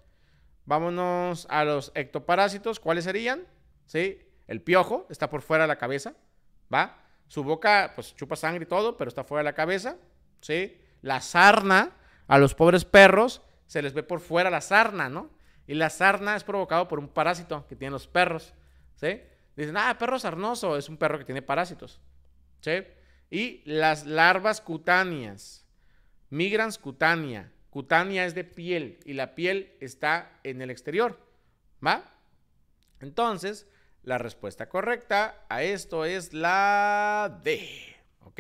Vámonos a los ectoparásitos. ¿Cuáles serían? ¿Sí? El piojo está por fuera de la cabeza, ¿va? Su boca, pues chupa sangre y todo, pero está fuera de la cabeza, ¿sí? La sarna, a los pobres perros se les ve por fuera la sarna, ¿no? Y la sarna es provocado por un parásito que tienen los perros, ¿sí? Dicen, ah, perro sarnoso, es un perro que tiene parásitos, ¿sí? Y las larvas cutáneas, migrans cutánea, cutánea es de piel y la piel está en el exterior, ¿va? Entonces, la respuesta correcta a esto es la D. ¿Ok?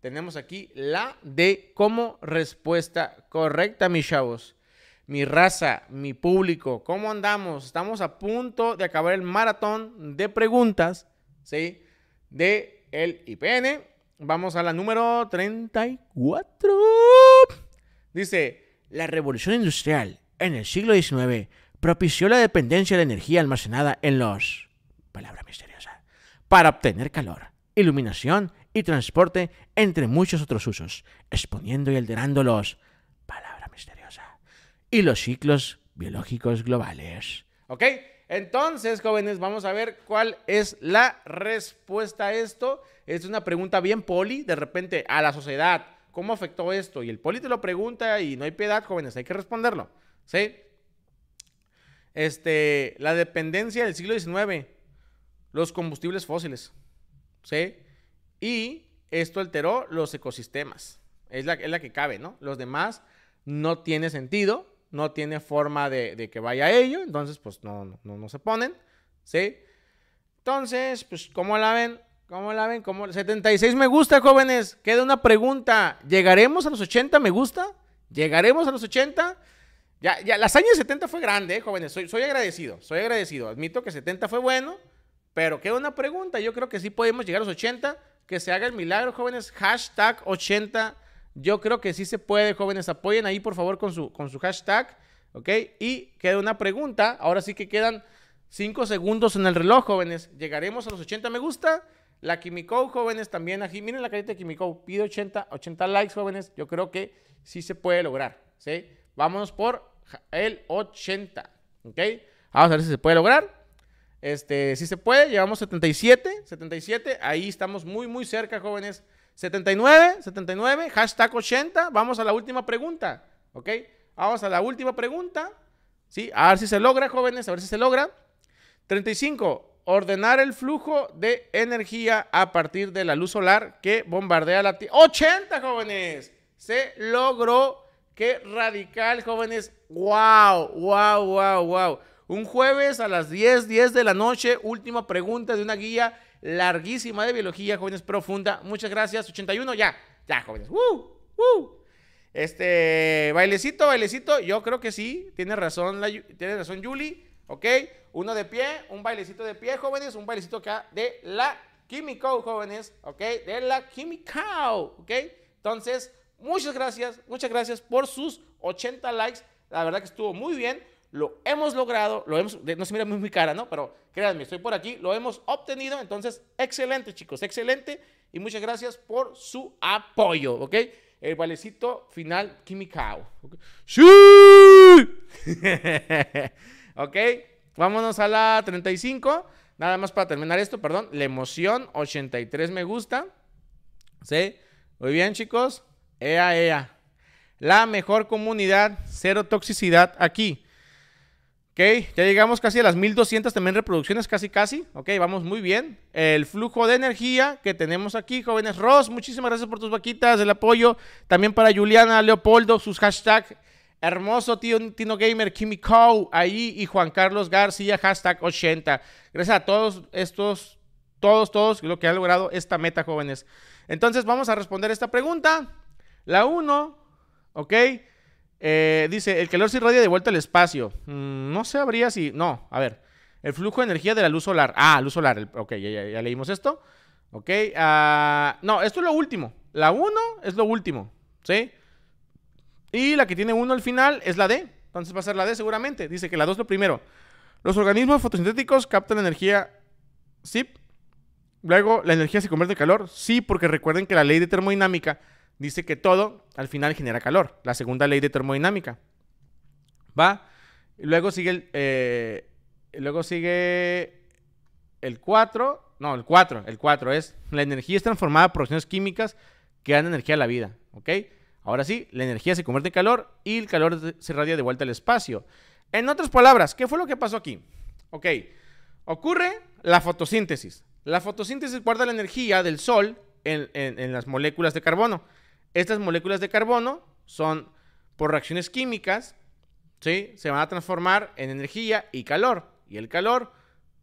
Tenemos aquí la D como respuesta correcta, mis chavos. Mi raza, mi público, ¿cómo andamos? Estamos a punto de acabar el maratón de preguntas, ¿sí? De el IPN. Vamos a la número 34. Dice, la revolución industrial en el siglo XIX propició la dependencia de la energía almacenada en los palabra misteriosa, para obtener calor, iluminación y transporte, entre muchos otros usos, exponiendo y alterando los, palabra misteriosa, y los ciclos biológicos globales. ¿Ok? Entonces, jóvenes, vamos a ver cuál es la respuesta a esto. Es una pregunta bien poli, de repente, a la sociedad. ¿Cómo afectó esto? Y el poli te lo pregunta y no hay piedad, jóvenes, hay que responderlo. ¿Sí? Este, la dependencia del siglo XIX los combustibles fósiles. ¿Sí? Y esto alteró los ecosistemas. Es la, es la que cabe, ¿no? Los demás no tiene sentido, no tiene forma de, que vaya a ello, entonces pues no, no, se ponen, ¿sí? Entonces, pues, ¿cómo la ven? ¿Cómo la ven? ¿Cómo? 76 me gusta, jóvenes. Queda una pregunta. ¿Llegaremos a los 80 me gusta? ¿Llegaremos a los 80? Ya, ya, las años 70 fue grande, eh, jóvenes. Soy, soy agradecido, soy agradecido. Admito que 70 fue bueno. Pero queda una pregunta, yo creo que sí podemos llegar a los 80, que se haga el milagro, jóvenes. Hashtag 80, yo creo que sí se puede, jóvenes. Apoyen ahí, por favor, con su, con su hashtag, ¿ok? Y queda una pregunta, ahora sí que quedan 5 segundos en el reloj, jóvenes. ¿Llegaremos a los 80 me gusta? La Kimiko, jóvenes, también aquí. Miren la carita de Kimiko. Pide 80, 80 likes, jóvenes. Yo creo que sí se puede lograr. ¿sí? Vámonos por el 80. ¿Ok? Vamos a ver si se puede lograr. Este, si se puede, llevamos 77, 77, ahí estamos muy, muy cerca, jóvenes. 79, 79, hashtag 80, vamos a la última pregunta, ¿ok? Vamos a la última pregunta, ¿sí? A ver si se logra, jóvenes, a ver si se logra. 35, ordenar el flujo de energía a partir de la luz solar que bombardea la Tierra. ¡80, jóvenes! Se logró. ¡Qué radical, jóvenes! ¡Wow! ¡Wow! ¡Wow! ¡Wow! Un jueves a las 10, 10 de la noche, última pregunta de una guía larguísima de biología, jóvenes profunda. Muchas gracias. 81, ya, ya, jóvenes. ¡Uh! ¡Uh! Este, bailecito, bailecito, yo creo que sí, tiene razón, la, tiene razón Julie, ¿ok? Uno de pie, un bailecito de pie, jóvenes, un bailecito acá de la Químico, jóvenes, ¿ok? De la Química, ¿ok? Entonces, muchas gracias, muchas gracias por sus 80 likes, la verdad que estuvo muy bien lo hemos logrado, lo hemos, no se mira muy cara, ¿no? Pero créanme, estoy por aquí, lo hemos obtenido, entonces, excelente chicos, excelente y muchas gracias por su apoyo, ¿ok? El valecito final, Kimikao. ¿okay? ok, vámonos a la 35. Nada más para terminar esto, perdón. La emoción, 83 me gusta. ¿Sí? Muy bien, chicos. Ea, ea. La mejor comunidad, cero toxicidad aquí. Ok, ya llegamos casi a las 1200 también reproducciones, casi casi. Ok, vamos muy bien. El flujo de energía que tenemos aquí, jóvenes. Ross, muchísimas gracias por tus vaquitas, el apoyo. También para Juliana, Leopoldo, sus hashtags. Hermoso Tino Gamer, Kimmy Cow, ahí y Juan Carlos García, hashtag 80. Gracias a todos estos, todos, todos, lo que ha logrado esta meta, jóvenes. Entonces vamos a responder esta pregunta. La 1, ok. Eh, dice, el calor se irradia de vuelta al espacio. Mm, no sabría si... No, a ver. El flujo de energía de la luz solar. Ah, luz solar. ok, ya, leímos esto. Ok. Ah, no, esto es lo último. La 1 es lo último. ¿Sí? Y la que tiene 1 al final es la D. Entonces va a ser la D seguramente. Dice que la 2 es lo primero. Los organismos fotosintéticos captan energía. Sí. Luego la energía se convierte en calor. Sí, porque recuerden que la ley de termodinámica dice que todo al final genera calor, la segunda ley de termodinámica. ¿Va? Luego sigue el, eh, luego sigue el 4, no, el 4, el 4 es la energía es transformada por acciones químicas que dan energía a la vida, ¿ok? Ahora sí, la energía se convierte en calor y el calor se radia de vuelta al espacio. En otras palabras, ¿qué fue lo que pasó aquí? Ok, ocurre la fotosíntesis. La fotosíntesis guarda la energía del sol en las moléculas de carbono. Estas moléculas de carbono son, por reacciones químicas, ¿sí? se van a transformar en energía y calor. Y el calor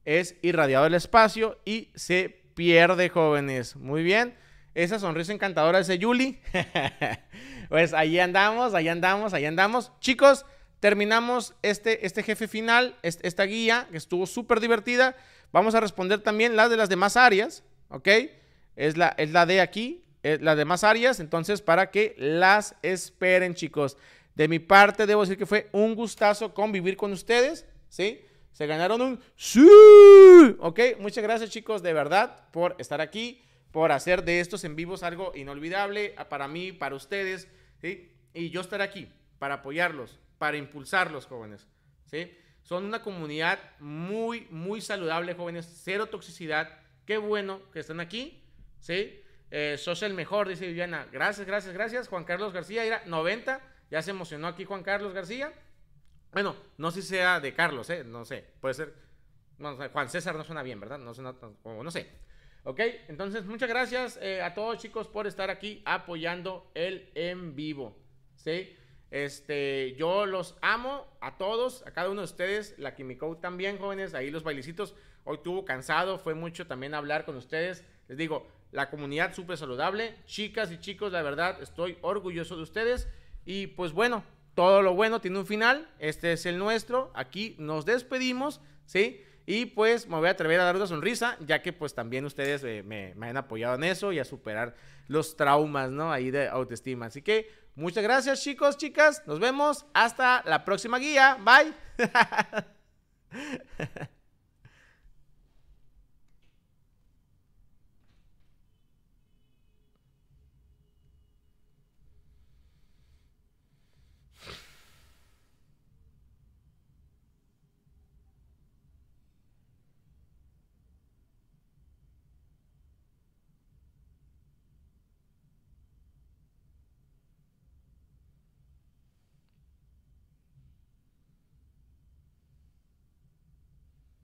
es irradiado al espacio y se pierde, jóvenes. Muy bien. Esa sonrisa encantadora de Yuli. pues ahí andamos, ahí andamos, ahí andamos. Chicos, terminamos este, este jefe final, esta guía que estuvo súper divertida. Vamos a responder también las de las demás áreas, ¿ok? Es la, es la de aquí, eh, las demás áreas, entonces para que las esperen, chicos. De mi parte, debo decir que fue un gustazo convivir con ustedes, ¿sí? Se ganaron un sí. Ok, muchas gracias, chicos, de verdad, por estar aquí, por hacer de estos en vivos algo inolvidable para mí, para ustedes, ¿sí? Y yo estar aquí para apoyarlos, para impulsarlos, jóvenes, ¿sí? Son una comunidad muy, muy saludable, jóvenes, cero toxicidad. Qué bueno que están aquí, ¿sí? Eh, sos el mejor, dice Viviana. Gracias, gracias, gracias. Juan Carlos García, era 90. Ya se emocionó aquí Juan Carlos García. Bueno, no sé si sea de Carlos, ¿eh? No sé. Puede ser. Juan César no suena bien, ¿verdad? No suena. No, no sé. Ok, entonces muchas gracias eh, a todos chicos por estar aquí apoyando el en vivo. ¿Sí? Este, yo los amo a todos, a cada uno de ustedes, la Kimiko también, jóvenes, ahí los bailecitos. Hoy tuvo cansado, fue mucho también hablar con ustedes. Les digo, la comunidad súper saludable. Chicas y chicos, la verdad, estoy orgulloso de ustedes. Y pues bueno, todo lo bueno tiene un final. Este es el nuestro. Aquí nos despedimos, ¿sí? Y pues me voy a atrever a dar una sonrisa, ya que pues también ustedes eh, me, me, han apoyado en eso y a superar los traumas, ¿no? Ahí de autoestima. Así que muchas gracias chicos, chicas. Nos vemos. Hasta la próxima guía. Bye.